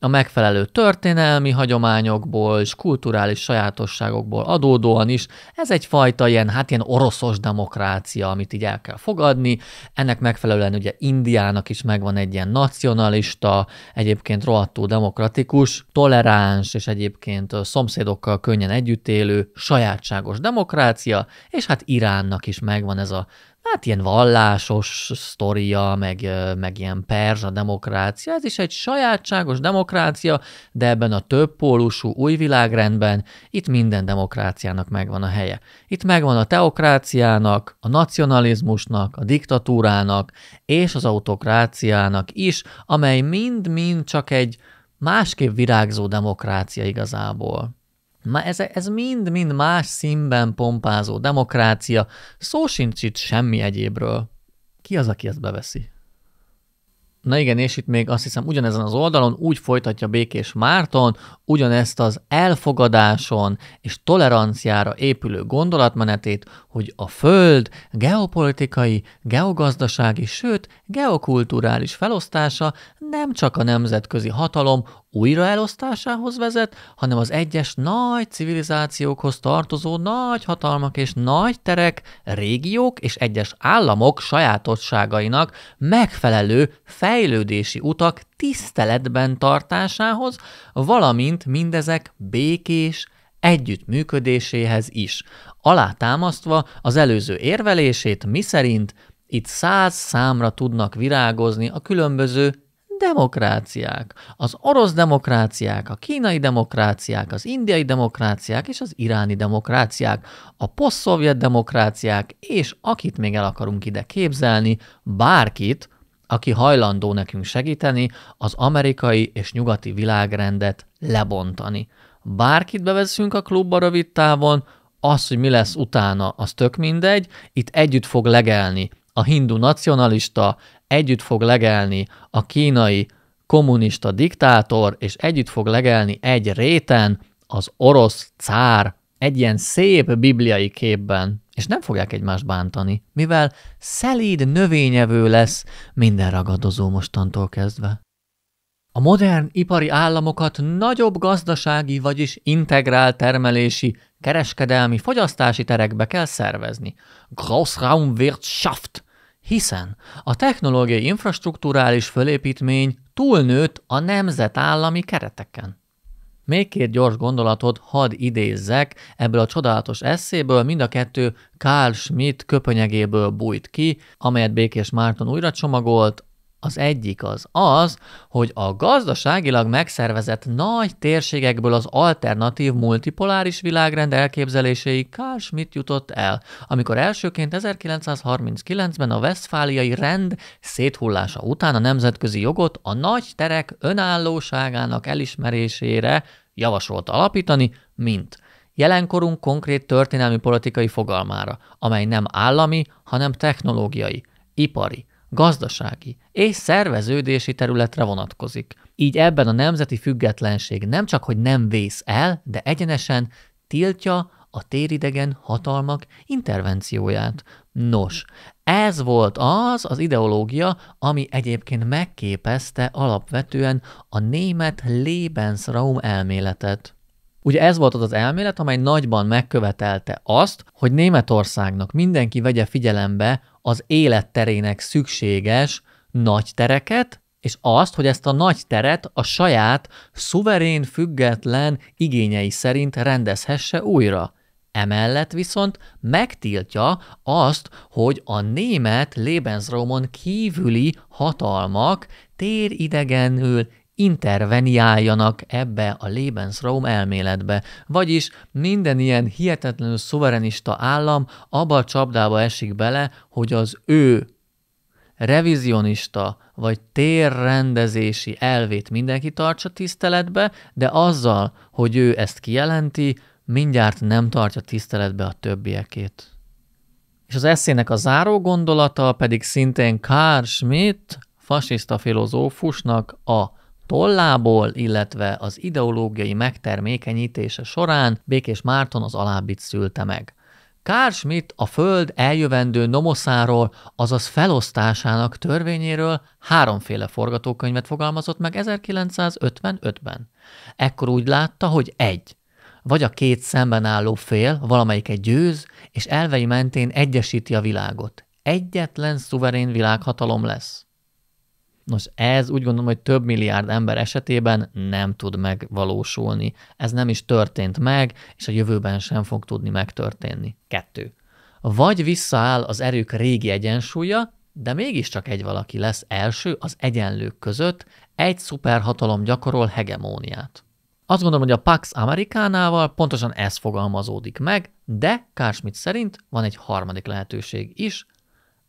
a megfelelő történelmi hagyományokból és kulturális sajátosságokból adódóan is, ez egyfajta ilyen, hát ilyen oroszos demokrácia, amit így el kell fogadni. Ennek megfelelően ugye Indiának is megvan egy ilyen nacionalista, egyébként rohadtul demokratikus, toleráns és egyébként szomszédokkal könnyen együttélő, sajátságos demokrácia, és hát Iránnak is megvan ez a hát ilyen vallásos sztoria, meg, meg ilyen perzsa demokrácia, ez is egy sajátságos demokrácia, de ebben a többpólusú új világrendben itt minden demokráciának megvan a helye. Itt megvan a teokráciának, a nacionalizmusnak, a diktatúrának és az autokráciának is, amely mind-mind csak egy másképp virágzó demokrácia igazából. Ez, ez mind, mind más színben pompázó demokrácia, szó sincs itt semmi egyébről. Ki az, aki ezt beveszi? Na igen, és itt még azt hiszem ugyanezen az oldalon úgy folytatja Békés Márton, ugyanezt az elfogadáson és toleranciára épülő gondolatmenetét, hogy a Föld geopolitikai, geogazdasági, sőt geokulturális felosztása nem csak a nemzetközi hatalom újraelosztásához vezet, hanem az egyes nagy civilizációkhoz tartozó nagy hatalmak és nagy terek, régiók és egyes államok sajátosságainak megfelelő fel fejlődési utak tiszteletben tartásához, valamint mindezek békés, együttműködéséhez is, alátámasztva az előző érvelését, miszerint itt száz számra tudnak virágozni a különböző demokráciák. Az orosz demokráciák, a kínai demokráciák, az indiai demokráciák és az iráni demokráciák, a posztszovjet demokráciák, és akit még el akarunk ide képzelni, bárkit, aki hajlandó nekünk segíteni az amerikai és nyugati világrendet lebontani. Bárkit beveszünk a klubba rövid távon, az, hogy mi lesz utána, az tök mindegy, itt együtt fog legelni a hindu nacionalista, együtt fog legelni a kínai kommunista diktátor, és együtt fog legelni egy réten az orosz cár egy ilyen szép bibliai képben és nem fogják egymást bántani, mivel szelíd növényevő lesz minden ragadozó mostantól kezdve. A modern ipari államokat nagyobb gazdasági, vagyis integrál termelési, kereskedelmi, fogyasztási terekbe kell szervezni. Großraumwirtschaft, Hiszen a technológiai infrastruktúrális fölépítmény túlnőtt a nemzetállami kereteken. Még két gyors gondolatot hadd idézzek ebből a csodálatos eszéből, mind a kettő Carl Schmidt köpönyegéből bújt ki, amelyet Békés Márton újra csomagolt, az egyik az az, hogy a gazdaságilag megszervezett nagy térségekből az alternatív multipoláris világrend elképzelései Carl Schmitt jutott el, amikor elsőként 1939-ben a Westfáliai rend széthullása után a nemzetközi jogot a nagy terek önállóságának elismerésére javasolt alapítani, mint jelenkorunk konkrét történelmi politikai fogalmára, amely nem állami, hanem technológiai, ipari, gazdasági és szerveződési területre vonatkozik. Így ebben a nemzeti függetlenség nem csak, hogy nem vész el, de egyenesen tiltja a téridegen hatalmak intervencióját. Nos, ez volt az az ideológia, ami egyébként megképezte alapvetően a német Lebensraum elméletet. Ugye ez volt az az elmélet, amely nagyban megkövetelte azt, hogy Németországnak mindenki vegye figyelembe az életterének szükséges nagy tereket, és azt, hogy ezt a nagy teret a saját, szuverén, független igényei szerint rendezhesse újra. Emellett viszont megtiltja azt, hogy a német Lebensraumon kívüli hatalmak téridegenül interveniáljanak ebbe a Lebensraum elméletbe, vagyis minden ilyen hihetetlenül szuverenista állam abba a csapdába esik bele, hogy az ő revizionista vagy térrendezési elvét mindenki tartsa tiszteletbe, de azzal, hogy ő ezt kijelenti, mindjárt nem tartja tiszteletbe a többiekét. És az eszének a záró gondolata pedig szintén Karl Schmitt, fasiszta filozófusnak a tollából, illetve az ideológiai megtermékenyítése során Békés Márton az alábbit szülte meg. Kár a föld eljövendő nomoszáról, azaz felosztásának törvényéről háromféle forgatókönyvet fogalmazott meg 1955-ben. Ekkor úgy látta, hogy egy. Vagy a két szemben álló fél valamelyike győz, és elvei mentén egyesíti a világot. Egyetlen szuverén világhatalom lesz. Nos, ez úgy gondolom, hogy több milliárd ember esetében nem tud megvalósulni. Ez nem is történt meg, és a jövőben sem fog tudni megtörténni. Kettő. Vagy visszaáll az erők régi egyensúlya, de mégiscsak egy valaki lesz első az egyenlők között, egy szuperhatalom gyakorol hegemóniát. Azt gondolom, hogy a Pax Amerikánával pontosan ez fogalmazódik meg, de Kársmit szerint van egy harmadik lehetőség is,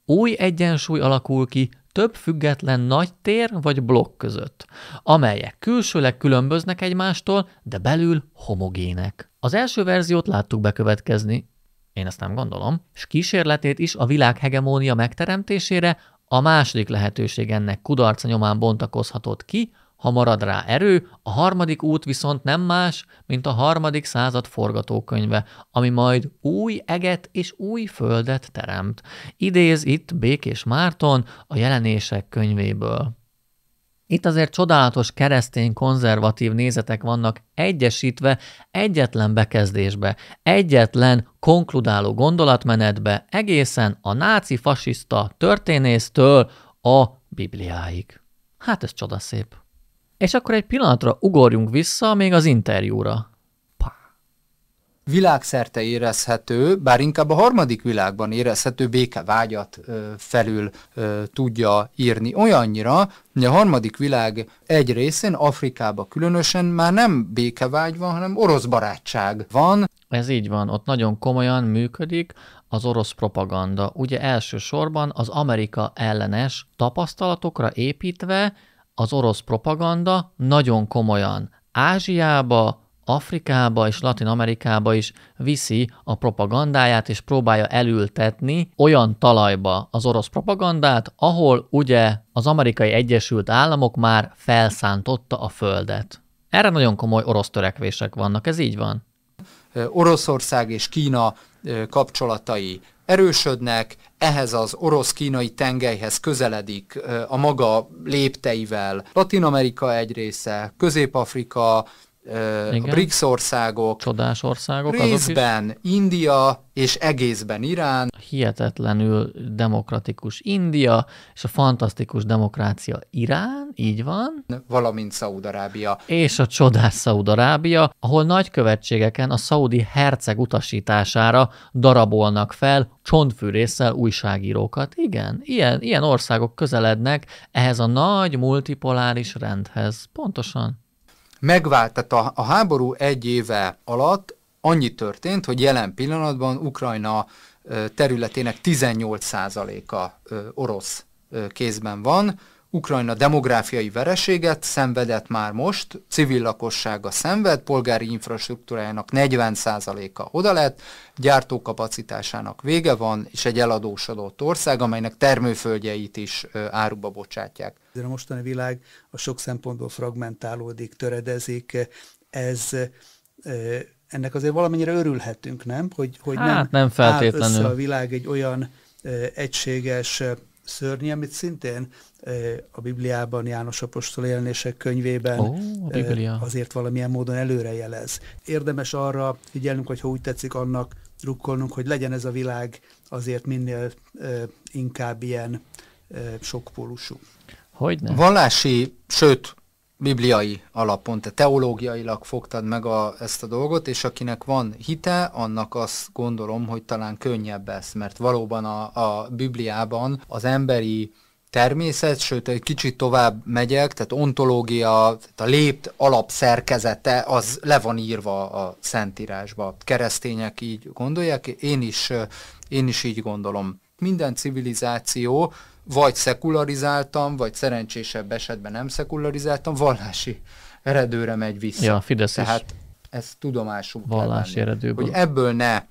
új egyensúly alakul ki, több független nagy tér vagy blokk között, amelyek külsőleg különböznek egymástól, de belül homogének. Az első verziót láttuk bekövetkezni, én ezt nem gondolom, és kísérletét is a világ hegemónia megteremtésére a második lehetőség ennek kudarca nyomán bontakozhatott ki, ha marad rá erő, a harmadik út viszont nem más, mint a harmadik század forgatókönyve, ami majd új eget és új földet teremt. Idéz itt Békés Márton a jelenések könyvéből. Itt azért csodálatos keresztény konzervatív nézetek vannak egyesítve egyetlen bekezdésbe, egyetlen konkludáló gondolatmenetbe, egészen a náci fasiszta történésztől a Bibliáig. Hát ez csodaszép. És akkor egy pillanatra ugorjunk vissza még az interjúra. Pá. Világszerte érezhető, bár inkább a harmadik világban érezhető vágyat ö, felül ö, tudja írni. Olyannyira, hogy a harmadik világ egy részén, Afrikában különösen már nem békevágy van, hanem orosz barátság van. Ez így van, ott nagyon komolyan működik az orosz propaganda. Ugye elsősorban az Amerika ellenes tapasztalatokra építve az orosz propaganda nagyon komolyan Ázsiába, Afrikába és Latin Amerikába is viszi a propagandáját, és próbálja elültetni olyan talajba az orosz propagandát, ahol ugye az amerikai Egyesült Államok már felszántotta a földet. Erre nagyon komoly orosz törekvések vannak, ez így van? Oroszország és Kína kapcsolatai erősödnek, ehhez az orosz-kínai tengelyhez közeledik a maga lépteivel. Latin Amerika egy része, Közép-Afrika, igen. a BRICS országok, csodás országok, részben azok is. India és egészben Irán. Hihetetlenül demokratikus India és a fantasztikus demokrácia Irán, így van. Valamint Szaudarábia. És a csodás Szaudarábia, ahol nagykövetségeken a szaudi herceg utasítására darabolnak fel csontfűrészsel újságírókat. Igen, ilyen, ilyen országok közelednek ehhez a nagy multipoláris rendhez. Pontosan megvált, tehát a, a háború egy éve alatt annyi történt, hogy jelen pillanatban Ukrajna területének 18%-a orosz kézben van, Ukrajna demográfiai vereséget szenvedett már most, civil lakossága szenved, polgári infrastruktúrájának 40%-a oda lett, gyártókapacitásának vége van, és egy eladósodott ország, amelynek termőföldjeit is áruba bocsátják. De a mostani világ a sok szempontból fragmentálódik, töredezik, ez ennek azért valamennyire örülhetünk, nem? Hogy, hogy hát, nem, nem feltétlenül. áll össze a világ egy olyan egységes szörnyi, amit szintén a Bibliában, János Apostol élnések könyvében oh, azért valamilyen módon előrejelez. Érdemes arra figyelnünk, hogy ha úgy tetszik, annak drukkolnunk, hogy legyen ez a világ azért minél inkább ilyen sokpólusú. Hogyne. Vallási, sőt, bibliai alapon, te teológiailag fogtad meg a, ezt a dolgot, és akinek van hite, annak azt gondolom, hogy talán könnyebb ez, mert valóban a, a Bibliában az emberi természet, sőt egy kicsit tovább megyek, tehát ontológia, tehát a lépt alapszerkezete, az le van írva a Szentírásba. Keresztények így gondolják, én is, én is így gondolom. Minden civilizáció vagy szekularizáltam, vagy szerencsésebb esetben nem szekularizáltam, vallási eredőre megy vissza. Ja, Fidesz Tehát is. ez tudomásunk Vallási lenni, Hogy ebből ne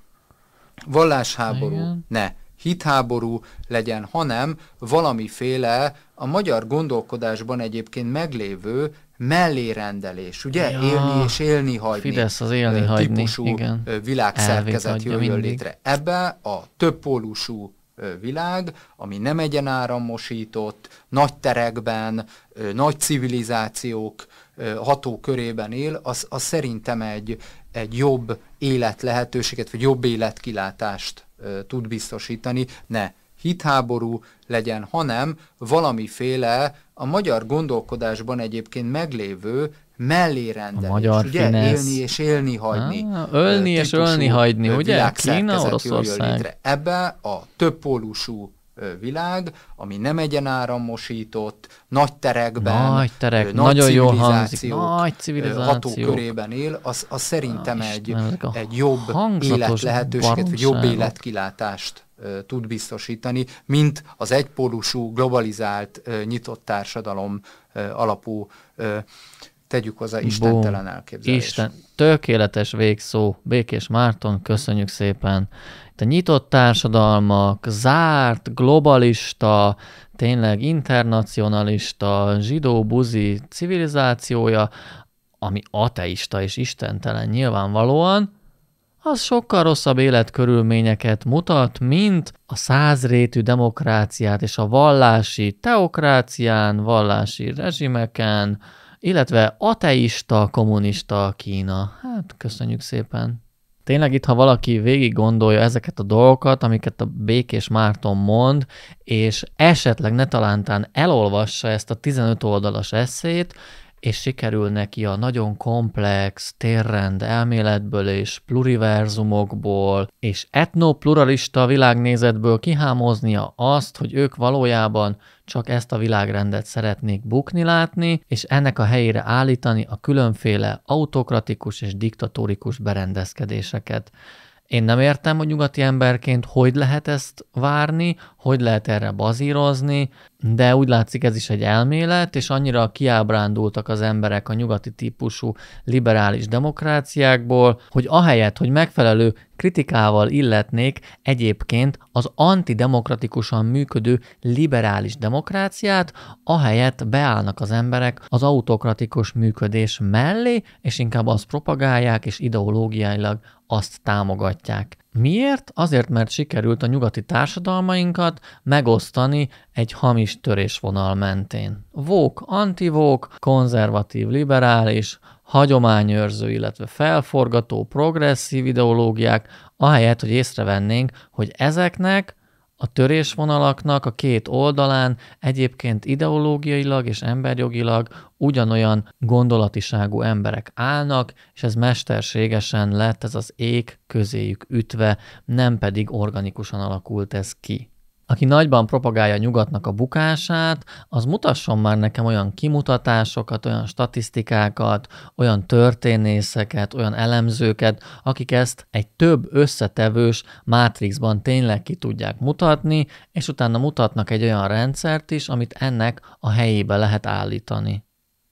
vallásháború, Igen. ne hitháború legyen, hanem valamiféle a magyar gondolkodásban egyébként meglévő mellérendelés, ugye? Ja. Élni és élni hagyni. Fidesz az élni hagyni, típusú igen. világszerkezet jöjjön mindig. létre. Ebbe a többpólusú világ, ami nem egyenáramosított, nagy terekben, nagy civilizációk hatókörében él, az, az szerintem egy, egy jobb élet lehetőséget, vagy jobb életkilátást tud biztosítani. Ne hitháború legyen, hanem valamiféle a magyar gondolkodásban egyébként meglévő mellé rendelni. A magyar és, ugye, finesz. élni és élni hagyni. Ah, ölni és ölni hagyni, ugye? Kína, Oroszország. Ebbe a többpólusú világ, ami nem egyenáramosított, nagy terekben, nagy, terek, nagy nagyon jó hangzik, nagy hatókörében él, az, az szerintem Na, egy, egy jobb életlehetőséget, vagy jobb életkilátást tud biztosítani, mint az egypólusú, globalizált, nyitott társadalom alapú tegyük hozzá istentelen elképzelés. Isten, tökéletes végszó. Békés Márton, köszönjük szépen. Itt a nyitott társadalmak, zárt, globalista, tényleg internacionalista, zsidó-buzi civilizációja, ami ateista és istentelen nyilvánvalóan, az sokkal rosszabb életkörülményeket mutat, mint a százrétű demokráciát és a vallási teokrácián, vallási rezsimeken, illetve ateista, kommunista Kína. Hát köszönjük szépen. Tényleg itt, ha valaki végig gondolja ezeket a dolgokat, amiket a Békés Márton mond, és esetleg ne talántán elolvassa ezt a 15 oldalas eszét, és sikerül neki a nagyon komplex térrend elméletből és pluriverzumokból és etnopluralista világnézetből kihámoznia azt, hogy ők valójában csak ezt a világrendet szeretnék bukni látni, és ennek a helyére állítani a különféle autokratikus és diktatórikus berendezkedéseket. Én nem értem, hogy nyugati emberként hogy lehet ezt várni, hogy lehet erre bazírozni, de úgy látszik ez is egy elmélet, és annyira kiábrándultak az emberek a nyugati típusú liberális demokráciákból, hogy ahelyett, hogy megfelelő kritikával illetnék egyébként az antidemokratikusan működő liberális demokráciát, ahelyett beállnak az emberek az autokratikus működés mellé, és inkább azt propagálják, és ideológiailag azt támogatják. Miért? Azért, mert sikerült a nyugati társadalmainkat megosztani egy hamis törésvonal mentén. Vók, antivók, konzervatív, liberális, hagyományőrző, illetve felforgató, progresszív ideológiák, ahelyett, hogy észrevennénk, hogy ezeknek a törésvonalaknak a két oldalán egyébként ideológiailag és emberjogilag ugyanolyan gondolatiságú emberek állnak, és ez mesterségesen lett ez az ég közéjük ütve, nem pedig organikusan alakult ez ki aki nagyban propagálja a nyugatnak a bukását, az mutasson már nekem olyan kimutatásokat, olyan statisztikákat, olyan történészeket, olyan elemzőket, akik ezt egy több összetevős mátrixban tényleg ki tudják mutatni, és utána mutatnak egy olyan rendszert is, amit ennek a helyébe lehet állítani.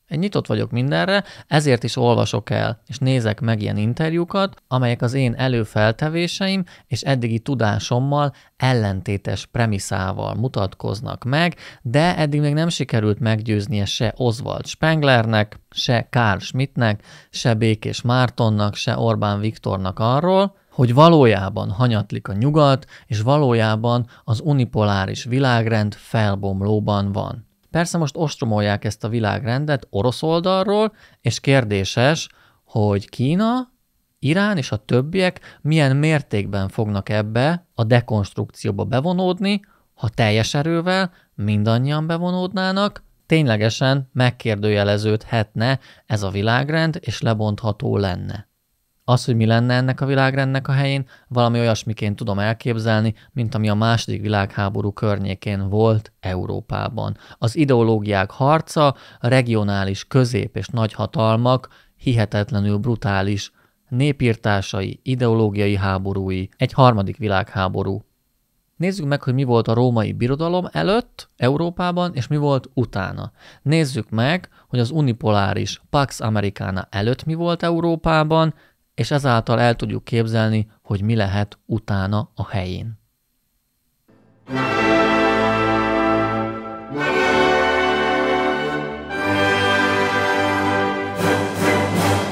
Én nyitott vagyok mindenre, ezért is olvasok el, és nézek meg ilyen interjúkat, amelyek az én előfeltevéseim és eddigi tudásommal ellentétes premiszával mutatkoznak meg, de eddig még nem sikerült meggyőznie se Oswald Spenglernek, se Karl Schmidtnek, se Békés Mártonnak, se Orbán Viktornak arról, hogy valójában hanyatlik a nyugat, és valójában az unipoláris világrend felbomlóban van. Persze most ostromolják ezt a világrendet orosz oldalról, és kérdéses, hogy Kína, Irán és a többiek milyen mértékben fognak ebbe a dekonstrukcióba bevonódni, ha teljes erővel mindannyian bevonódnának, ténylegesen megkérdőjeleződhetne ez a világrend, és lebontható lenne. Az, hogy mi lenne ennek a világrendnek a helyén, valami olyasmiként tudom elképzelni, mint ami a második világháború környékén volt Európában. Az ideológiák harca, a regionális közép- és nagyhatalmak hihetetlenül brutális népírtásai, ideológiai háborúi, egy harmadik világháború. Nézzük meg, hogy mi volt a római birodalom előtt Európában, és mi volt utána. Nézzük meg, hogy az unipoláris Pax Americana előtt mi volt Európában, és ezáltal el tudjuk képzelni, hogy mi lehet utána a helyén.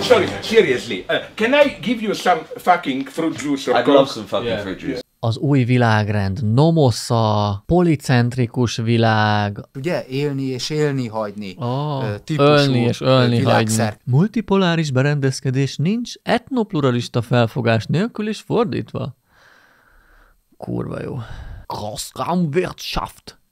Sorry, seriously, uh, can I give you some fucking fruit juice or I'd coke? love some fucking yeah. fruit juice az új világrend nomosza, policentrikus világ. Ugye, élni és élni hagyni. Oh, típusú ölni és ölni világszer. hagyni. Multipoláris berendezkedés nincs etnopluralista felfogás nélkül is fordítva. Kurva jó. Großraumwirtschaft.